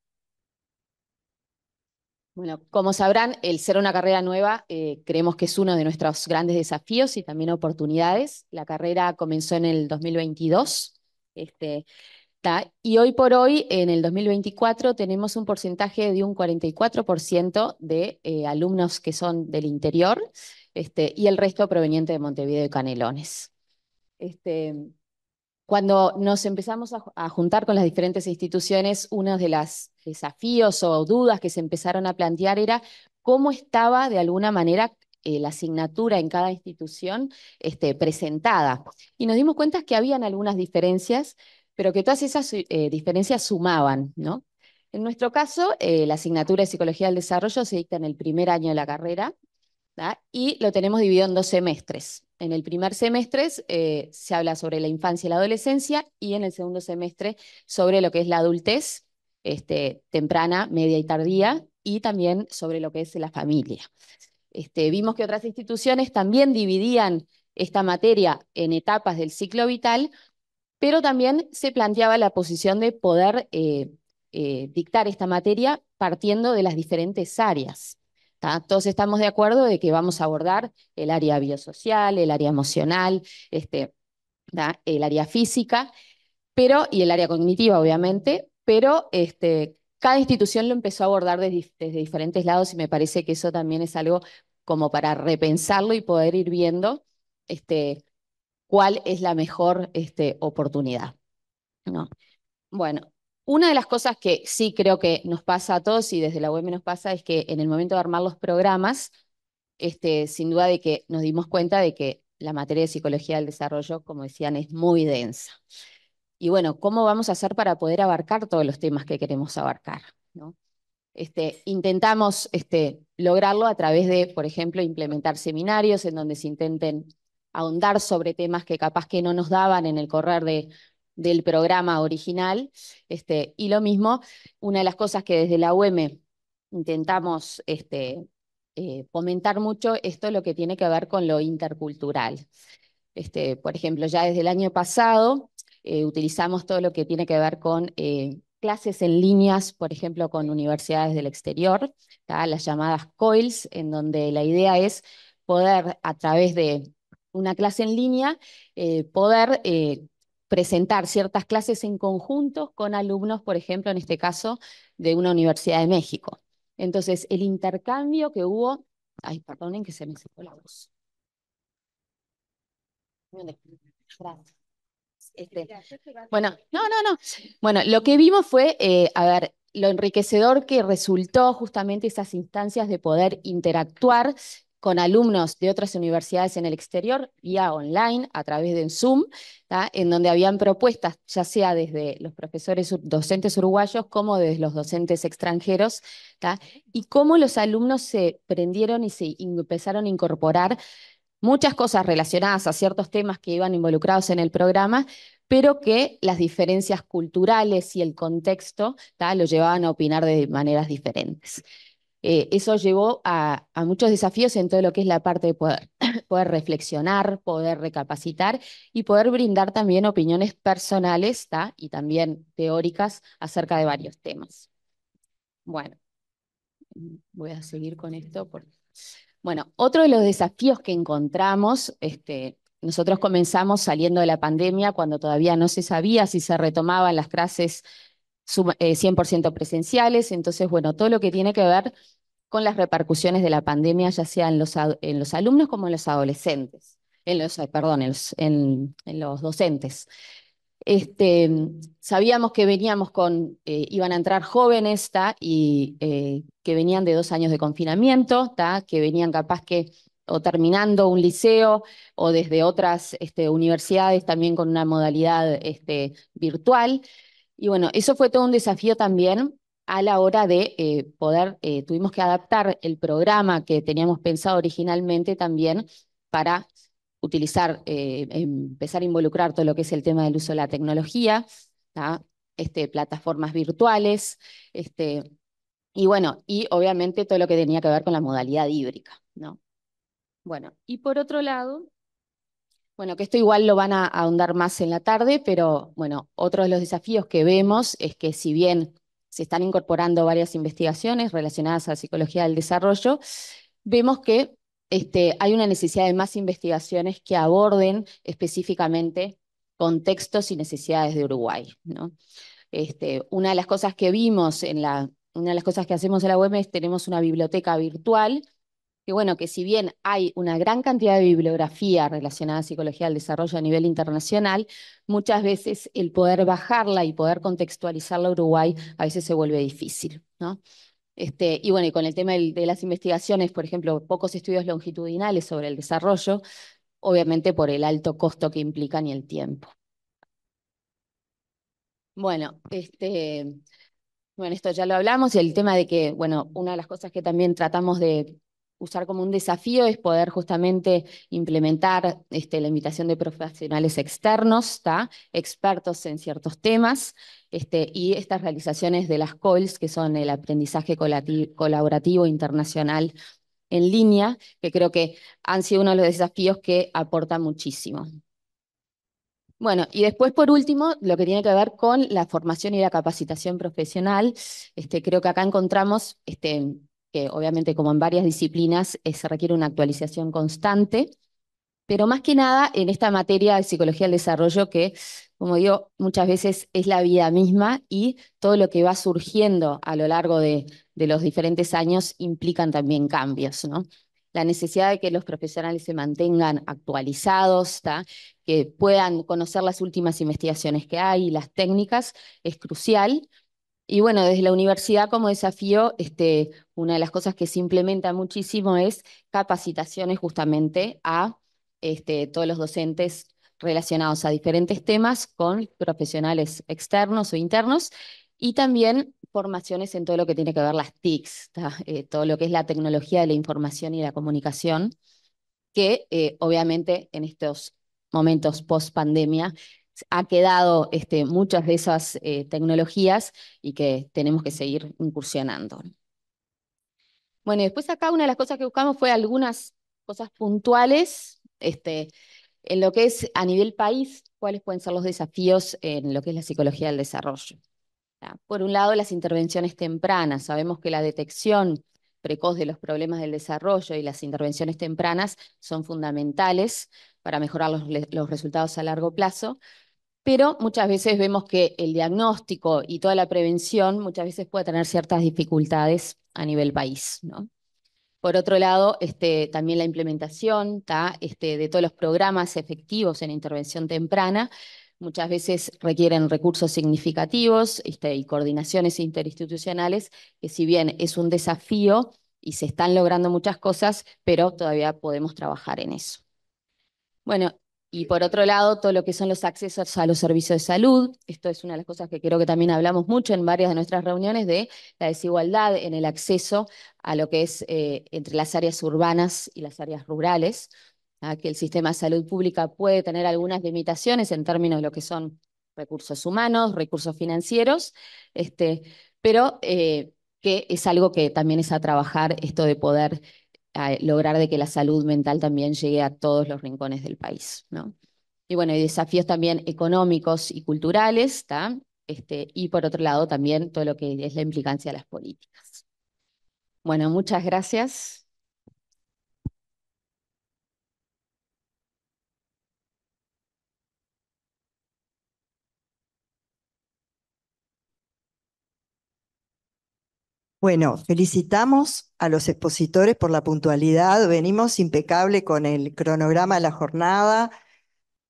bueno, como sabrán, el ser una carrera nueva eh, creemos que es uno de nuestros grandes desafíos y también oportunidades. La carrera comenzó en el 2022 este, y hoy por hoy, en el 2024, tenemos un porcentaje de un 44% de eh, alumnos que son del interior este, y el resto proveniente de Montevideo y Canelones. Este, cuando nos empezamos a, juntar con las diferentes instituciones, uno de los desafíos o dudas que se empezaron a plantear era cómo estaba de alguna manera eh, la asignatura en cada institución este, presentada. Y nos dimos cuenta que habían algunas diferencias, pero que todas esas eh, diferencias sumaban, En nuestro caso, eh, la asignatura de Psicología del Desarrollo se dicta en el primer año de la carrera, y lo tenemos dividido en dos semestres. En el primer semestre eh, se habla sobre la infancia y la adolescencia y en el segundo semestre sobre lo que es la adultez este, temprana, media y tardía y también sobre lo que es la familia. Este, vimos que otras instituciones también dividían esta materia en etapas del ciclo vital, pero también se planteaba la posición de poder eh, eh, dictar esta materia partiendo de las diferentes áreas. Todos estamos de acuerdo de que vamos a abordar el área biosocial, el área emocional, este, el área física, pero, y el área cognitiva, obviamente, pero este, cada institución lo empezó a abordar desde, diferentes lados y me parece que eso también es algo como para repensarlo y poder ir viendo este, cuál es la mejor este, oportunidad. ¿no? Bueno, una de las cosas que sí creo que nos pasa a todos y desde la web nos pasa es que en el momento de armar los programas, este, sin duda de que nos dimos cuenta de que la materia de psicología del desarrollo, como decían, es muy densa. Y bueno, ¿cómo vamos a hacer para poder abarcar todos los temas que queremos abarcar? ¿no? Este, intentamos este, lograrlo a través de, por ejemplo, implementar seminarios en donde se intenten ahondar sobre temas que capaz que no nos daban en el correr de del programa original. Este, y lo mismo, una de las cosas que desde la UEM intentamos este, eh, fomentar mucho, esto es lo que tiene que ver con lo intercultural. Este, por ejemplo, ya desde el año pasado eh, utilizamos todo lo que tiene que ver con eh, clases en líneas, por ejemplo, con universidades del exterior, las llamadas COILs, en donde la idea es poder, a través de una clase en línea, poder presentar ciertas clases en conjunto con alumnos, por ejemplo, en este caso, de una Universidad de México. Entonces, el intercambio que hubo... Ay, perdonen que se me secó la voz. Este, bueno, no, no, no. Bueno, lo que vimos fue, eh, a ver, lo enriquecedor que resultó justamente esas instancias de poder interactuar con alumnos de otras universidades en el exterior, vía online, a través de Zoom, en donde habían propuestas, ya sea desde los profesores docentes uruguayos como desde los docentes extranjeros, y cómo los alumnos se prendieron y se empezaron a incorporar muchas cosas relacionadas a ciertos temas que iban involucrados en el programa, pero que las diferencias culturales y el contexto lo llevaban a opinar de maneras diferentes. Eh, eso llevó a, muchos desafíos en todo lo que es la parte de poder, poder reflexionar, poder recapacitar y poder brindar también opiniones personales y también teóricas acerca de varios temas. Bueno, voy a seguir con esto. Porque... Bueno, otro de los desafíos que encontramos, este, nosotros comenzamos saliendo de la pandemia cuando todavía no se sabía si se retomaban las clases 100% eh, presenciales. Entonces, bueno, todo lo que tiene que ver con las repercusiones de la pandemia, ya sea en los, alumnos como en los adolescentes, en los, eh, perdón, en los, docentes. Este, sabíamos que veníamos con, eh, iban a entrar jóvenes, está y que venían de dos años de confinamiento, que venían capaz que o terminando un liceo o desde otras este, universidades también con una modalidad este, virtual. Y bueno, eso fue todo un desafío también a la hora de eh, poder, eh, tuvimos que adaptar el programa que teníamos pensado originalmente también para utilizar, eh, empezar a involucrar todo lo que es el tema del uso de la tecnología, este, plataformas virtuales, este, y bueno, y obviamente todo lo que tenía que ver con la modalidad híbrica. ¿no? Bueno, y por otro lado, bueno, que esto igual lo van a ahondar más en la tarde, pero bueno, otro de los desafíos que vemos es que si bien se están incorporando varias investigaciones relacionadas a la psicología del desarrollo, vemos que este, hay una necesidad de más investigaciones que aborden específicamente contextos y necesidades de Uruguay. Este, una de las cosas que vimos en la, una de las cosas que hacemos en la UEM es tenemos una biblioteca virtual que bueno, que si bien hay una gran cantidad de bibliografía relacionada a psicología del desarrollo a nivel internacional, muchas veces el poder bajarla y poder contextualizarla a Uruguay a veces se vuelve difícil, ¿no? Este, y bueno, y con el tema de, las investigaciones, por ejemplo, pocos estudios longitudinales sobre el desarrollo, obviamente por el alto costo que implican y el tiempo. Bueno, este, bueno, esto ya lo hablamos, y el tema de que, bueno, una de las cosas que también tratamos de usar como un desafío es poder justamente implementar este, la invitación de profesionales externos, expertos en ciertos temas, este, y estas realizaciones de las COLS, que son el aprendizaje colaborativo internacional en línea, que creo que han sido uno de los desafíos que aporta muchísimo. Bueno, y después, por último, lo que tiene que ver con la formación y la capacitación profesional. Este, creo que acá encontramos obviamente como en varias disciplinas eh, se requiere una actualización constante, pero más que nada en esta materia de psicología del desarrollo que, como digo, muchas veces es la vida misma y todo lo que va surgiendo a lo largo de, los diferentes años implican también cambios, La necesidad de que los profesionales se mantengan actualizados, que puedan conocer las últimas investigaciones que hay las técnicas es crucial, y bueno, desde la universidad como desafío, este, una de las cosas que se implementa muchísimo es capacitaciones justamente a este, todos los docentes relacionados a diferentes temas con profesionales externos o internos y también formaciones en todo lo que tiene que ver las TICs, eh, todo lo que es la tecnología de la información y la comunicación, que eh, obviamente en estos momentos post pandemia ha quedado este, muchas de esas eh, tecnologías y que tenemos que seguir incursionando. Bueno, después acá una de las cosas que buscamos fue algunas cosas puntuales, este, en lo que es a nivel país, cuáles pueden ser los desafíos en lo que es la psicología del desarrollo. Ah, por un lado, las intervenciones tempranas. Sabemos que la detección precoz de los problemas del desarrollo y las intervenciones tempranas son fundamentales para mejorar los resultados a largo plazo, pero muchas veces vemos que el diagnóstico y toda la prevención muchas veces puede tener ciertas dificultades a nivel país. ¿no? Por otro lado, este, también la implementación este, de todos los programas efectivos en intervención temprana muchas veces requieren recursos significativos este, y coordinaciones interinstitucionales, que si bien es un desafío y se están logrando muchas cosas, pero todavía podemos trabajar en eso. Bueno, y por otro lado, todo lo que son los accesos a los servicios de salud, esto es una de las cosas que creo que también hablamos mucho en varias de nuestras reuniones, de la desigualdad en el acceso a lo que es eh, entre las áreas urbanas y las áreas rurales, a ¿ah? que el sistema de salud pública puede tener algunas limitaciones en términos de lo que son recursos humanos, recursos financieros, este, pero eh, que es algo que también es a trabajar esto de poder lograr de que la salud mental también llegue a todos los rincones del país. ¿no? Y bueno, hay desafíos también económicos y culturales, Este, y por otro lado también todo lo que es la implicancia de las políticas. Bueno, muchas gracias. Bueno, felicitamos a los expositores por la puntualidad. Venimos impecable con el cronograma de la jornada.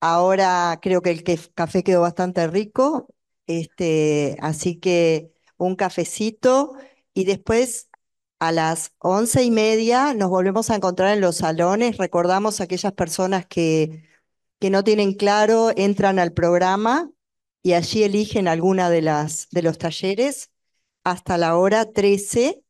Ahora creo que el café quedó bastante rico, este, así que un cafecito y después a las once y media nos volvemos a encontrar en los salones. Recordamos a aquellas personas que, que no tienen claro, entran al programa y allí eligen alguna de las de los talleres hasta la hora 13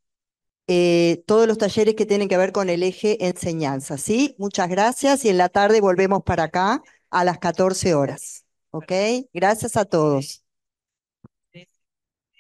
eh, todos los talleres que tienen que ver con el eje enseñanza. ¿sí? Muchas gracias y en la tarde volvemos para acá a las 14 horas. okay Gracias a todos.